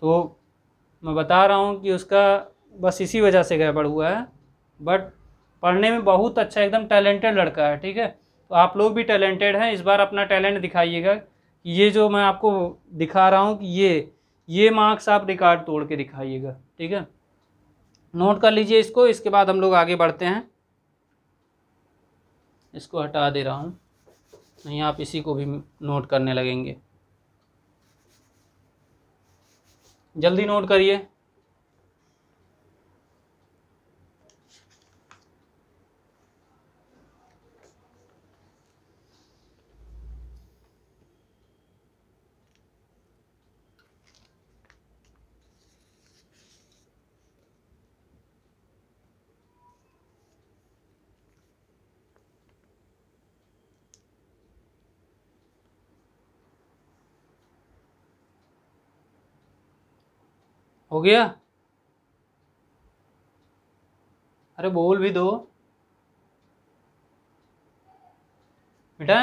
तो मैं बता रहा हूँ कि उसका बस इसी वजह से गड़बड़ हुआ है बट पढ़ने में बहुत अच्छा एकदम टैलेंटेड लड़का है ठीक है तो आप लोग भी टैलेंटेड हैं इस बार अपना टैलेंट दिखाइएगा ये जो मैं आपको दिखा रहा हूँ कि ये ये मार्क्स आप रिकॉर्ड तोड़ के दिखाइएगा ठीक है नोट कर लीजिए इसको इसके बाद हम लोग आगे बढ़ते हैं इसको हटा दे रहा हूँ नहीं आप इसी को भी नोट करने लगेंगे जल्दी नोट करिए हो गया अरे बोल भी दो बेटा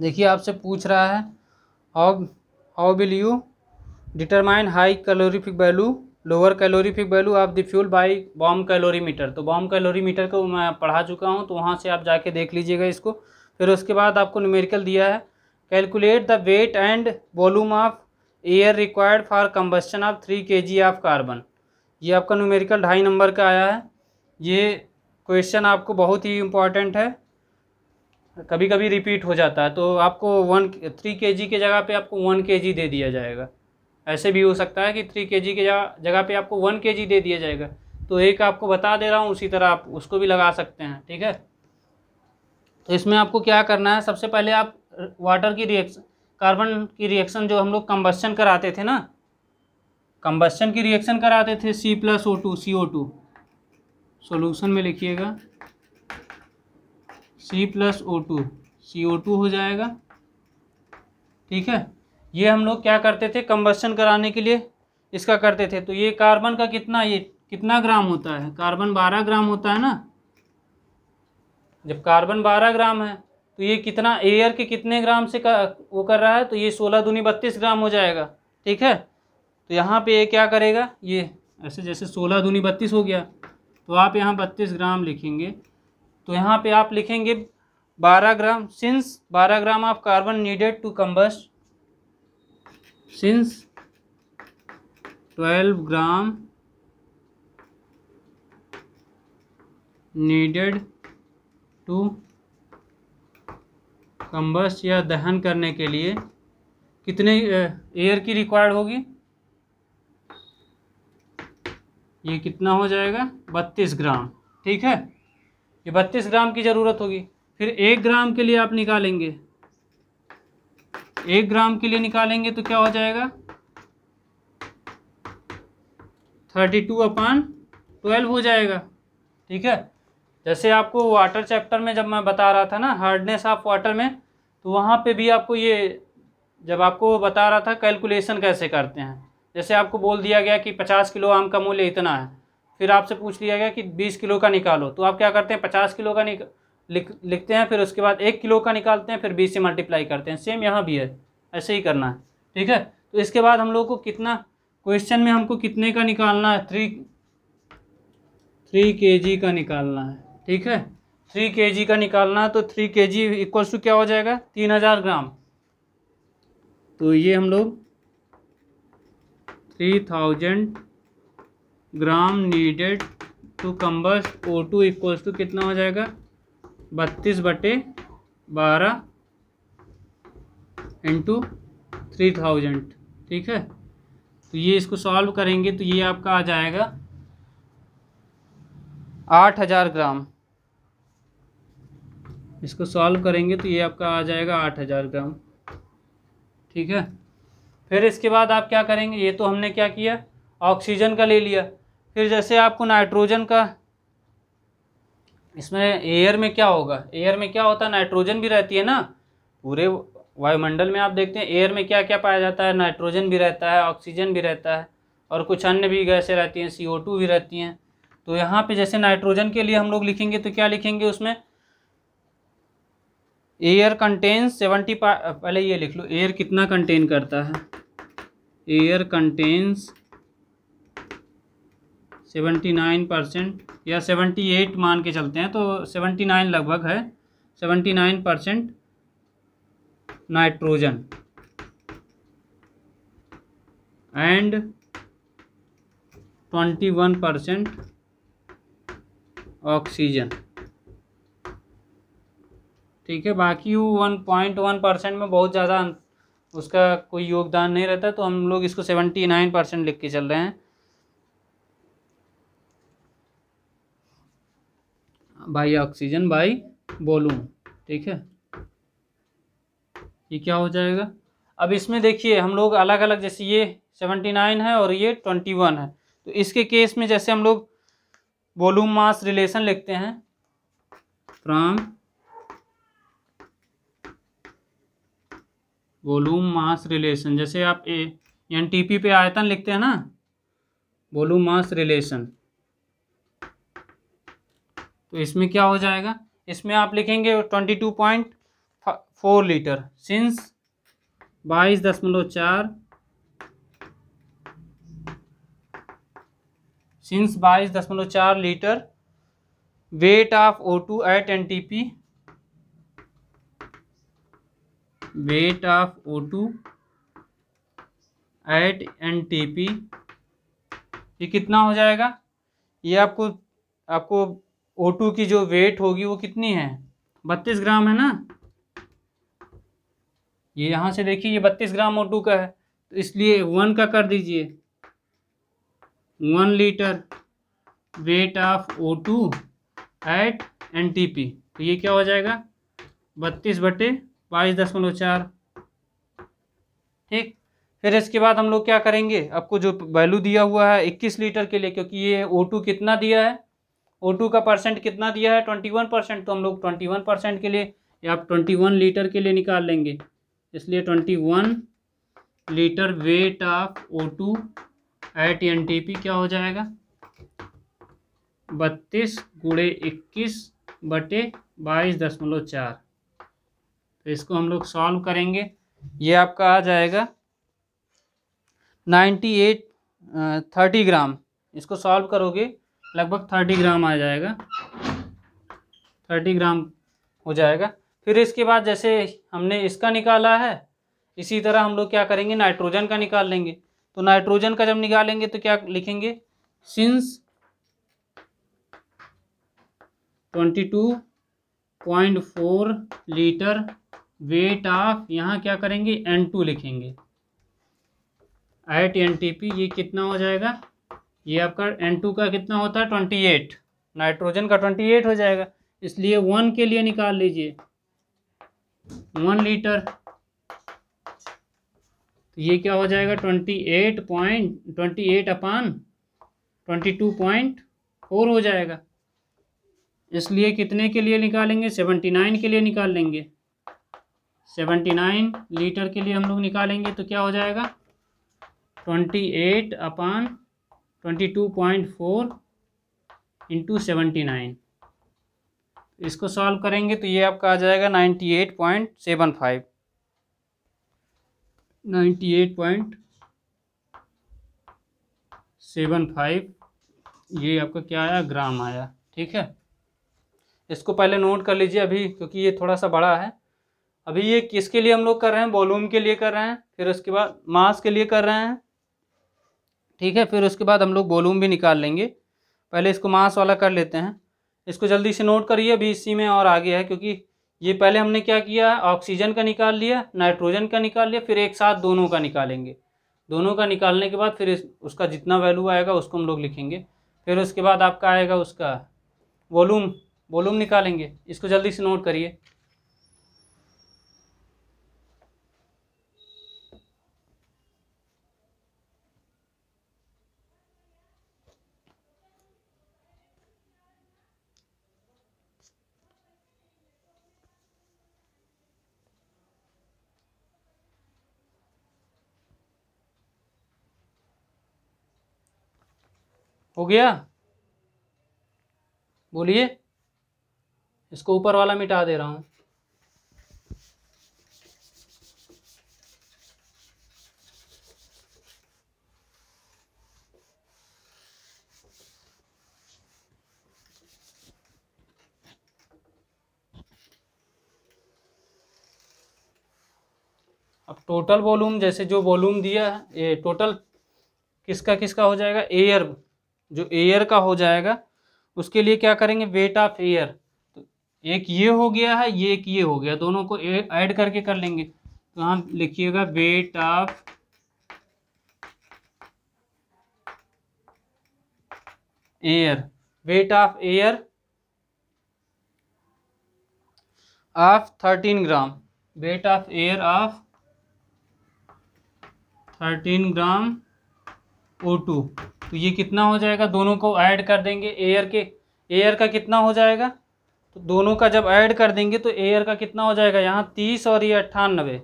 देखिए आपसे पूछ रहा है how how will you determine high calorific value lower calorific value of the fuel by bomb calorimeter तो बॉम कैलोरीमीटर को मैं पढ़ा चुका हूँ तो वहाँ से आप जाके देख लीजिएगा इसको फिर उसके बाद आपको न्यूमेरिकल दिया है calculate the weight and volume of air required for combustion of three K G of carbon ये आपका न्यूमेरिकल ढाई नंबर का आया है ये क्वेश्चन आपको बहुत ही इम्पॉर्टेंट है कभी कभी रिपीट हो जाता है तो आपको वन थ्री के जी के जगह पे आपको वन के जी दे दिया जाएगा ऐसे भी हो सकता है कि थ्री के जी के जगह पे आपको वन के जी दे दिया जाएगा तो एक आपको बता दे रहा हूँ उसी तरह आप उसको भी लगा सकते हैं ठीक है तो इसमें आपको क्या करना है सबसे पहले आप वाटर की रिएक्शन कार्बन की रिएक्शन जो हम लोग कम्बस्चन कराते थे ना कम्बस्चन की रिएक्शन कराते थे C plus O two C O two solution में लिखिएगा C plus O two C O two हो जाएगा ठीक है ये हम लोग क्या करते थे कम्बसन कराने के लिए इसका करते थे तो ये कार्बन का कितना ये कितना ग्राम होता है कार्बन बारह ग्राम होता है ना जब कार्बन बारह ग्राम है तो ये कितना एयर के कितने ग्राम से का वो कर रहा है तो ये सोलह दूनी बत्तीस ग्राम हो जाएगा ठीक है तो यहाँ पे ये क्या करेगा ये ऐसे जैसे सोलह दूनी बत्तीस हो गया तो आप यहाँ बत्तीस ग्राम लिखेंगे तो यहाँ पे आप लिखेंगे बारह ग्राम सिंस बारह gram of carbon needed to combust since twelve gram needed to combust या दहन करने के लिए कितने एयर की रिक्वायर्ड होगी ये कितना हो जाएगा बत्तीस ग्राम ठीक है ये बत्तीस ग्राम की ज़रूरत होगी फिर एक ग्राम के लिए आप निकालेंगे एक ग्राम के लिए निकालेंगे तो क्या हो जाएगा थर्टी टू अपान ट्वेल्व हो जाएगा ठीक है जैसे आपको वाटर चैप्टर में जब मैं बता रहा था ना हार्डनेस ऑफ वाटर में तो वहाँ पे भी आपको ये जब आपको बता रहा था कैलकुलेशन कैसे करते हैं जैसे आपको बोल दिया गया कि पचास किलो आम का मूल्य इतना है फिर आपसे पूछ लिया गया कि बीस किलो का निकालो तो आप क्या करते हैं पचास किलो का निक लिख लिखते हैं फिर उसके बाद एक किलो का निकालते हैं फिर बीस से मल्टीप्लाई करते हैं सेम यहाँ भी है ऐसे ही करना है ठीक है तो इसके बाद हम लोग को कितना क्वेश्चन में हमको कितने का निकालना है थ्री थ्री के जी का निकालना है ठीक है थ्री के जी का निकालना है तो three K G equals to क्या हो जाएगा तीन हज़ार ग्राम तो ये हम लोग three thousand gram needed to combust O two equals to कितना हो जाएगा बत्तीस बटे बारह इंटू थ्री थाउजेंड ठीक है तो ये इसको सॉल्व करेंगे तो ये आपका आ जाएगा आठ हज़ार ग्राम इसको सॉल्व करेंगे तो ये आपका आ जाएगा आठ हज़ार ग्राम ठीक है फिर इसके बाद आप क्या करेंगे ये तो हमने क्या किया ऑक्सीजन का ले लिया फिर जैसे आपको नाइट्रोजन का इसमें एयर में क्या होगा एयर में क्या होता है नाइट्रोजन भी रहती है ना पूरे वायुमंडल में आप देखते हैं एयर में क्या क्या पाया जाता है नाइट्रोजन भी रहता है ऑक्सीजन भी रहता है और कुछ अन्य भी गैसें रहती हैं सी भी रहती हैं तो यहाँ पर जैसे नाइट्रोजन के लिए हम लोग लिखेंगे तो क्या लिखेंगे उसमें एयर कंटेन्स सेवेंटी पहले ये लिख लो एयर कितना कंटेन करता है air contains seventy nine percent या सेवेंटी एट मान के चलते हैं तो सेवेंटी नाइन लगभग है seventy nine percent nitrogen and twenty one percent oxygen ठीक है बाकी वो वन पॉइंट वन परसेंट में बहुत ज़्यादा उसका कोई योगदान नहीं रहता तो हम लोग इसको सेवेंटी नाइन परसेंट लिख के चल रहे हैं बाई ऑक्सीजन बाई बोलूम ठीक है ये क्या हो जाएगा अब इसमें देखिए हम लोग अलग अलग जैसे ये सेवेंटी नाइन है और ये ट्वेंटी वन है तो इसके केस में जैसे हम लोग वॉल्यूम मास रिलेशन लिखते हैं फ्रॉम वॉल्यूम मास रिलेशन जैसे आप ए एन टी पी पे आयतन लिखते हैं ना वॉल्यूम मास रिलेशन तो इसमें क्या हो जाएगा इसमें आप लिखेंगे twenty two point four litre since बाईस दशमलव चार सिंस बाईस दशमलव चार litre weight of O two at N T P weight of O two at N T P ये कितना हो जाएगा ये आपको आपको O2 की जो वेट होगी वो कितनी है बत्तीस ग्राम है ना ये यहाँ से देखिए ये बत्तीस ग्राम O2 का है तो इसलिए वन का कर दीजिए one litre weight of O two at N T P तो ये क्या हो जाएगा बत्तीस बटे बाईस दशमलव चार ठीक फिर इसके बाद हम लोग क्या करेंगे आपको जो वैल्यू दिया हुआ है इक्कीस लीटर के लिए क्योंकि ये ओ टू कितना दिया है ओ टू का परसेंट कितना दिया है ट्वेंटी वन परसेंट तो हम लोग ट्वेंटी वन परसेंट के लिए या आप ट्वेंटी वन लीटर के लिए निकाल लेंगे इसलिए twenty one litre weight of O two at N T P क्या हो जाएगा बत्तीस गुड़े इक्कीस बटे बाईस दशमलव चार तो इसको हम लोग सॉल्व करेंगे ये आपका आ जाएगा नाइन्टी एट थर्टी ग्राम इसको सॉल्व करोगे लगभग थर्टी ग्राम आ जाएगा थर्टी ग्राम हो जाएगा फिर इसके बाद जैसे हमने इसका निकाला है इसी तरह हम लोग क्या करेंगे नाइट्रोजन का निकाल लेंगे तो नाइट्रोजन का जब निकालेंगे तो क्या लिखेंगे since twenty two point four litre weight of यहाँ क्या करेंगे एन टू लिखेंगे एट एन टी पी ये कितना हो जाएगा ये आपका एन टू का कितना होता है ट्वेंटी एट नाइट्रोजन का ट्वेंटी एट हो जाएगा इसलिए वन के लिए निकाल लीजिए वन लीटर तो ये क्या हो जाएगा twenty eight point twenty eight upon twenty two point four हो जाएगा इसलिए कितने के लिए निकालेंगे सेवेंटी नाइन के लिए निकाल लेंगे सेवेंटी नाइन लीटर के लिए हम लोग निकालेंगे तो क्या हो जाएगा twenty eight upon twenty two point four into seventy nine इसको सॉल्व करेंगे तो ये आपका आ जाएगा ninety eight point seven five ninety eight point seven five ये आपका क्या आया ग्राम आया ठीक है इसको पहले नोट कर लीजिए अभी क्योंकि ये थोड़ा सा बड़ा है अभी ये किसके लिए हम लोग कर रहे हैं वॉल्यूम के लिए कर रहे हैं फिर उसके बाद मास के लिए कर रहे हैं ठीक है फिर उसके बाद हम लोग वॉलूम भी निकाल लेंगे पहले इसको मास वाला कर लेते हैं इसको जल्दी से नोट करिए अभी इसी में और आगे है क्योंकि ये पहले हमने क्या किया ऑक्सीजन का निकाल लिया नाइट्रोजन का निकाल लिया फिर एक साथ दोनों का निकालेंगे दोनों का निकालने के बाद फिर इस, उसका जितना वैल्यू आएगा उसको हम लोग लिखेंगे फिर उसके बाद आपका आएगा उसका वॉलूम वॉलूम निकालेंगे इसको जल्दी से नोट करिए हो गया बोलिए इसको ऊपर वाला मिटा दे रहा हूँ अब टोटल वॉल्यूम जैसे जो वॉल्यूम दिया है ये टोटल किसका किसका हो जाएगा एयर जो एयर का हो जाएगा उसके लिए क्या करेंगे वेट ऑफ एयर तो एक ये हो गया है ये एक ये हो गया दोनों को ऐड करके कर लेंगे तो हम लिखिएगा weight of air weight of air of thirteen gram weight of air of thirteen gram O two तो ये कितना हो जाएगा दोनों को ऐड कर देंगे एयर के एयर का कितना हो जाएगा तो दोनों का जब ऐड कर देंगे तो एयर का कितना हो जाएगा यहाँ तीस और ये अट्ठानबे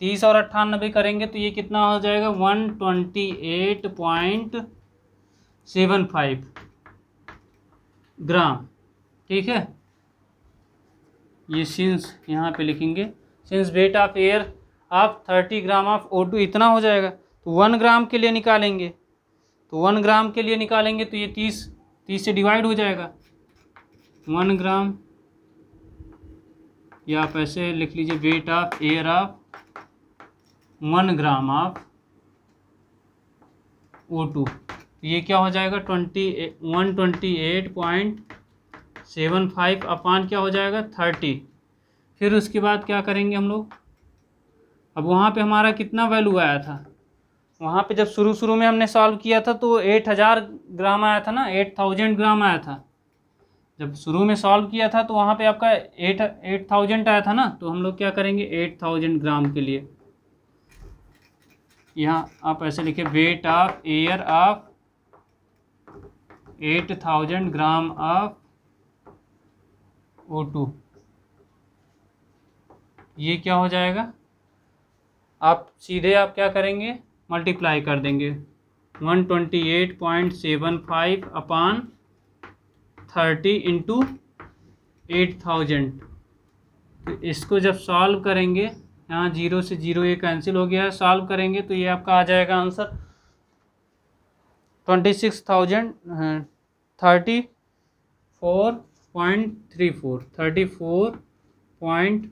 तीस और अट्ठानबे करेंगे तो ये कितना हो जाएगा one twenty eight point seven five gram ठीक है ये सिंस यहाँ पे लिखेंगे since weight of air of thirty gram of O two इतना हो जाएगा तो वन ग्राम के लिए निकालेंगे तो वन ग्राम के लिए निकालेंगे तो ये तीस तीस से डिवाइड हो जाएगा वन ग्राम या आप ऐसे लिख लीजिए weight of air of one gram of O two तो ये क्या हो जाएगा twenty one twenty eight point seven five upon क्या हो जाएगा थर्टी फिर उसके बाद क्या करेंगे हम लोग अब वहाँ पे हमारा कितना वैल्यू आया था वहाँ पे जब शुरू शुरू में हमने सॉल्व किया था तो एट हज़ार ग्राम आया था ना एट थाउजेंड ग्राम आया था जब शुरू में सॉल्व किया था तो वहाँ पे आपका एट एट थाउजेंड आया था ना तो हम लोग क्या करेंगे एट थाउजेंड ग्राम के लिए यहाँ आप ऐसे लिखे weight of air of eight thousand gram of O two ये क्या हो जाएगा आप सीधे आप क्या करेंगे मल्टीप्लाई कर देंगे one twenty eight point seven five upon thirty into eight thousand तो इसको जब सॉल्व करेंगे यहाँ जीरो से जीरो ये कैंसिल हो गया है सॉल्व करेंगे तो ये आपका आ जाएगा answer twenty six thousand thirty four point three four thirty four point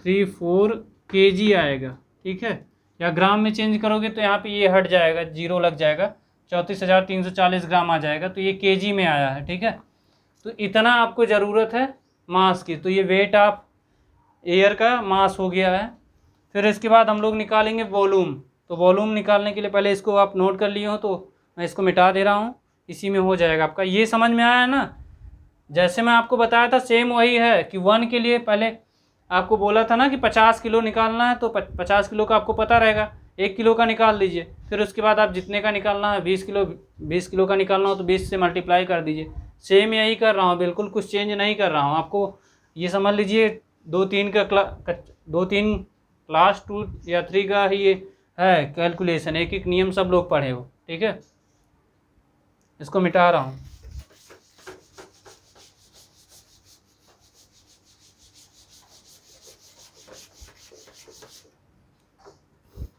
three four K G आएगा ठीक है या ग्राम में चेंज करोगे तो यहाँ पे ये हट जाएगा जीरो लग जाएगा चौंतीस हज़ार तीन सौ चालीस ग्राम आ जाएगा तो ये केजी में आया है ठीक है तो इतना आपको ज़रूरत है मास की तो ये वेट आप एयर का मास हो गया है फिर इसके बाद हम लोग निकालेंगे वॉलूम तो वॉलूम निकालने के लिए पहले इसको आप नोट कर लिए हो तो मैं इसको मिटा दे रहा हूँ इसी में हो जाएगा आपका ये समझ में आया है ना जैसे मैं आपको बताया था सेम वही है कि वन के लिए पहले आपको बोला था ना कि पचास किलो निकालना है तो पचास किलो का आपको पता रहेगा एक किलो का निकाल दीजिए फिर उसके बाद आप जितने का निकालना है बीस किलो बीस किलो का निकालना हो तो बीस से मल्टीप्लाई कर दीजिए सेम यही कर रहा हूँ बिल्कुल कुछ चेंज नहीं कर रहा हूँ आपको ये समझ लीजिए दो तीन का क्ला दो तीन क्लास टू या थ्री का ही ये है कैलकुलेशन एक एक नियम सब लोग पढ़े हो ठीक है इसको मिटा रहा हूँ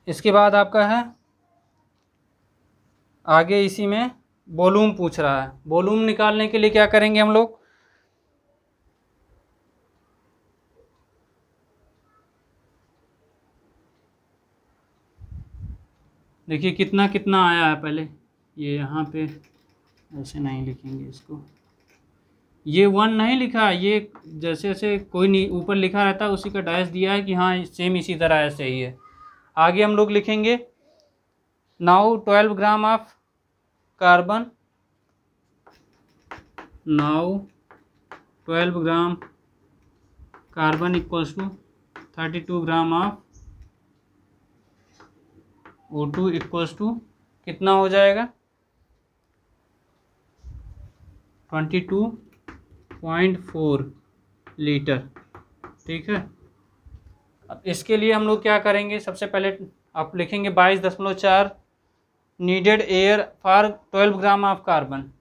इसके बाद आपका है आगे इसी में वॉलूम पूछ रहा है वॉलूम निकालने के लिए क्या करेंगे हम लोग देखिए कितना कितना आया है पहले ये यहाँ पे ऐसे नहीं लिखेंगे इसको ये वन नहीं लिखा ये जैसे जैसे कोई नहीं ऊपर लिखा रहता है उसी का डैश दिया है कि हाँ सेम इसी तरह ऐसे ही है आगे हम लोग लिखेंगे now twelve gram of carbon now twelve gram carbon equals to thirty two gram of O two equals to कितना हो जाएगा twenty two point four litre ठीक है अब इसके लिए हम लोग क्या करेंगे सबसे पहले आप लिखेंगे बाईस दशमलव चार needed air for twelve gram of carbon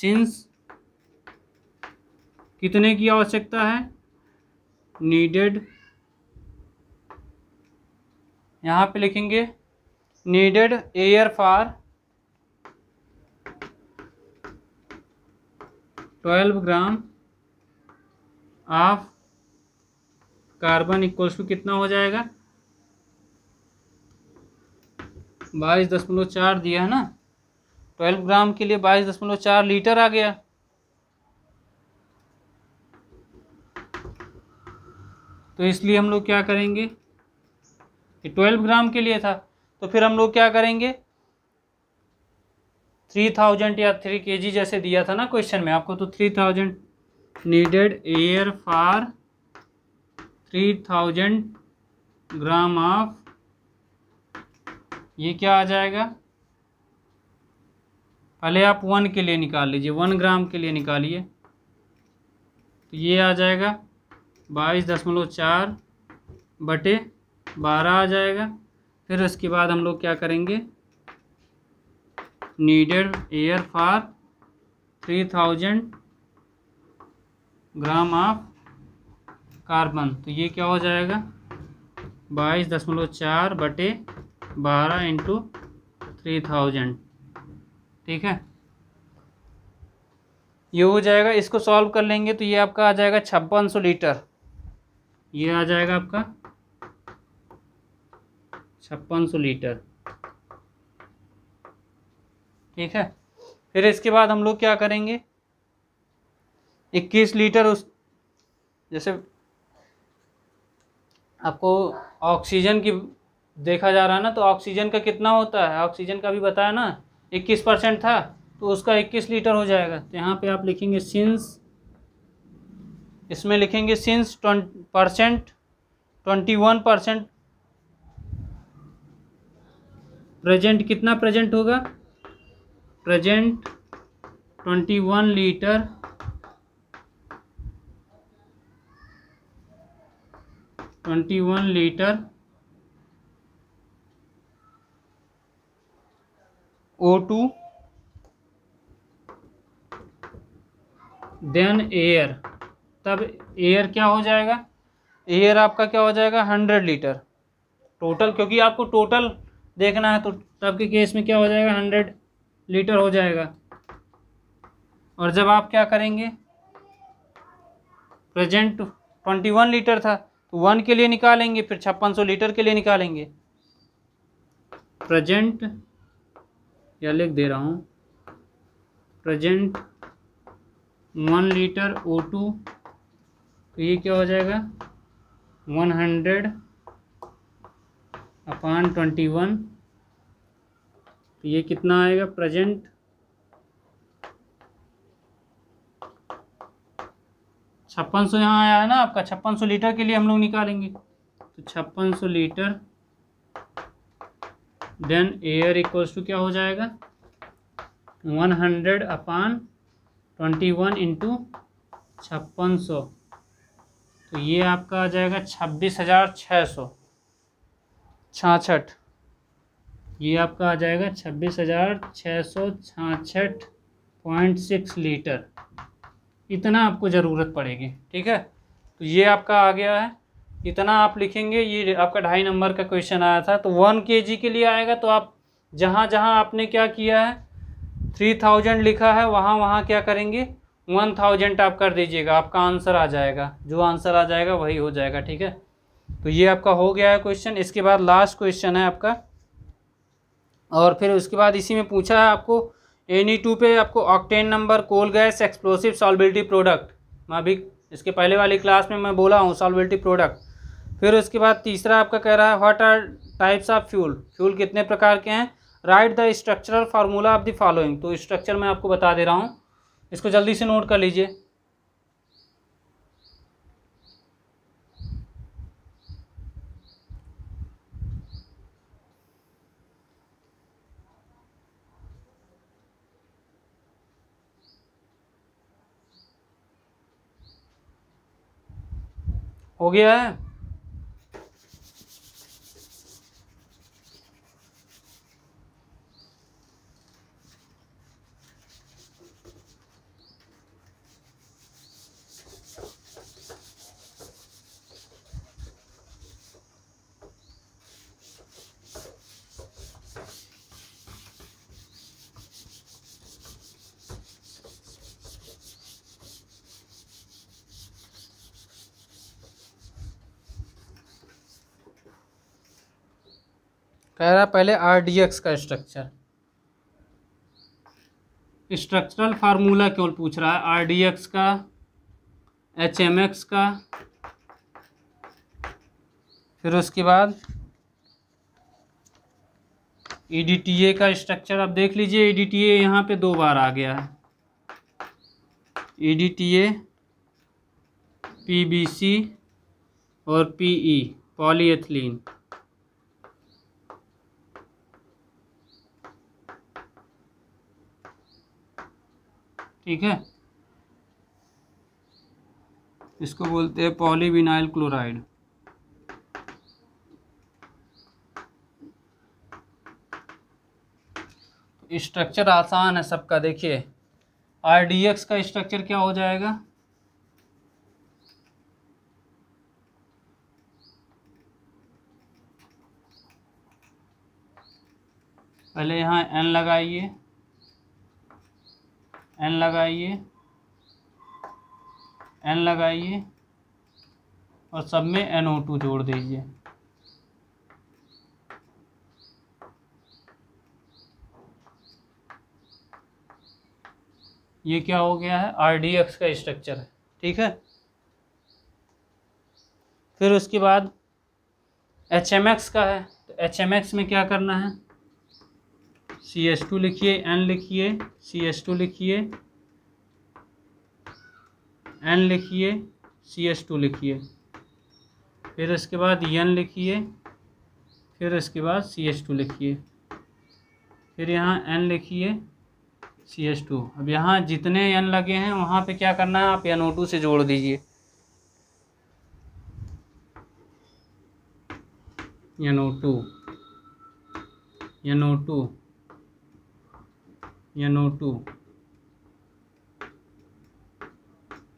since कितने की आवश्यकता है नीडेड यहाँ पे लिखेंगे needed air for twelve gram of carbon equals to कितना हो जाएगा बाईस दशमलव चार दिया है ना ट्वेल्व ग्राम के लिए बाईस दशमलव चार लीटर आ गया तो इसलिए हम लोग क्या करेंगे कि ट्वेल्व ग्राम के लिए था तो फिर हम लोग क्या करेंगे थ्री थाउजेंड या थ्री के जी जैसे दिया था ना क्वेश्चन में आपको तो three thousand needed air for three thousand gram of ये क्या आ जाएगा पहले आप वन के लिए निकाल लीजिए वन ग्राम के लिए निकालिए तो ये आ जाएगा बाईस दशमलव चार बटे बारह आ जाएगा फिर उसके बाद हम लोग क्या करेंगे needed air for three thousand gram of carbon तो ये क्या हो जाएगा बाईस दशमलव चार बटे बारह इंटू थ्री थाउजेंड ठीक है ये हो जाएगा इसको सॉल्व कर लेंगे तो ये आपका आ जाएगा छप्पन सौ लीटर ये आ जाएगा आपका छप्पन सौ लीटर ठीक है फिर इसके बाद हम लोग क्या करेंगे इक्कीस लीटर उस जैसे आपको ऑक्सीजन की देखा जा रहा है ना तो ऑक्सीजन का कितना होता है ऑक्सीजन का भी बताया ना इक्कीस परसेंट था तो उसका इक्कीस लीटर हो जाएगा तो यहाँ पे आप लिखेंगे सिंस इसमें लिखेंगे since percent twenty one percent present कितना प्रेजेंट होगा present twenty one litre twenty one litre O two then air तब एयर क्या हो जाएगा एयर आपका क्या हो जाएगा हंड्रेड लीटर टोटल क्योंकि आपको टोटल देखना है तो तब के केस में क्या हो जाएगा हंड्रेड लीटर हो जाएगा और जब आप क्या करेंगे प्रेजेंट ट्वेंटी वन लीटर था तो वन के लिए निकालेंगे फिर छप्पन सौ लीटर के लिए निकालेंगे प्रेजेंट या लिख दे रहा हूँ present one litre O two तो ये क्या हो जाएगा one hundred upon twenty one तो ये कितना आएगा प्रेजेंट छप्पन सौ यहाँ आया है ना आपका छप्पन सौ लीटर के लिए हम लोग निकालेंगे तो छप्पन सौ litre then air equals to क्या हो जाएगा one hundred upon twenty one into छप्पन सौ तो ये आपका आ जाएगा छब्बीस हज़ार छः सौ छाछठ ये आपका आ जाएगा छब्बीस हज़ार छः सौ छाछठ पॉइंट सिक्स लीटर इतना आपको ज़रूरत पड़ेगी ठीक है तो ये आपका आ गया है इतना आप लिखेंगे ये आपका ढाई नंबर का क्वेश्चन आया था तो वन के जी के लिए आएगा तो आप जहाँ जहाँ आपने क्या किया है थ्री थाउजेंड लिखा है वहाँ वहाँ क्या करेंगे वन थाउजेंड आप कर दीजिएगा आपका आंसर आ जाएगा जो आंसर आ जाएगा वही हो जाएगा ठीक है तो ये आपका हो गया है क्वेश्चन इसके बाद लास्ट क्वेश्चन है आपका और फिर उसके बाद इसी में पूछा है आपको एनी टू e पे आपको octane number coal gas explosive solubility product मैं अभी इसके पहले वाली क्लास में मैं बोला हूँ सॉल्बिलिटी प्रोडक्ट फिर उसके बाद तीसरा आपका कह रहा है what are types of fuel fuel कितने प्रकार के हैं write the structural formula of the following तो स्ट्रक्चर मैं आपको बता दे रहा हूँ इसको जल्दी से नोट कर लीजिए हो गया है कह रहा पहले आर डी एक्स का स्ट्रक्चर स्ट्रक्चरल फार्मूला केवल पूछ रहा है आर डी एक्स का एच एम एक्स का फिर उसके बाद ई डी टी ए का स्ट्रक्चर आप देख लीजिए ई डी टी ए यहाँ पर दो बार आ गया है E D T A P B C और पी ई पॉलीएथिलीन ठीक है इसको बोलते हैं पॉलीविनाइल क्लोराइड स्ट्रक्चर आसान है सबका देखिए आर डी एक्स का स्ट्रक्चर क्या हो जाएगा पहले यहाँ एन लगाइए एन लगाइए एन लगाइए और सब में एन ओ टू जोड़ दीजिए ये क्या हो गया है आर डी एक्स का स्ट्रक्चर है ठीक है फिर उसके बाद एच एम एक्स का है तो एच एम एक्स में क्या करना है सी एस टू लिखिए एन लिखिए सी एस टू लिखिए एन लिखिए सी एस टू लिखिए फिर इसके बाद एन e लिखिए फिर इसके बाद सी एस टू लिखिए फिर यहाँ एन लिखिए सी एस टू अब यहाँ जितने एन लगे हैं वहाँ पे क्या करना है आप एन ओ टू से जोड़ दीजिए N O two N O two या टू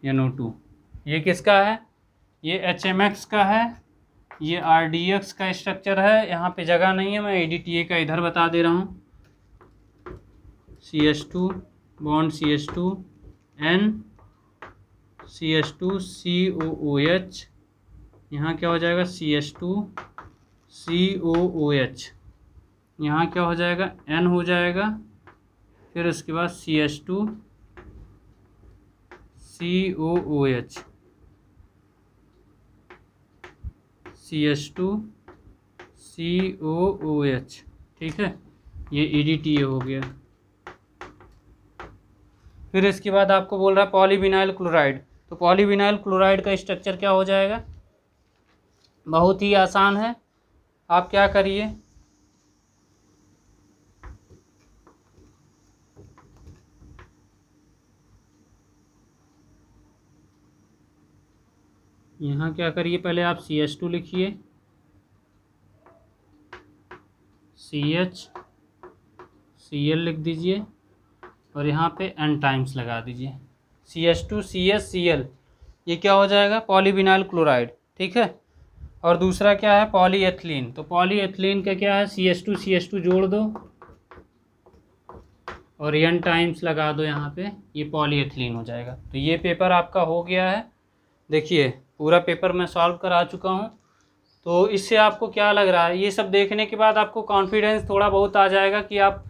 या टू ये किसका है ये एच एम एक्स का है ये आर डी एक्स का स्ट्रक्चर है यहाँ पे जगह नहीं है मैं ए डी टी ए का इधर बता दे रहा हूँ C S two bond C S two N C S two C O O H यहाँ क्या हो जाएगा C S two C O O H यहाँ क्या हो जाएगा एन हो जाएगा फिर उसके बाद C H two C O O H C H two C O O H ठीक है ये ई डी टी ए हो गया फिर इसके बाद आपको बोल रहा है पॉलीविनाइल क्लोराइड तो पॉलीविनाइल क्लोराइड का स्ट्रक्चर क्या हो जाएगा बहुत ही आसान है आप क्या करिए यहाँ क्या करिए पहले आप सी एच टू लिखिए सी एच सी एल लिख दीजिए और यहाँ पे एन टाइम्स लगा दीजिए C H two C S C L ये क्या हो जाएगा पॉलीविनाइल क्लोराइड ठीक है और दूसरा क्या है पॉलीएथिलीन तो पॉलीएथिलीन का क्या है C S two C S two जोड़ दो और एन टाइम्स लगा दो यहाँ पे ये पॉलीएथिलीन हो जाएगा तो ये पेपर आपका हो गया है देखिए पूरा पेपर मैं सॉल्व करा चुका हूँ तो इससे आपको क्या लग रहा है ये सब देखने के बाद आपको कॉन्फिडेंस थोड़ा बहुत आ जाएगा कि आप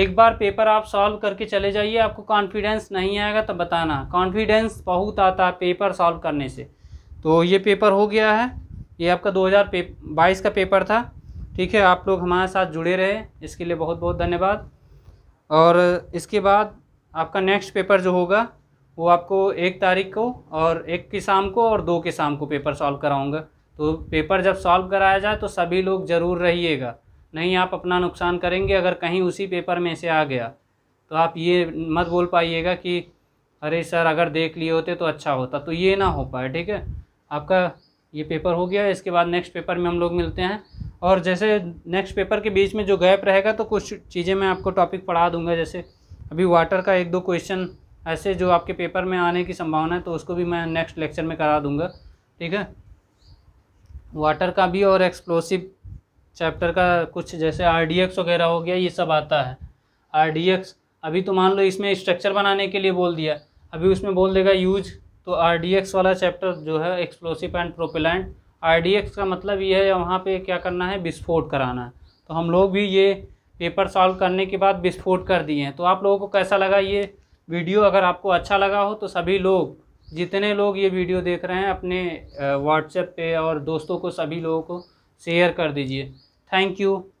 एक बार पेपर आप सॉल्व करके चले जाइए आपको कॉन्फिडेंस नहीं आएगा तब बताना कॉन्फिडेंस बहुत आता है पेपर सॉल्व करने से तो ये पेपर हो गया है ये आपका 2022 का पेपर था ठीक है आप लोग हमारे साथ जुड़े रहे इसके लिए बहुत बहुत धन्यवाद और इसके बाद आपका नेक्स्ट पेपर जो होगा वो आपको एक तारीख को और एक की शाम को और दो की शाम को पेपर सॉल्व कराऊंगा तो पेपर जब सॉल्व कराया जाए तो सभी लोग ज़रूर रहिएगा नहीं आप अपना नुकसान करेंगे अगर कहीं उसी पेपर में से आ गया तो आप ये मत बोल पाइएगा कि अरे सर अगर देख लिए होते तो अच्छा होता तो ये ना हो पाए ठीक है आपका ये पेपर हो गया इसके बाद नेक्स्ट पेपर में हम लोग मिलते हैं और जैसे नेक्स्ट पेपर के बीच में जो गैप रहेगा तो कुछ चीज़ें मैं आपको टॉपिक पढ़ा दूंगा जैसे अभी वाटर का एक दो क्वेश्चन ऐसे जो आपके पेपर में आने की संभावना है तो उसको भी मैं नेक्स्ट लेक्चर में करा दूँगा ठीक है वाटर का भी और एक्सप्लोसिव चैप्टर का कुछ जैसे आर वगैरह हो गया ये सब आता है आर अभी तो मान लो इसमें स्ट्रक्चर बनाने के लिए बोल दिया अभी उसमें बोल देगा यूज तो आर वाला चैप्टर जो है एक्सप्लोसिव एंड प्रोपेलेंट आर का मतलब ये है वहाँ पे क्या करना है विस्फोट कराना है तो हम लोग भी ये पेपर सॉल्व करने के बाद विस्फोट कर दिए हैं तो आप लोगों को कैसा लगा ये वीडियो अगर आपको अच्छा लगा हो तो सभी लोग जितने लोग ये वीडियो देख रहे हैं अपने व्हाट्सएप पे और दोस्तों को सभी लोगों को शेयर कर दीजिए थैंक यू